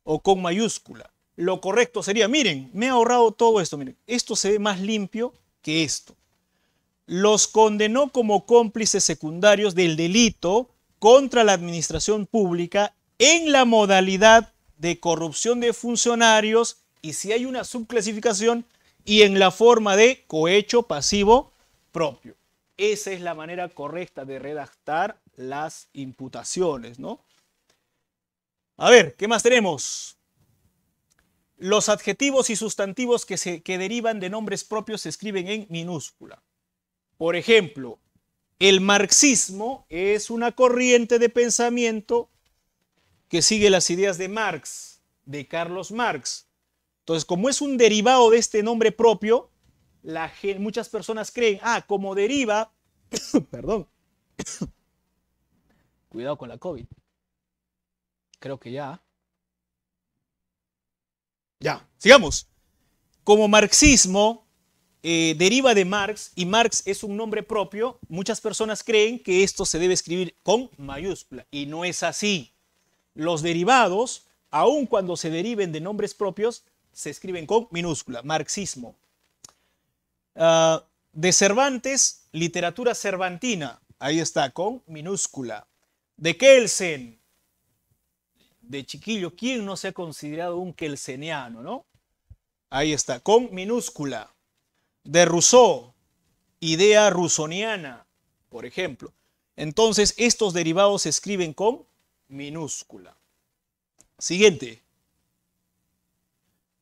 o con mayúscula. Lo correcto sería, miren, me he ahorrado todo esto, miren, esto se ve más limpio que esto. Los condenó como cómplices secundarios del delito contra la administración pública en la modalidad de corrupción de funcionarios y si hay una subclasificación, y en la forma de cohecho pasivo propio. Esa es la manera correcta de redactar las imputaciones, ¿no? A ver, ¿qué más tenemos? Los adjetivos y sustantivos que, se, que derivan de nombres propios se escriben en minúscula. Por ejemplo, el marxismo es una corriente de pensamiento que sigue las ideas de Marx, de Carlos Marx, entonces, como es un derivado de este nombre propio, muchas personas creen, ah, como deriva, *coughs* perdón, *coughs* cuidado con la COVID. Creo que ya. Ya, sigamos. Como marxismo eh, deriva de Marx y Marx es un nombre propio, muchas personas creen que esto se debe escribir con mayúscula y no es así. Los derivados, aun cuando se deriven de nombres propios, se escriben con minúscula, marxismo. Ah, de Cervantes, literatura cervantina, ahí está, con minúscula. De Kelsen, de chiquillo, ¿quién no se ha considerado un kelseniano, no? Ahí está, con minúscula. De Rousseau, idea russoniana. por ejemplo. Entonces, estos derivados se escriben con minúscula. Siguiente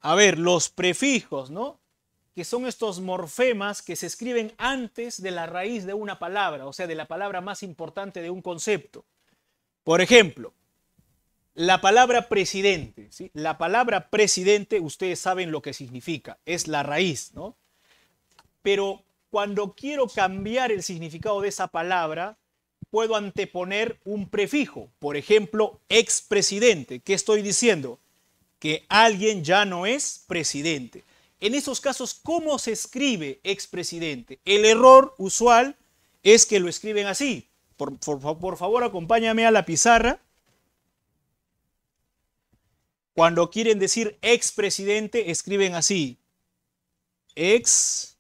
a ver, los prefijos, ¿no? Que son estos morfemas que se escriben antes de la raíz de una palabra, o sea, de la palabra más importante de un concepto. Por ejemplo, la palabra presidente, ¿sí? La palabra presidente, ustedes saben lo que significa, es la raíz, ¿no? Pero cuando quiero cambiar el significado de esa palabra, puedo anteponer un prefijo, por ejemplo, expresidente. ¿Qué estoy diciendo? que alguien ya no es presidente. En esos casos, ¿cómo se escribe expresidente? El error usual es que lo escriben así. Por, favor, acompáñame a la pizarra. Cuando quieren decir expresidente, escriben así. Ex.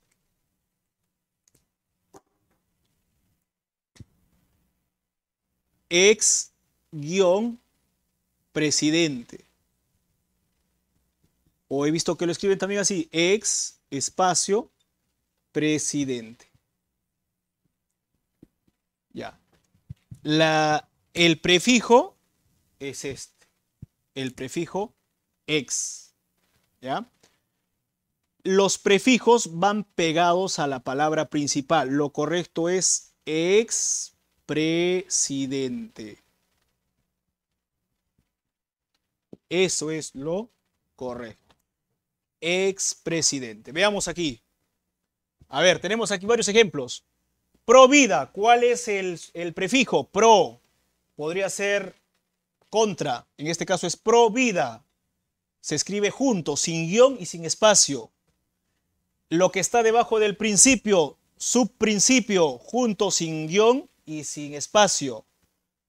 Ex guión presidente o he visto que lo escriben también así, ex espacio presidente. Ya. La, el prefijo es este, el prefijo ex. ¿Ya? Los prefijos van pegados a la palabra principal. Lo correcto es ex presidente. Eso es lo correcto expresidente. Veamos aquí. A ver, tenemos aquí varios ejemplos. Pro vida, ¿cuál es el, prefijo? Pro podría ser contra, en este caso es pro vida. Se escribe junto, sin guión y sin espacio. Lo que está debajo del principio, subprincipio, junto, sin guión y sin espacio.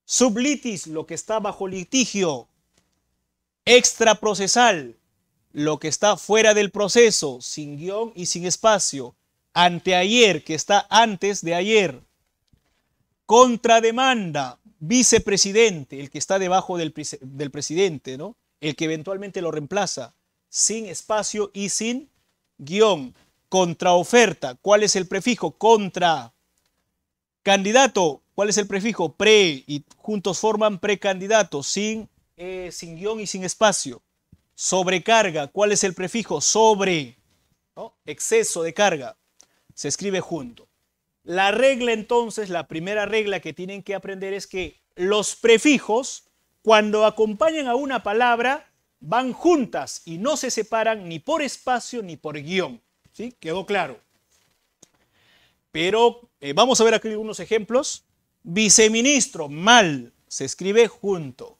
Sublitis, lo que está bajo litigio. Extraprocesal, lo que está fuera del proceso, sin guión y sin espacio, anteayer, que está antes de ayer, contrademanda, vicepresidente, el que está debajo del, presidente, ¿no? el que eventualmente lo reemplaza, sin espacio y sin guión, contraoferta, ¿cuál es el prefijo? Contra, candidato, ¿cuál es el prefijo? Pre, y juntos forman precandidato, sin, eh, sin guión y sin espacio Sobrecarga, ¿cuál es el prefijo? Sobre, exceso de carga, se escribe junto. La regla entonces, la primera regla que tienen que aprender es que los prefijos, cuando acompañan a una palabra, van juntas y no se separan ni por espacio ni por guión. ¿Sí? Quedó claro. Pero eh, vamos a ver aquí algunos ejemplos. Viceministro, mal, se escribe junto.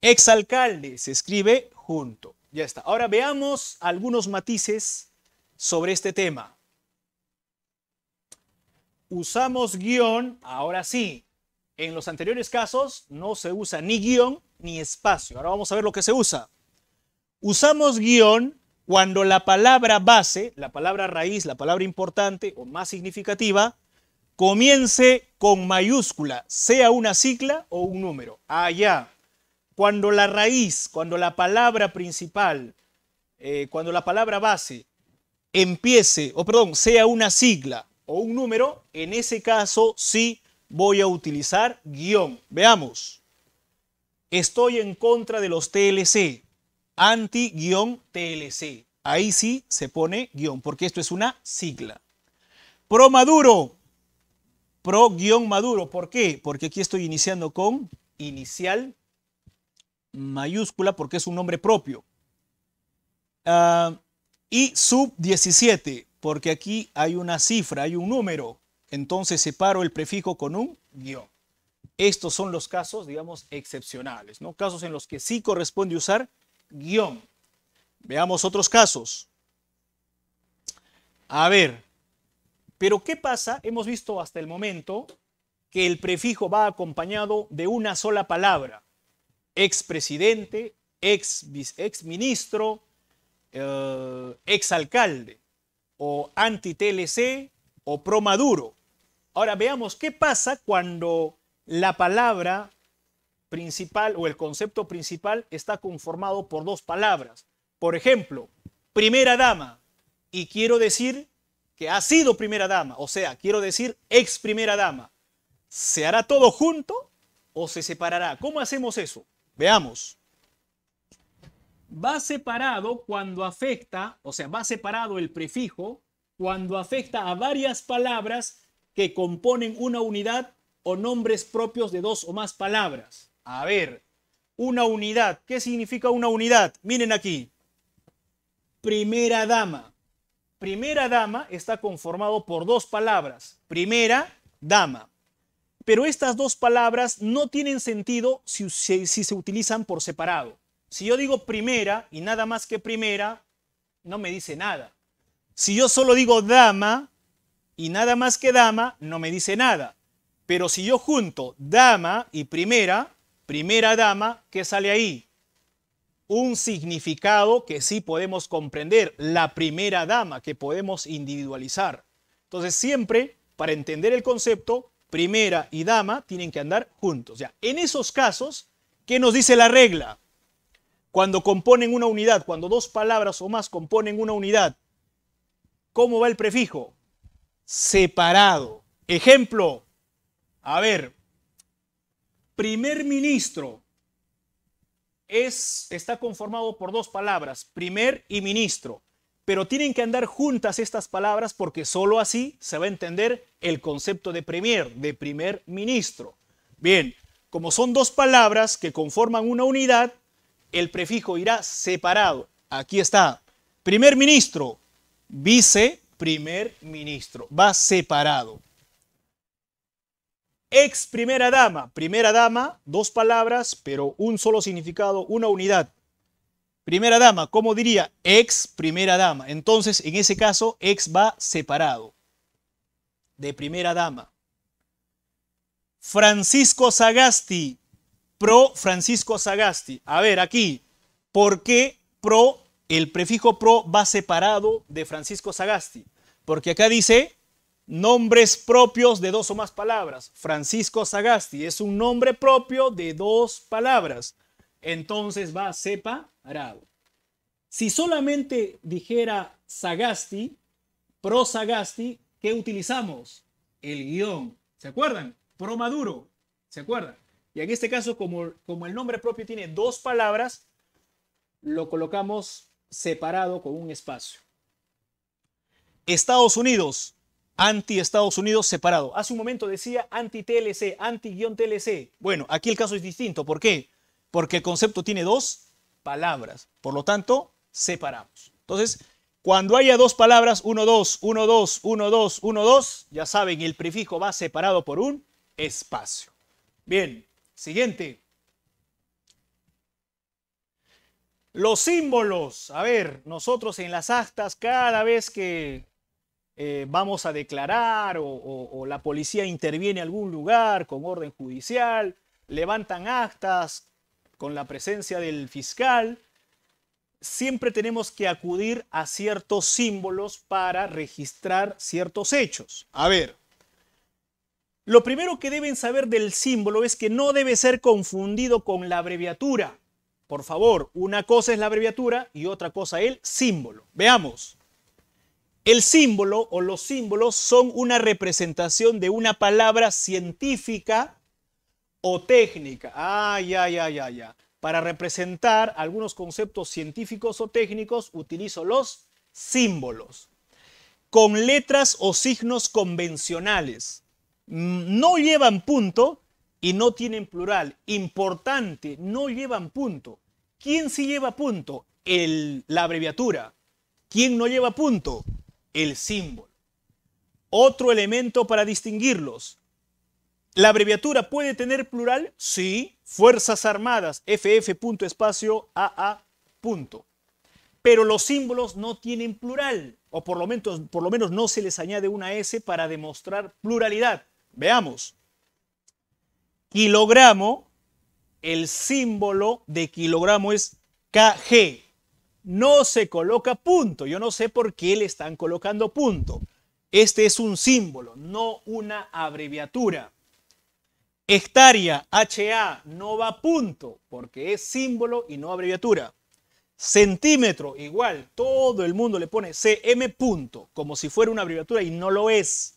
Exalcalde, se escribe junto. Ya está. Ahora veamos algunos matices sobre este tema. Usamos guión, ahora sí. En los anteriores casos no se usa ni guión ni espacio. Ahora vamos a ver lo que se usa. Usamos guión cuando la palabra base, la palabra raíz, la palabra importante o más significativa, comience con mayúscula, sea una sigla o un número. Allá. Ah, cuando la raíz, cuando la palabra principal, eh, cuando la palabra base empiece, o perdón, sea una sigla o un número, en ese caso sí voy a utilizar guión. Veamos. Estoy en contra de los TLC. Anti-TLC. Ahí sí se pone guión, porque esto es una sigla. Pro Maduro. Pro guión Maduro. ¿Por qué? Porque aquí estoy iniciando con inicial mayúscula porque es un nombre propio. Ah, y sub 17, porque aquí hay una cifra, hay un número. Entonces separo el prefijo con un guión. Estos son los casos, digamos, excepcionales, ¿no? Casos en los que sí corresponde usar guión. Veamos otros casos. A ver, pero ¿qué pasa? Hemos visto hasta el momento que el prefijo va acompañado de una sola palabra expresidente, ex, ex ministro, eh, ex alcalde, o anti-TLC, o pro Maduro. Ahora veamos qué pasa cuando la palabra principal o el concepto principal está conformado por dos palabras. Por ejemplo, primera dama, y quiero decir que ha sido primera dama, o sea, quiero decir ex primera dama. ¿Se hará todo junto o se separará? ¿Cómo hacemos eso? Veamos. Va separado cuando afecta, o sea, va separado el prefijo cuando afecta a varias palabras que componen una unidad o nombres propios de dos o más palabras. A ver, una unidad. ¿Qué significa una unidad? Miren aquí. Primera dama. Primera dama está conformado por dos palabras. Primera dama. Pero estas dos palabras no tienen sentido si, se utilizan por separado. Si yo digo primera y nada más que primera, no me dice nada. Si yo solo digo dama y nada más que dama, no me dice nada. Pero si yo junto dama y primera, primera dama, ¿qué sale ahí? Un significado que sí podemos comprender, la primera dama que podemos individualizar. Entonces siempre, para entender el concepto, primera y dama tienen que andar juntos. Ya, en esos casos, ¿qué nos dice la regla? Cuando componen una unidad, cuando dos palabras o más componen una unidad, ¿cómo va el prefijo? Separado. Ejemplo, a ver, primer ministro es, está conformado por dos palabras, primer y ministro. Pero tienen que andar juntas estas palabras porque sólo así se va a entender el concepto de premier, de primer ministro. Bien, como son dos palabras que conforman una unidad, el prefijo irá separado. Aquí está. Primer ministro, vice primer ministro. Va separado. Ex primera dama. Primera dama, dos palabras, pero un solo significado, una unidad. Primera dama, ¿cómo diría? Ex primera dama. Entonces, en ese caso, ex va separado. De primera dama. Francisco Sagasti, pro Francisco Sagasti. A ver, aquí, ¿por qué pro, el prefijo pro va separado de Francisco Sagasti? Porque acá dice nombres propios de dos o más palabras. Francisco Sagasti es un nombre propio de dos palabras entonces va separado. Si solamente dijera Sagasti, pro Sagasti, ¿qué utilizamos? El guión. ¿Se acuerdan? Pro Maduro. ¿Se acuerdan? Y en este caso, como, como el nombre propio tiene dos palabras, lo colocamos separado con un espacio. Estados Unidos, anti-Estados Unidos separado. Hace un momento decía anti-TLC, anti-TLC. Bueno, aquí el caso es distinto. ¿Por qué? porque el concepto tiene dos palabras, por lo tanto, separamos. Entonces, cuando haya dos palabras, uno, dos, uno, dos, 1, 2, 1, 2, ya saben, el prefijo va separado por un espacio. Bien, siguiente. Los símbolos. A ver, nosotros en las actas, cada vez que eh, vamos a declarar o, o, la policía interviene en algún lugar con orden judicial, levantan actas, con la presencia del fiscal, siempre tenemos que acudir a ciertos símbolos para registrar ciertos hechos. A ver, lo primero que deben saber del símbolo es que no debe ser confundido con la abreviatura. Por favor, una cosa es la abreviatura y otra cosa el símbolo. Veamos. El símbolo o los símbolos son una representación de una palabra científica o técnica. Ah, ya, ya, ya, Para representar algunos conceptos científicos o técnicos utilizo los símbolos. Con letras o signos convencionales. Mm, no llevan punto y no tienen plural. Importante, no llevan punto. ¿Quién sí lleva punto? El, la abreviatura. ¿Quién no lleva punto? El símbolo. Otro elemento para distinguirlos. ¿La abreviatura puede tener plural? Sí. Fuerzas Armadas, FF punto espacio AA punto. Pero los símbolos no tienen plural, o por lo, menos, por lo menos no se les añade una S para demostrar pluralidad. Veamos. Kilogramo, el símbolo de kilogramo es KG. No se coloca punto. Yo no sé por qué le están colocando punto. Este es un símbolo, no una abreviatura. Hectárea, HA, no va punto, porque es símbolo y no abreviatura. Centímetro, igual, todo el mundo le pone CM punto, como si fuera una abreviatura y no lo es.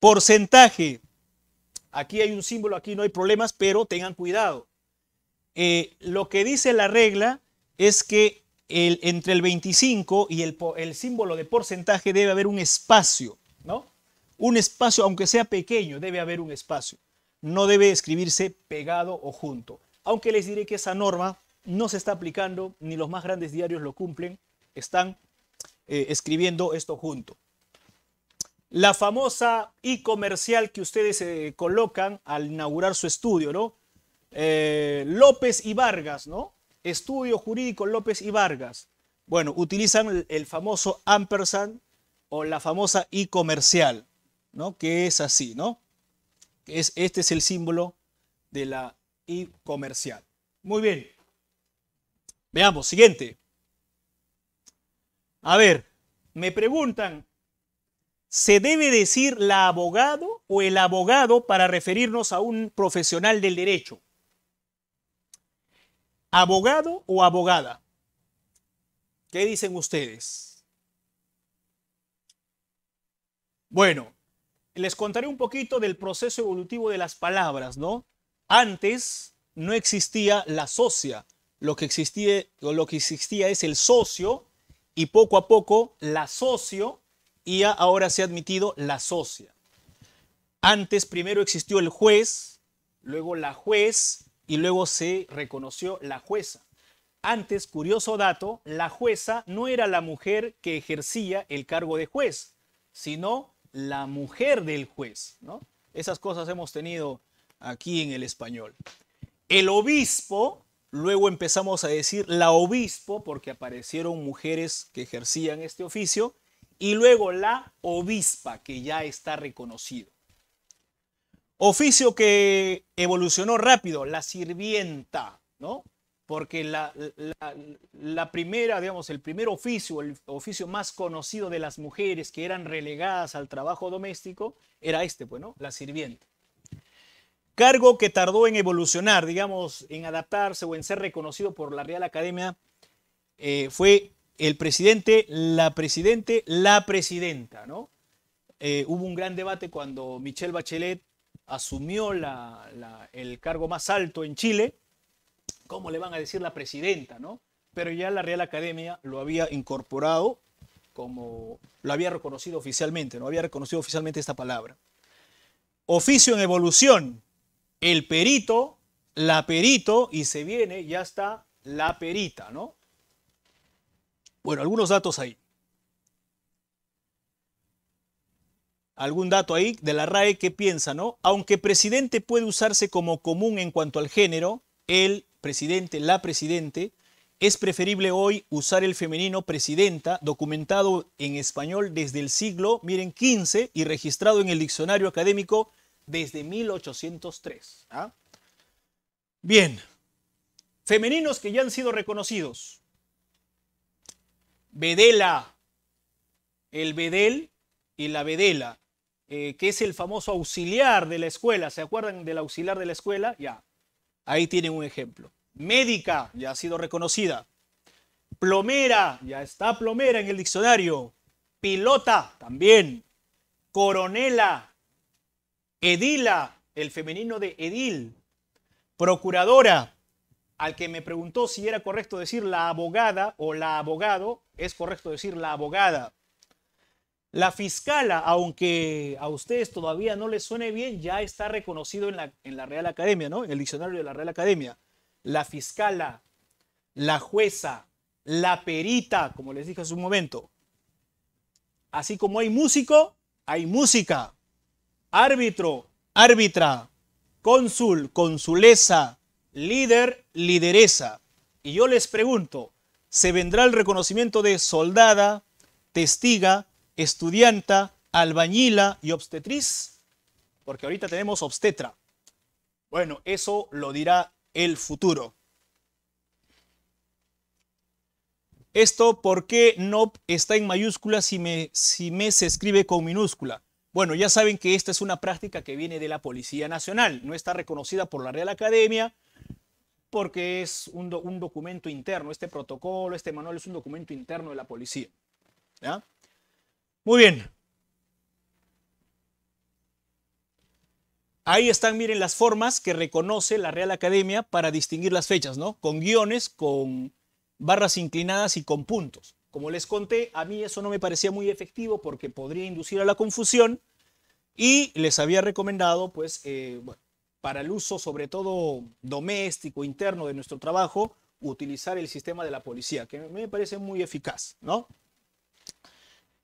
Porcentaje, aquí hay un símbolo, aquí no hay problemas, pero tengan cuidado. Eh, lo que dice la regla es que entre el 25 y el, símbolo de porcentaje debe haber un espacio, ¿no? Un espacio, aunque sea pequeño, debe haber un espacio no debe escribirse pegado o junto. Aunque les diré que esa norma no se está aplicando, ni los más grandes diarios lo cumplen, están eh, escribiendo esto junto. La famosa y comercial que ustedes eh, colocan al inaugurar su estudio, ¿no? Eh, López y Vargas, ¿no? Estudio jurídico López y Vargas. Bueno, utilizan el, el famoso ampersand o la famosa y comercial, ¿no? Que es así, ¿no? Es, este es el símbolo de la I comercial. Muy bien. Veamos, siguiente. A ver, me preguntan, ¿se debe decir la abogado o el abogado para referirnos a un profesional del derecho? ¿Abogado o abogada? ¿Qué dicen ustedes? Bueno, les contaré un poquito del proceso evolutivo de las palabras, ¿no? Antes no existía la socia, lo que existía, lo que existía es el socio y poco a poco la socio y ahora se ha admitido la socia. Antes primero existió el juez, luego la juez y luego se reconoció la jueza. Antes, curioso dato, la jueza no era la mujer que ejercía el cargo de juez, sino la mujer del juez, ¿no? Esas cosas hemos tenido aquí en el español. El obispo, luego empezamos a decir la obispo porque aparecieron mujeres que ejercían este oficio, y luego la obispa que ya está reconocido. Oficio que evolucionó rápido, la sirvienta, ¿no? porque la, primera, digamos, el primer oficio, el oficio más conocido de las mujeres que eran relegadas al trabajo doméstico, era este, pues, La sirvienta. Cargo que tardó en evolucionar, digamos, en adaptarse o en ser reconocido por la Real Academia, eh, fue el presidente, la presidente, la presidenta, ¿no? Eh, hubo un gran debate cuando Michelle Bachelet asumió el cargo más alto en Chile, ¿Cómo le van a decir la presidenta, no? Pero ya la Real Academia lo había incorporado como lo había reconocido oficialmente, no había reconocido oficialmente esta palabra. Oficio en evolución, el perito, la perito y se viene, ya está la perita, ¿no? Bueno, algunos datos ahí. algún dato ahí de la RAE que piensa, ¿no? Aunque presidente puede usarse como común en cuanto al género, el presidente, la presidente, es preferible hoy usar el femenino presidenta, documentado en español desde el siglo, miren, 15 y registrado en el diccionario académico desde 1803. ¿ah? Bien, femeninos que ya han sido reconocidos. Vedela, el Vedel y la Vedela, eh, que es el famoso auxiliar de la escuela. ¿Se acuerdan del auxiliar de la escuela? Ya, Ahí tienen un ejemplo. Médica, ya ha sido reconocida. Plomera, ya está plomera en el diccionario. Pilota, también. Coronela. Edila, el femenino de Edil. Procuradora, al que me preguntó si era correcto decir la abogada o la abogado, es correcto decir la abogada. La fiscala, aunque a ustedes todavía no les suene bien, ya está reconocido en la, Real Academia, ¿no? En el diccionario de la Real Academia. La fiscala, la jueza, la perita, como les dije hace un momento. Así como hay músico, hay música. Árbitro, árbitra. Cónsul, consulesa. Líder, lideresa. Y yo les pregunto, ¿se vendrá el reconocimiento de soldada, testiga, estudianta, albañila y obstetriz, porque ahorita tenemos obstetra. Bueno, eso lo dirá el futuro. Esto, ¿por qué no está en mayúscula si me, si se escribe con minúscula? Bueno, ya saben que esta es una práctica que viene de la Policía Nacional, no está reconocida por la Real Academia porque es un, un documento interno, este protocolo, este manual es un documento interno de la policía. ¿ya? Muy bien. Ahí están, miren, las formas que reconoce la Real Academia para distinguir las fechas, ¿no? Con guiones, con barras inclinadas y con puntos. Como les conté, a mí eso no me parecía muy efectivo porque podría inducir a la confusión y les había recomendado, pues, eh, para el uso sobre todo doméstico, interno de nuestro trabajo, utilizar el sistema de la policía, que me parece muy eficaz, ¿no?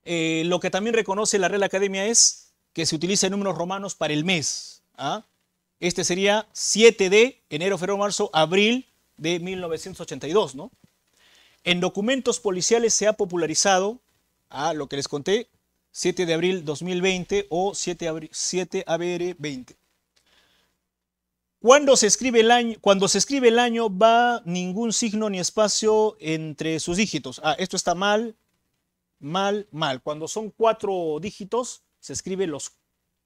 Eh, lo que también reconoce la Real Academia es que se utilizan números romanos para el mes. ¿ah? Este sería 7 de enero, febrero, marzo, abril de 1982. ¿no? En documentos policiales se ha popularizado Ah, lo que les conté, 7 de abril 2020 o 7, 7 ABR 20. Cuando se, escribe el año, cuando se escribe el año va ningún signo ni espacio entre sus dígitos. Ah, esto está mal, mal, mal. Cuando son cuatro dígitos, se escriben los,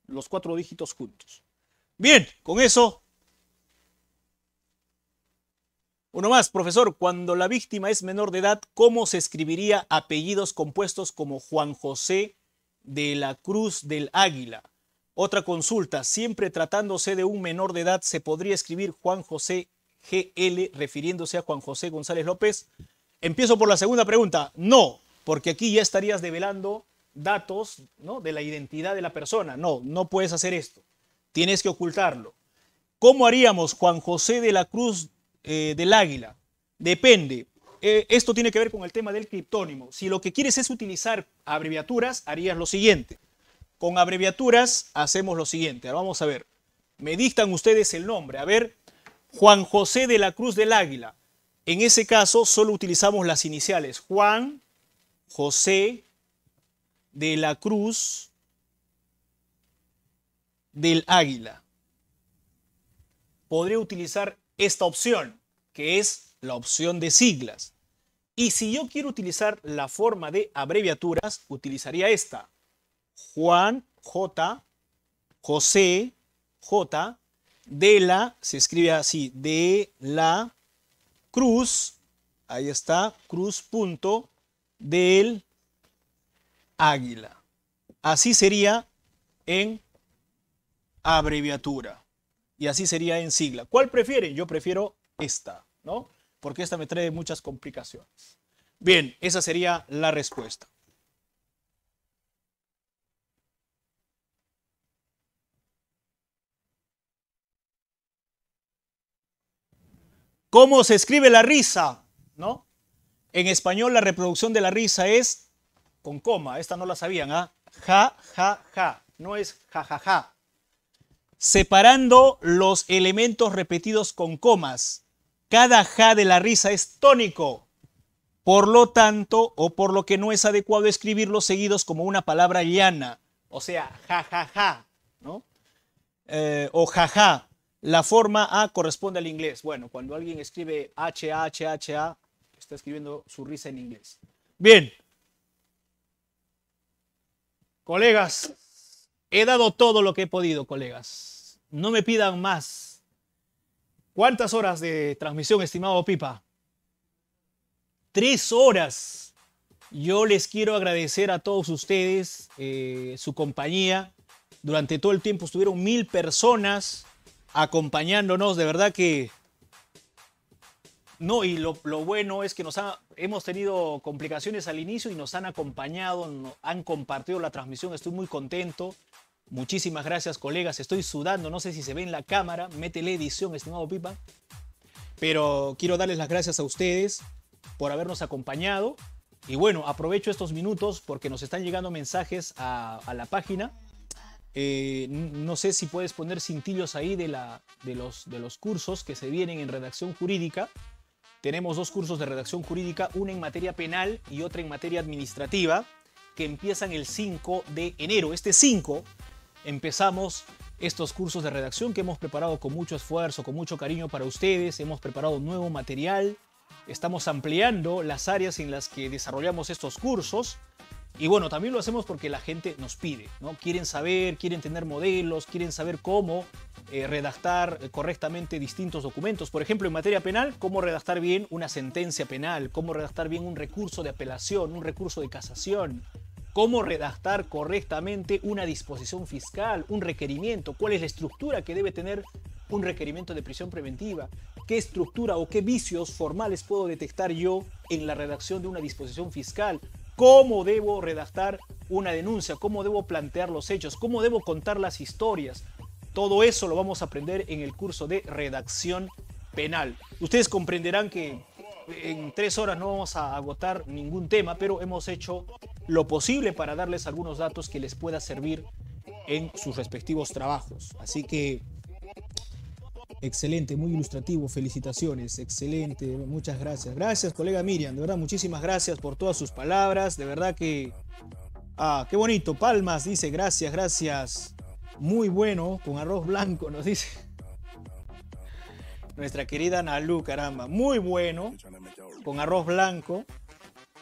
los cuatro dígitos juntos. Bien, con eso. Uno más, profesor, cuando la víctima es menor de edad, ¿cómo se escribiría apellidos compuestos como Juan José de la Cruz del Águila? Otra consulta, siempre tratándose de un menor de edad, ¿se podría escribir Juan José GL refiriéndose a Juan José González López? Empiezo por la segunda pregunta. No, porque aquí ya estarías develando datos de la identidad de la persona. No, no puedes hacer esto. Tienes que ocultarlo. ¿Cómo haríamos Juan José de la Cruz eh, del Águila? Depende. Eh, esto tiene que ver con el tema del criptónimo. Si lo que quieres es utilizar abreviaturas, harías lo siguiente. Con abreviaturas hacemos lo siguiente. Ahora vamos a ver. Me dictan ustedes el nombre. A ver, Juan José de la Cruz del Águila. En ese caso solo utilizamos las iniciales. Juan José de la Cruz del Águila. Podría utilizar esta opción, que es la opción de siglas. Y si yo quiero utilizar la forma de abreviaturas, utilizaría esta. Juan J, José J, de la, se escribe así, de la cruz, ahí está, cruz punto, del águila. Así sería en abreviatura y así sería en sigla. ¿Cuál prefieren? Yo prefiero esta, ¿no? Porque esta me trae muchas complicaciones. Bien, esa sería la respuesta. ¿Cómo se escribe la risa? ¿No? En español la reproducción de la risa es con coma, esta no la sabían, ¿ah? Ja, ja, ja, no es ja, ja, ja. Separando los elementos repetidos con comas. Cada ja de la risa es tónico. Por lo tanto, o por lo que no es adecuado escribirlos seguidos como una palabra llana. O sea, ja, ja, ja, ¿no? Eh, o jaja. Ja. La forma A corresponde al inglés. Bueno, cuando alguien escribe H, H, H, A, está escribiendo su risa en inglés. Bien. Colegas, he dado todo lo que he podido, colegas. No me pidan más. ¿Cuántas horas de transmisión, estimado Pipa? Tres horas. Yo les quiero agradecer a todos ustedes eh, su compañía. Durante todo el tiempo estuvieron mil personas acompañándonos. De verdad que no, y lo, bueno es que nos hemos tenido complicaciones al inicio y nos han acompañado, han compartido la transmisión. Estoy muy contento. Muchísimas gracias, colegas. Estoy sudando, no sé si se ve en la cámara. Métele edición, estimado Pipa. Pero quiero darles las gracias a ustedes por habernos acompañado. Y bueno, aprovecho estos minutos porque nos están llegando mensajes a, la página. Eh, no sé si puedes poner cintillos ahí de, la, los, de los cursos que se vienen en redacción jurídica. Tenemos dos cursos de redacción jurídica, una en materia penal y otra en materia administrativa, que empiezan el 5 de enero. Este 5 empezamos estos cursos de redacción que hemos preparado con mucho esfuerzo, con mucho cariño para ustedes. Hemos preparado nuevo material. Estamos ampliando las áreas en las que desarrollamos estos cursos. Y bueno, también lo hacemos porque la gente nos pide, ¿no? Quieren saber, quieren tener modelos, quieren saber cómo eh, redactar correctamente distintos documentos. Por ejemplo, en materia penal, cómo redactar bien una sentencia penal, cómo redactar bien un recurso de apelación, un recurso de casación, cómo redactar correctamente una disposición fiscal, un requerimiento, cuál es la estructura que debe tener un requerimiento de prisión preventiva, qué estructura o qué vicios formales puedo detectar yo en la redacción de una disposición fiscal, cómo debo redactar una denuncia, cómo debo plantear los hechos, cómo debo contar las historias, todo eso lo vamos a aprender en el curso de redacción penal. Ustedes comprenderán que en tres horas no vamos a agotar ningún tema, pero hemos hecho lo posible para darles algunos datos que les pueda servir en sus respectivos trabajos. Así que, excelente, muy ilustrativo, felicitaciones, excelente, muchas gracias. Gracias, colega Miriam, de verdad, muchísimas gracias por todas sus palabras, de verdad que... Ah, qué bonito, Palmas dice, gracias, gracias muy bueno con arroz blanco, nos dice. Nuestra querida Nalu, caramba, muy bueno con arroz blanco.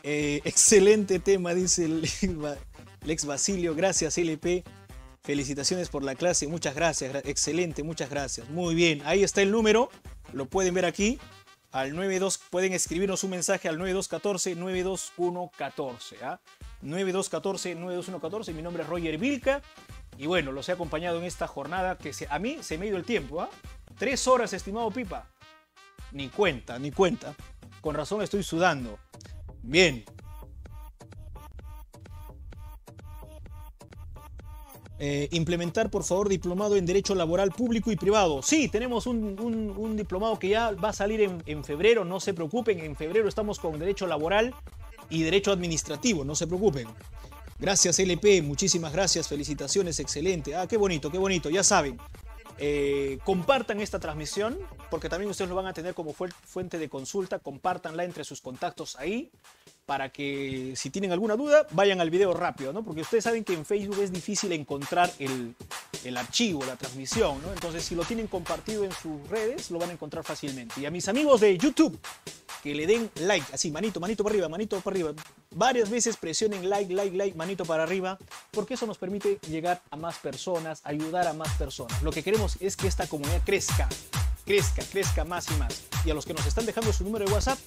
Eh, excelente tema, dice el, *laughs* ex Basilio. Gracias, LP. Felicitaciones por la clase. Muchas gracias. Excelente, muchas gracias. Muy bien. Ahí está el número. Lo pueden ver aquí. Al 92. Pueden escribirnos un mensaje al 9214-92114. ¿ah? 9214-92114. Mi nombre es Roger Vilca. Y bueno, los he acompañado en esta jornada que a mí se me ha ido el tiempo. ¿ah? Tres horas, estimado Pipa. Ni cuenta, ni cuenta. Con razón estoy sudando. Bien. Eh, implementar, por favor, diplomado en Derecho Laboral Público y Privado. Sí, tenemos un, diplomado que ya va a salir en, en, febrero, no se preocupen, en febrero estamos con Derecho Laboral y Derecho Administrativo, no se preocupen. Gracias LP, muchísimas gracias, felicitaciones, excelente. Ah, qué bonito, qué bonito, ya saben. Eh, compartan esta transmisión porque también ustedes lo van a tener como fuente de consulta, compartanla entre sus contactos ahí para que si tienen alguna duda vayan al video rápido, ¿no? Porque ustedes saben que en Facebook es difícil encontrar el, archivo, la transmisión, ¿no? Entonces si lo tienen compartido en sus redes lo van a encontrar fácilmente. Y a mis amigos de YouTube, que le den like, así, manito, manito para arriba, manito para arriba. Varias veces presionen like, like, like, manito para arriba, porque eso nos permite llegar a más personas, ayudar a más personas. Lo que queremos es que esta comunidad crezca, crezca, crezca más y más. Y a los que nos están dejando su número de WhatsApp,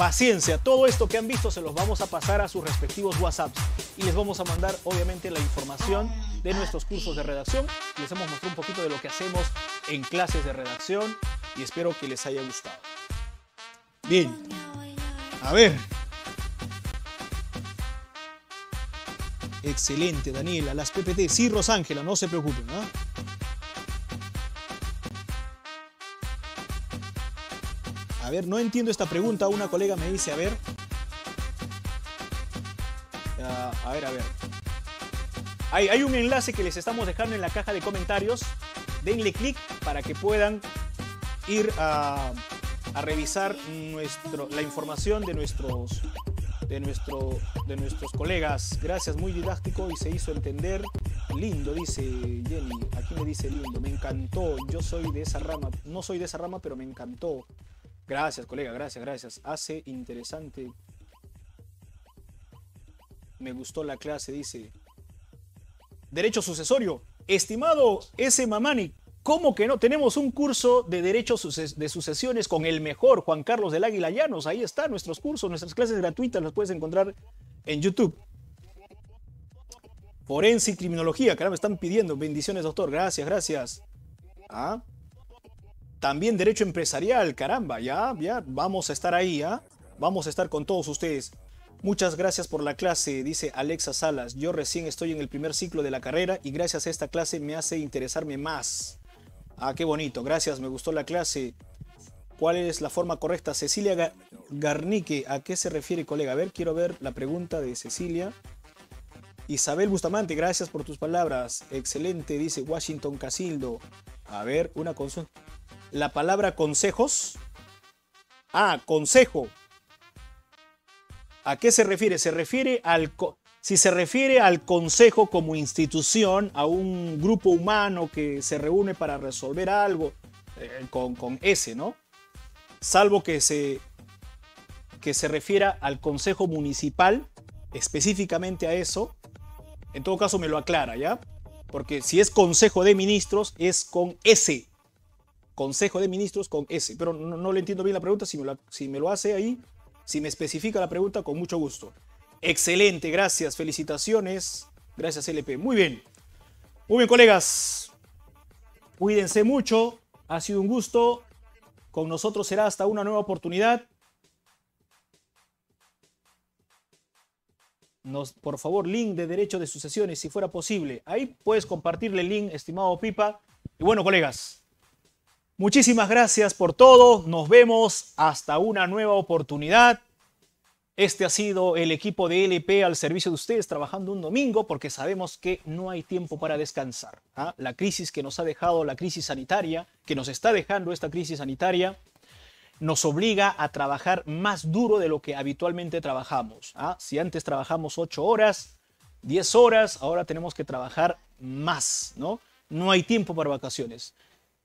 paciencia. Todo esto que han visto se los vamos a pasar a sus respectivos WhatsApps y les vamos a mandar obviamente la información de nuestros cursos de redacción. Les hemos mostrado un poquito de lo que hacemos en clases de redacción y espero que les haya gustado. Bien, a ver. Excelente, Daniela. Las PPT, sí, Rosángela, no se preocupen. ¿eh? A ver, no entiendo esta pregunta. Una colega me dice, a ver. a ver, a ver. Hay, un enlace que les estamos dejando en la caja de comentarios. Denle clic para que puedan ir a, revisar la información de nuestros, de, nuestro, de nuestros colegas. Gracias, muy didáctico y se hizo entender. Lindo, dice Jenny. Aquí me dice lindo. Me encantó. Yo soy de esa rama. No soy de esa rama, pero me encantó. Gracias, colega, gracias, gracias. Hace interesante. Me gustó la clase, dice. Derecho sucesorio. Estimado S. Mamani, ¿cómo que no? Tenemos un curso de Derecho de Sucesiones con el mejor Juan Carlos del Águila Llanos. Ahí está, nuestros cursos, nuestras clases gratuitas las puedes encontrar en YouTube. Forense y criminología, me están pidiendo. Bendiciones, doctor. Gracias, gracias. ¿Ah? También derecho empresarial, caramba, ya, ya, vamos a estar ahí, ¿ah? Vamos a estar con todos ustedes. Muchas gracias por la clase, dice Alexa Salas. Yo recién estoy en el primer ciclo de la carrera y gracias a esta clase me hace interesarme más. Ah, qué bonito, gracias, me gustó la clase. ¿Cuál es la forma correcta? Cecilia Garnique, ¿a qué se refiere, colega? A ver, quiero ver la pregunta de Cecilia. Isabel Bustamante, gracias por tus palabras. Excelente, dice Washington Casildo. A ver, una consulta la palabra consejos? Ah, consejo. ¿A qué se refiere? Se refiere al... Si se refiere al consejo como institución, a un grupo humano que se reúne para resolver algo, eh, con, con S, ¿no? Salvo que se, que se refiera al consejo municipal, específicamente a eso, en todo caso me lo aclara, ¿ya? Porque si es consejo de ministros, es con S, Consejo de Ministros con S. Pero no, le entiendo bien la pregunta, si me, lo hace ahí, si me especifica la pregunta, con mucho gusto. Excelente, gracias, felicitaciones. Gracias, LP. Muy bien. Muy bien, colegas. Cuídense mucho. Ha sido un gusto. Con nosotros será hasta una nueva oportunidad. por favor, link de derecho de sucesiones, si fuera posible. Ahí puedes compartirle el link, estimado Pipa. Y bueno, colegas, Muchísimas gracias por todo. Nos vemos hasta una nueva oportunidad. Este ha sido el equipo de LP al servicio de ustedes trabajando un domingo porque sabemos que no hay tiempo para descansar. ¿ah? La crisis que nos ha dejado la crisis sanitaria, que nos está dejando esta crisis sanitaria, nos obliga a trabajar más duro de lo que habitualmente trabajamos. ¿ah? Si antes trabajamos 8 horas, 10 horas, ahora tenemos que trabajar más, ¿no? No hay tiempo para vacaciones.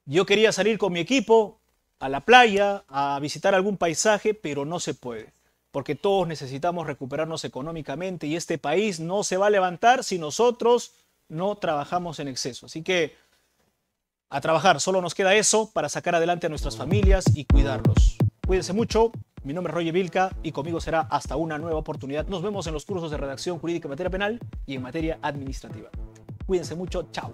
Yo quería salir con mi equipo a la playa, a visitar algún paisaje, pero no se puede, porque todos necesitamos recuperarnos económicamente y este país no se va a levantar si nosotros no trabajamos en exceso. Así que a trabajar, solo nos queda eso para sacar adelante a nuestras familias y cuidarlos. Cuídense mucho, mi nombre es Roger Vilca y conmigo será hasta una nueva oportunidad. Nos vemos en los cursos de redacción jurídica en materia penal y en materia administrativa. Cuídense mucho, chao.